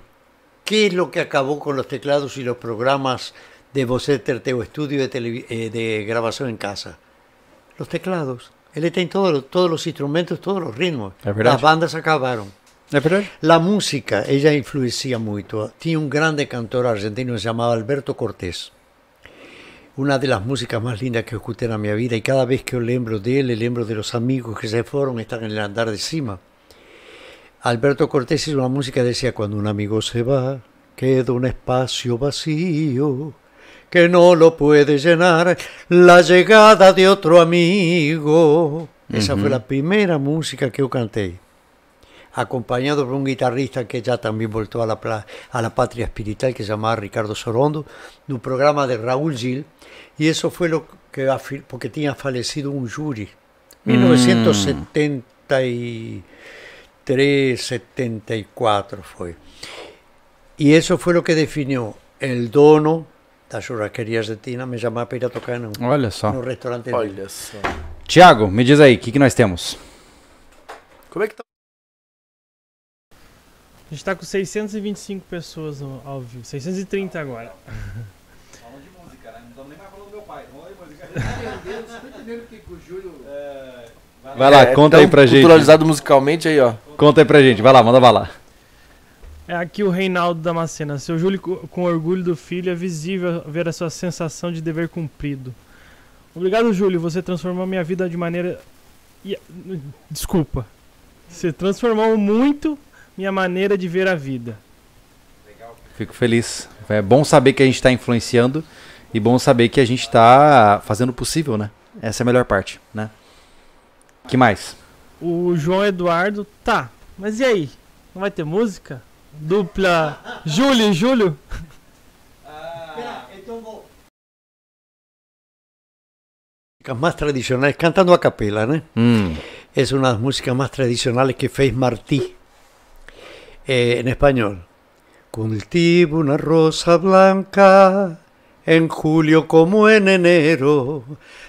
que é o que acabou com os teclados e os programas de ter o estúdio de, eh, de, gravação em casa? Os teclados. ele tem todo, todos os instrumentos, todos os ritmos. É As bandas acabaram. La música, ella influencia mucho, tiene un grande cantor argentino llamado Alberto Cortés. una de las músicas más lindas que escuché en mi vida, y cada vez que yo lembro de él él lembro de los amigos que se fueron están en el andar de cima. Alberto Cortés hizo una música que decía, cuando un amigo se va, queda un espacio vacío que no lo puede llenar la llegada de otro amigo. Esa fue la primera música que yo canté acompañado por un guitarrista que ya también voltó a la, a la patria espiritual, que se llamaba Ricardo Sorondo, de un programa de Raúl Gil, y eso fue lo que, porque tenía fallecido un jury, 1973, mm. 74 fue. Y eso fue lo que definió el dono la de tina me llamaba para ir a tocar en Olha restaurante Tiago, me diz ahí ¿qué que, que nós temos? Como que A gente tá com 625 pessoas no, ao vivo. 630 agora. Falando de música, né? Não estamos nem mais falando do meu pai. Não é música. Meu tá entendendo que o Júlio. É, vai lá, é, conta aí pra gente. Culturalizado musicalmente aí, ó. Conta aí pra gente. Vai lá, manda bala. É aqui o Reinaldo Damascena. Seu Júlio, com orgulho do filho, é visível ver a sua sensação de dever cumprido. Obrigado, Júlio. Você transformou minha vida de maneira. Desculpa. Você transformou muito minha maneira de ver a vida. Fico feliz. É bom saber que a gente está influenciando e bom saber que a gente está fazendo o possível, né? Essa é a melhor parte, né? Que mais? O João Eduardo, tá. Mas e aí? Não vai ter música? Dupla Júlio, Júlio? Ah, então vou. tradicionais, cantando a capela, né? Hum. Es é una músicas mais tradicionais que fez Martí. Eh, en español. Cultivo una rosa blanca en julio como en enero,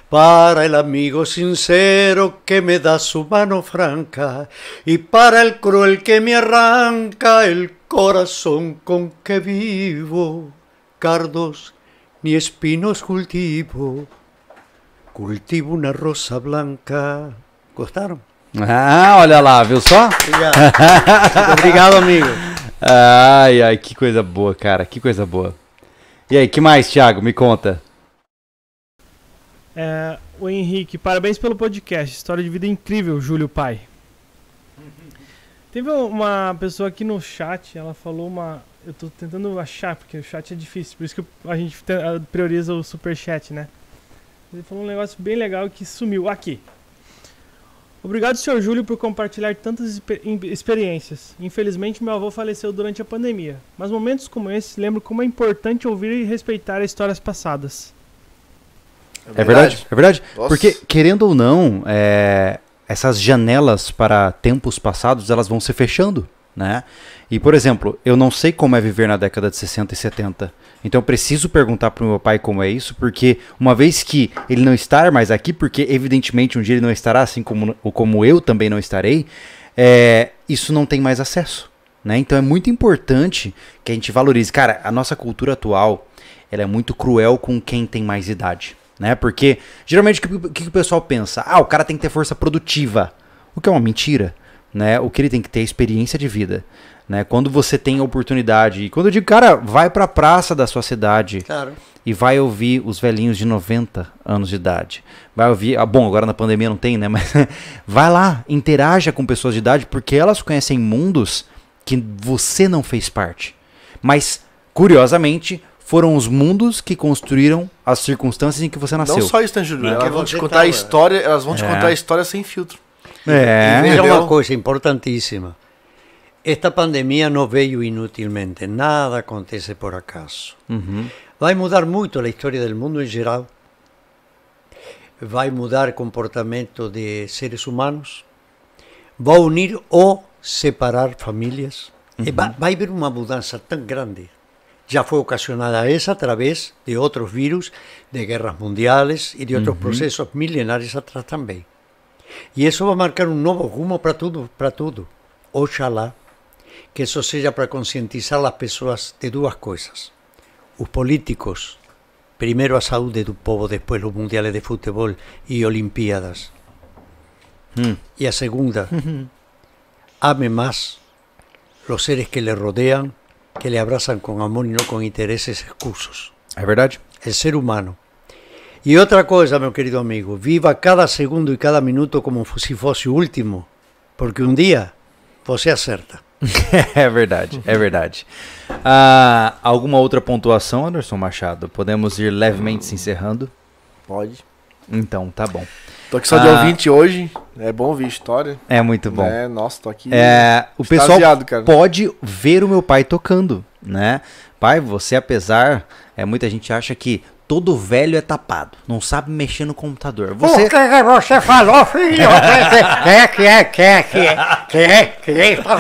para el amigo sincero que me da su mano franca y para el cruel que me arranca el corazón con que vivo. Cardos ni espinos cultivo, cultivo una rosa blanca. ¿Costaron? Ah, olha lá, viu só? Obrigado. (laughs) Obrigado, amigo. Ai, ai, que coisa boa, cara, que coisa boa. E aí, que mais, Thiago? Me conta. É, o Henrique, parabéns pelo podcast. História de vida incrível, Júlio Pai. Teve uma pessoa aqui no chat, ela falou uma. Eu tô tentando achar, porque o chat é difícil, por isso que a gente prioriza o super chat, né? Ele falou um negócio bem legal que sumiu. Aqui. Obrigado, Sr. Júlio, por compartilhar tantas experiências. Infelizmente, meu avô faleceu durante a pandemia, mas momentos como esse lembro como é importante ouvir e respeitar histórias passadas. É, é verdade, é verdade. Porque, querendo ou não, é... essas janelas para tempos passados elas vão se fechando. Né? E, por exemplo, eu não sei como é viver na década de 60 e 70. Então eu preciso perguntar para o meu pai como é isso, porque uma vez que ele não estar mais aqui, porque evidentemente um dia ele não estará, assim como, como eu também não estarei, é, isso não tem mais acesso. Né? Então é muito importante que a gente valorize. Cara, a nossa cultura atual ela é muito cruel com quem tem mais idade. Né? Porque geralmente o que, o que o pessoal pensa? Ah, o cara tem que ter força produtiva. O que é uma mentira né? O que ele tem que ter é experiência de vida. Né? Quando você tem a oportunidade, e quando eu digo, cara, vai para a praça da sua cidade e vai ouvir os velhinhos de 90 anos de idade. Vai ouvir, ah, bom, agora na pandemia não tem, né? (laughs) Mas vai lá, interaja com pessoas de idade, porque elas conhecem mundos que você não fez parte. Mas, curiosamente, foram os mundos que construíram as circunstâncias em que você nasceu. Não só isso, né, elas vão é te contar a é. história, elas vão te é. contar a história sem filtro. Eh. una cosa importantísima Esta pandemia no veo inútilmente, nada acontece por acaso. va a mudar mucho la historia del mundo en general va a mudar el comportamiento de seres humanos. va a unir o separar familias, eh, va a haber una mudanza tan grande ya fue ocasionada esa a través de otros virus, de guerras mundiales y de otros procesos milenarios atrás también. Y eso va a marcar un nuevo rumbo para todo, para todo. Ojalá que eso sea para concientizar a las personas de dos cosas. Los políticos, primero a salud de tu povo, después los mundiales de fútbol y olimpiadas. Hmm. Y a segunda, (laughs) ame más los seres que le rodean, que le abrazan con amor y no con intereses excusos Es verdad. El ser humano E outra coisa, meu querido amigo, viva cada segundo e cada minuto como se fosse o último, porque um dia você acerta. (laughs) é verdade, é verdade. Ah, alguma outra pontuação, Anderson Machado? Podemos ir levemente se encerrando? Pode. Então, tá bom. Tô aqui só de ah, ouvinte hoje. É bom ouvir história. É muito bom. É, nossa, tô aqui. É, o pessoal cara. pode ver o meu pai tocando, né? Pai, você apesar, é muita gente acha que Todo velho é tapado, não sabe mexer no computador. Você... O é que você falou, filho? Quem que é, quem é, que é, quem é, quem é, é, é tá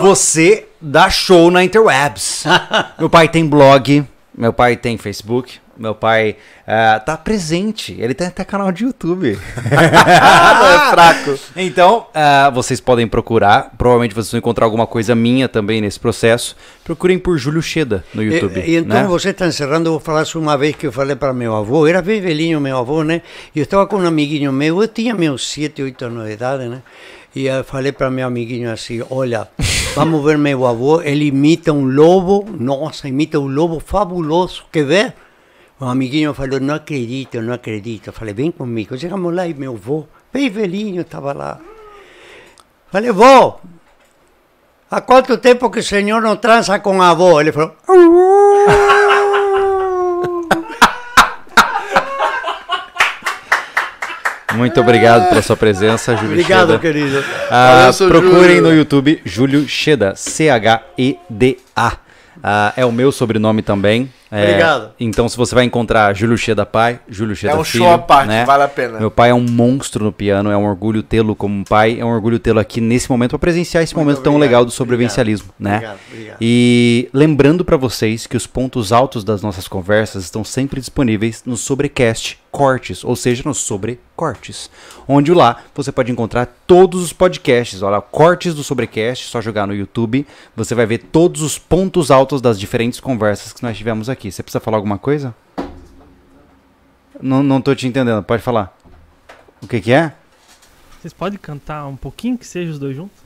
Você dá show na interwebs. (laughs) Meu pai tem blog, meu pai tem Facebook, meu pai uh, tá presente. Ele tem até canal de YouTube. é (laughs) fraco. Então, uh, vocês podem procurar. Provavelmente vocês vão encontrar alguma coisa minha também nesse processo. Procurem por Júlio Cheda no YouTube. E, e então né? você está encerrando. Vou falar uma vez que eu falei para meu avô. Era bem velhinho meu avô, né? E eu estava com um amiguinho meu. Eu tinha meus 7, 8 anos de idade, né? E eu falei para meu amiguinho assim: olha, (laughs) vamos ver meu avô. Ele imita um lobo. Nossa, imita um lobo fabuloso. Quer ver? Um amiguinho falou, não acredito, não acredito. Eu falei, vem comigo. Chegamos lá e meu avô, bem velhinho, estava lá. Falei, avô, há quanto tempo que o senhor não transa com a avó? Ele falou... Uh! (laughs) Muito obrigado pela sua presença, Júlio Obrigado, Cheda. querido. Ah, procurem Júlio. no YouTube Júlio Cheda, C-H-E-D-A. Ah, é o meu sobrenome também. É, Obrigado. Então, se você vai encontrar Júlio Chia da Pai, Júlio Chia é da um Filho... É um show à parte, né? vale a pena. Meu pai é um monstro no piano, é um orgulho tê-lo como pai, é um orgulho tê-lo aqui nesse momento para presenciar esse Muito momento obrigado, tão legal do sobrevivencialismo, obrigado, né? Obrigado, obrigado. E lembrando para vocês que os pontos altos das nossas conversas estão sempre disponíveis no Sobrecast Cortes, ou seja, no Sobre Cortes, onde lá você pode encontrar todos os podcasts, olha, cortes do Sobrecast, só jogar no YouTube, você vai ver todos os pontos altos das diferentes conversas que nós tivemos aqui aqui. Você precisa falar alguma coisa? Não, não tô te entendendo. Pode falar. O que que é? Vocês podem cantar um pouquinho que seja os dois juntos?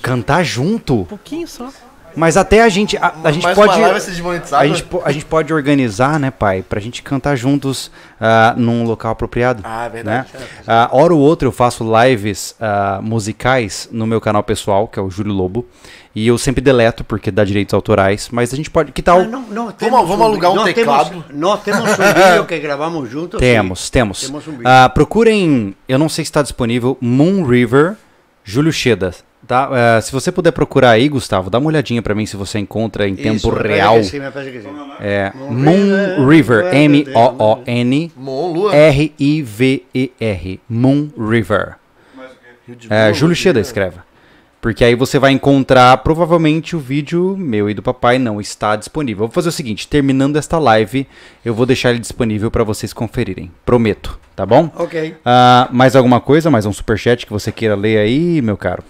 Cantar junto? Um pouquinho só. Mas até a gente. A, a gente pode. live A gente, a gente pode organizar, né, pai? Pra gente cantar juntos uh, num local apropriado. Ah, é verdade. Né? Uh, hora ou outra eu faço lives uh, musicais no meu canal pessoal, que é o Júlio Lobo. E eu sempre deleto, porque dá direitos autorais. Mas a gente pode. Que tal? não, não, vamos, vamos, alugar um teclado. Temos, nós temos um vídeo que gravamos juntos. (laughs) Temos, sim. temos. temos um uh, procurem. Eu não sei se está disponível. Moon River, Júlio Chedas uh, se você puder procurar aí, Gustavo, dá uma olhadinha para mim se você encontra em tempo real. Sim, é, Moon River, M-O-O-N R-I-V-E-R, Moon River. É, Júlio Cheda escreva, Porque aí você vai encontrar, provavelmente, o vídeo meu e do papai não está disponível. Vou fazer o seguinte, terminando esta live, eu vou deixar ele disponível para vocês conferirem. Prometo, tá bom? Ok. Uh, mais alguma coisa? Mais um superchat que você queira ler aí, meu caro?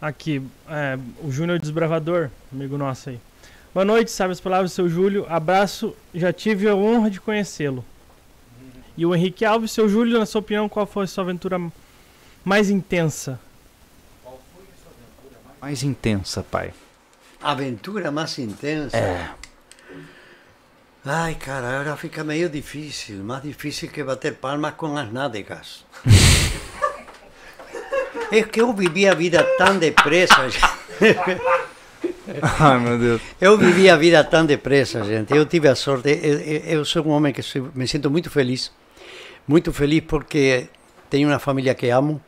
Aqui, é, o Júnior Desbravador, amigo nosso aí. Boa noite, sabe as palavras seu Júlio. Abraço, já tive a honra de conhecê-lo. E o Henrique Alves, seu Júlio, na sua opinião, qual foi a sua aventura mais intensa? Qual foi a sua aventura mais, mais intensa, pai? Aventura mais intensa? É. Ai, cara, agora fica meio difícil. Mais difícil que bater palmas com as nádegas. (laughs) É que eu vivi a vida tão depressa. (laughs) Ai, meu Deus. Eu vivi a vida tão depressa, gente. Eu tive a sorte. Eu, eu sou um homem que sou, me sinto muito feliz. Muito feliz porque tenho uma família que amo.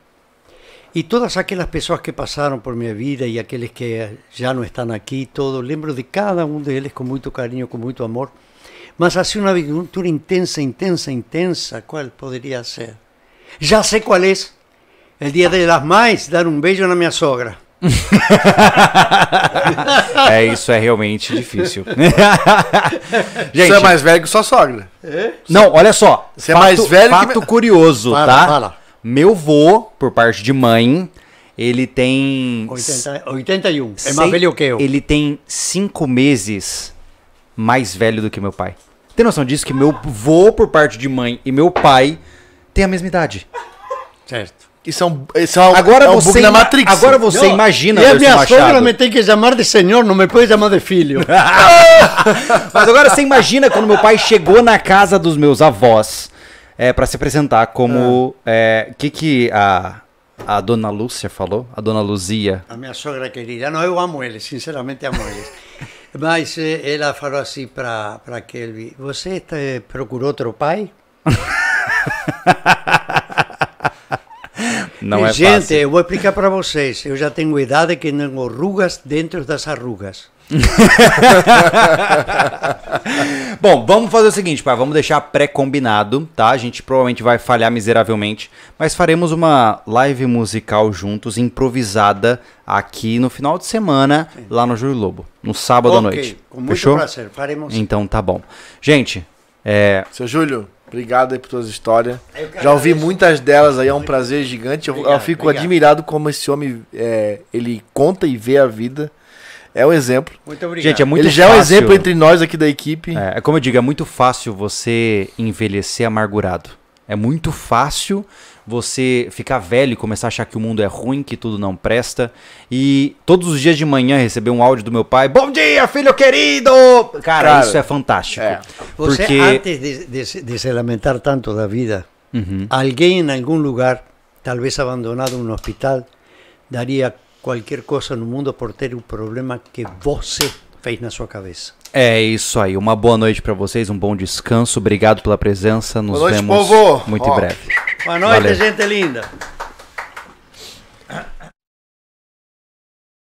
E todas aquelas pessoas que passaram por minha vida e aqueles que já não estão aqui, todo, lembro de cada um deles com muito carinho, com muito amor. Mas assim uma aventura intensa, intensa, intensa, qual poderia ser? Já sei qual é el Dia de las Mães, dar um beijo na minha sogra. (laughs) é, isso é realmente difícil. Gente, (laughs) você é mais velho que sua sogra. É? Não, olha só. Você fato, é mais velho fato que... curioso, fala, tá? Fala. Meu vô, por parte de mãe, ele tem. 80, 81. é mais velho que eu. Ele tem cinco meses mais velho do que meu pai. Tem noção disso? Que meu vô, por parte de mãe, e meu pai tem a mesma idade. Certo que são, eh, são agora é um você na matrix. Agora você imagina, E a minha Machado. sogra me tem que chamar de senhor, não me pode chamar de filho. (laughs) Mas agora você imagina quando meu pai chegou na casa dos meus avós é, para se apresentar como... O ah. é, que que a... A dona Lúcia falou? A dona Luzia? A minha sogra querida. Não, eu amo eles, sinceramente amo eles. Mas eh, ela falou assim para Kelvin: Você procurou outro pai? (laughs) Não é eh, Gente, fácil. eu vou explicar para vocês. Eu já tenho idade que não rugas dentro das arrugas. (laughs) Bom, vamos fazer o seguinte, pai. vamos deixar pré-combinado, tá? A gente provavelmente vai falhar miseravelmente, mas faremos uma live musical juntos, improvisada, aqui no final de semana, Sim. lá no Júlio Lobo, no sábado okay, à noite. Com muito Fechou? prazer, faremos. Então tá bom. Gente, é. Seu Júlio, Obrigado aí por tuas histórias. Já ouvi muitas delas aí, é um prazer gigante. Eu, eu fico obrigado. admirado como esse homem é, ele conta e vê a vida. É um exemplo. Muito obrigado. Gente, é muito ele fácil. já é um exemplo entre nós aqui da equipe. É, é como eu digo, é muito fácil você envelhecer amargurado. É muito fácil você ficar velho e começar a achar que o mundo é ruim, que tudo não presta. E todos os dias de manhã receber um áudio do meu pai: Bom dia, filho querido! Cara, Cara isso é fantástico. É. Você, porque... antes de, de, de, se lamentar tanto da vida, uhum. alguém em algum lugar, talvez abandonado num um hospital, daria qualquer coisa no mundo por ter o um problema que você fez na sua cabeça. É isso aí. Uma boa noite para vocês, um bom descanso. Obrigado pela presença. Nos noite, vemos povo. muito Ó, em breve. Boa noite, Valeu. gente linda.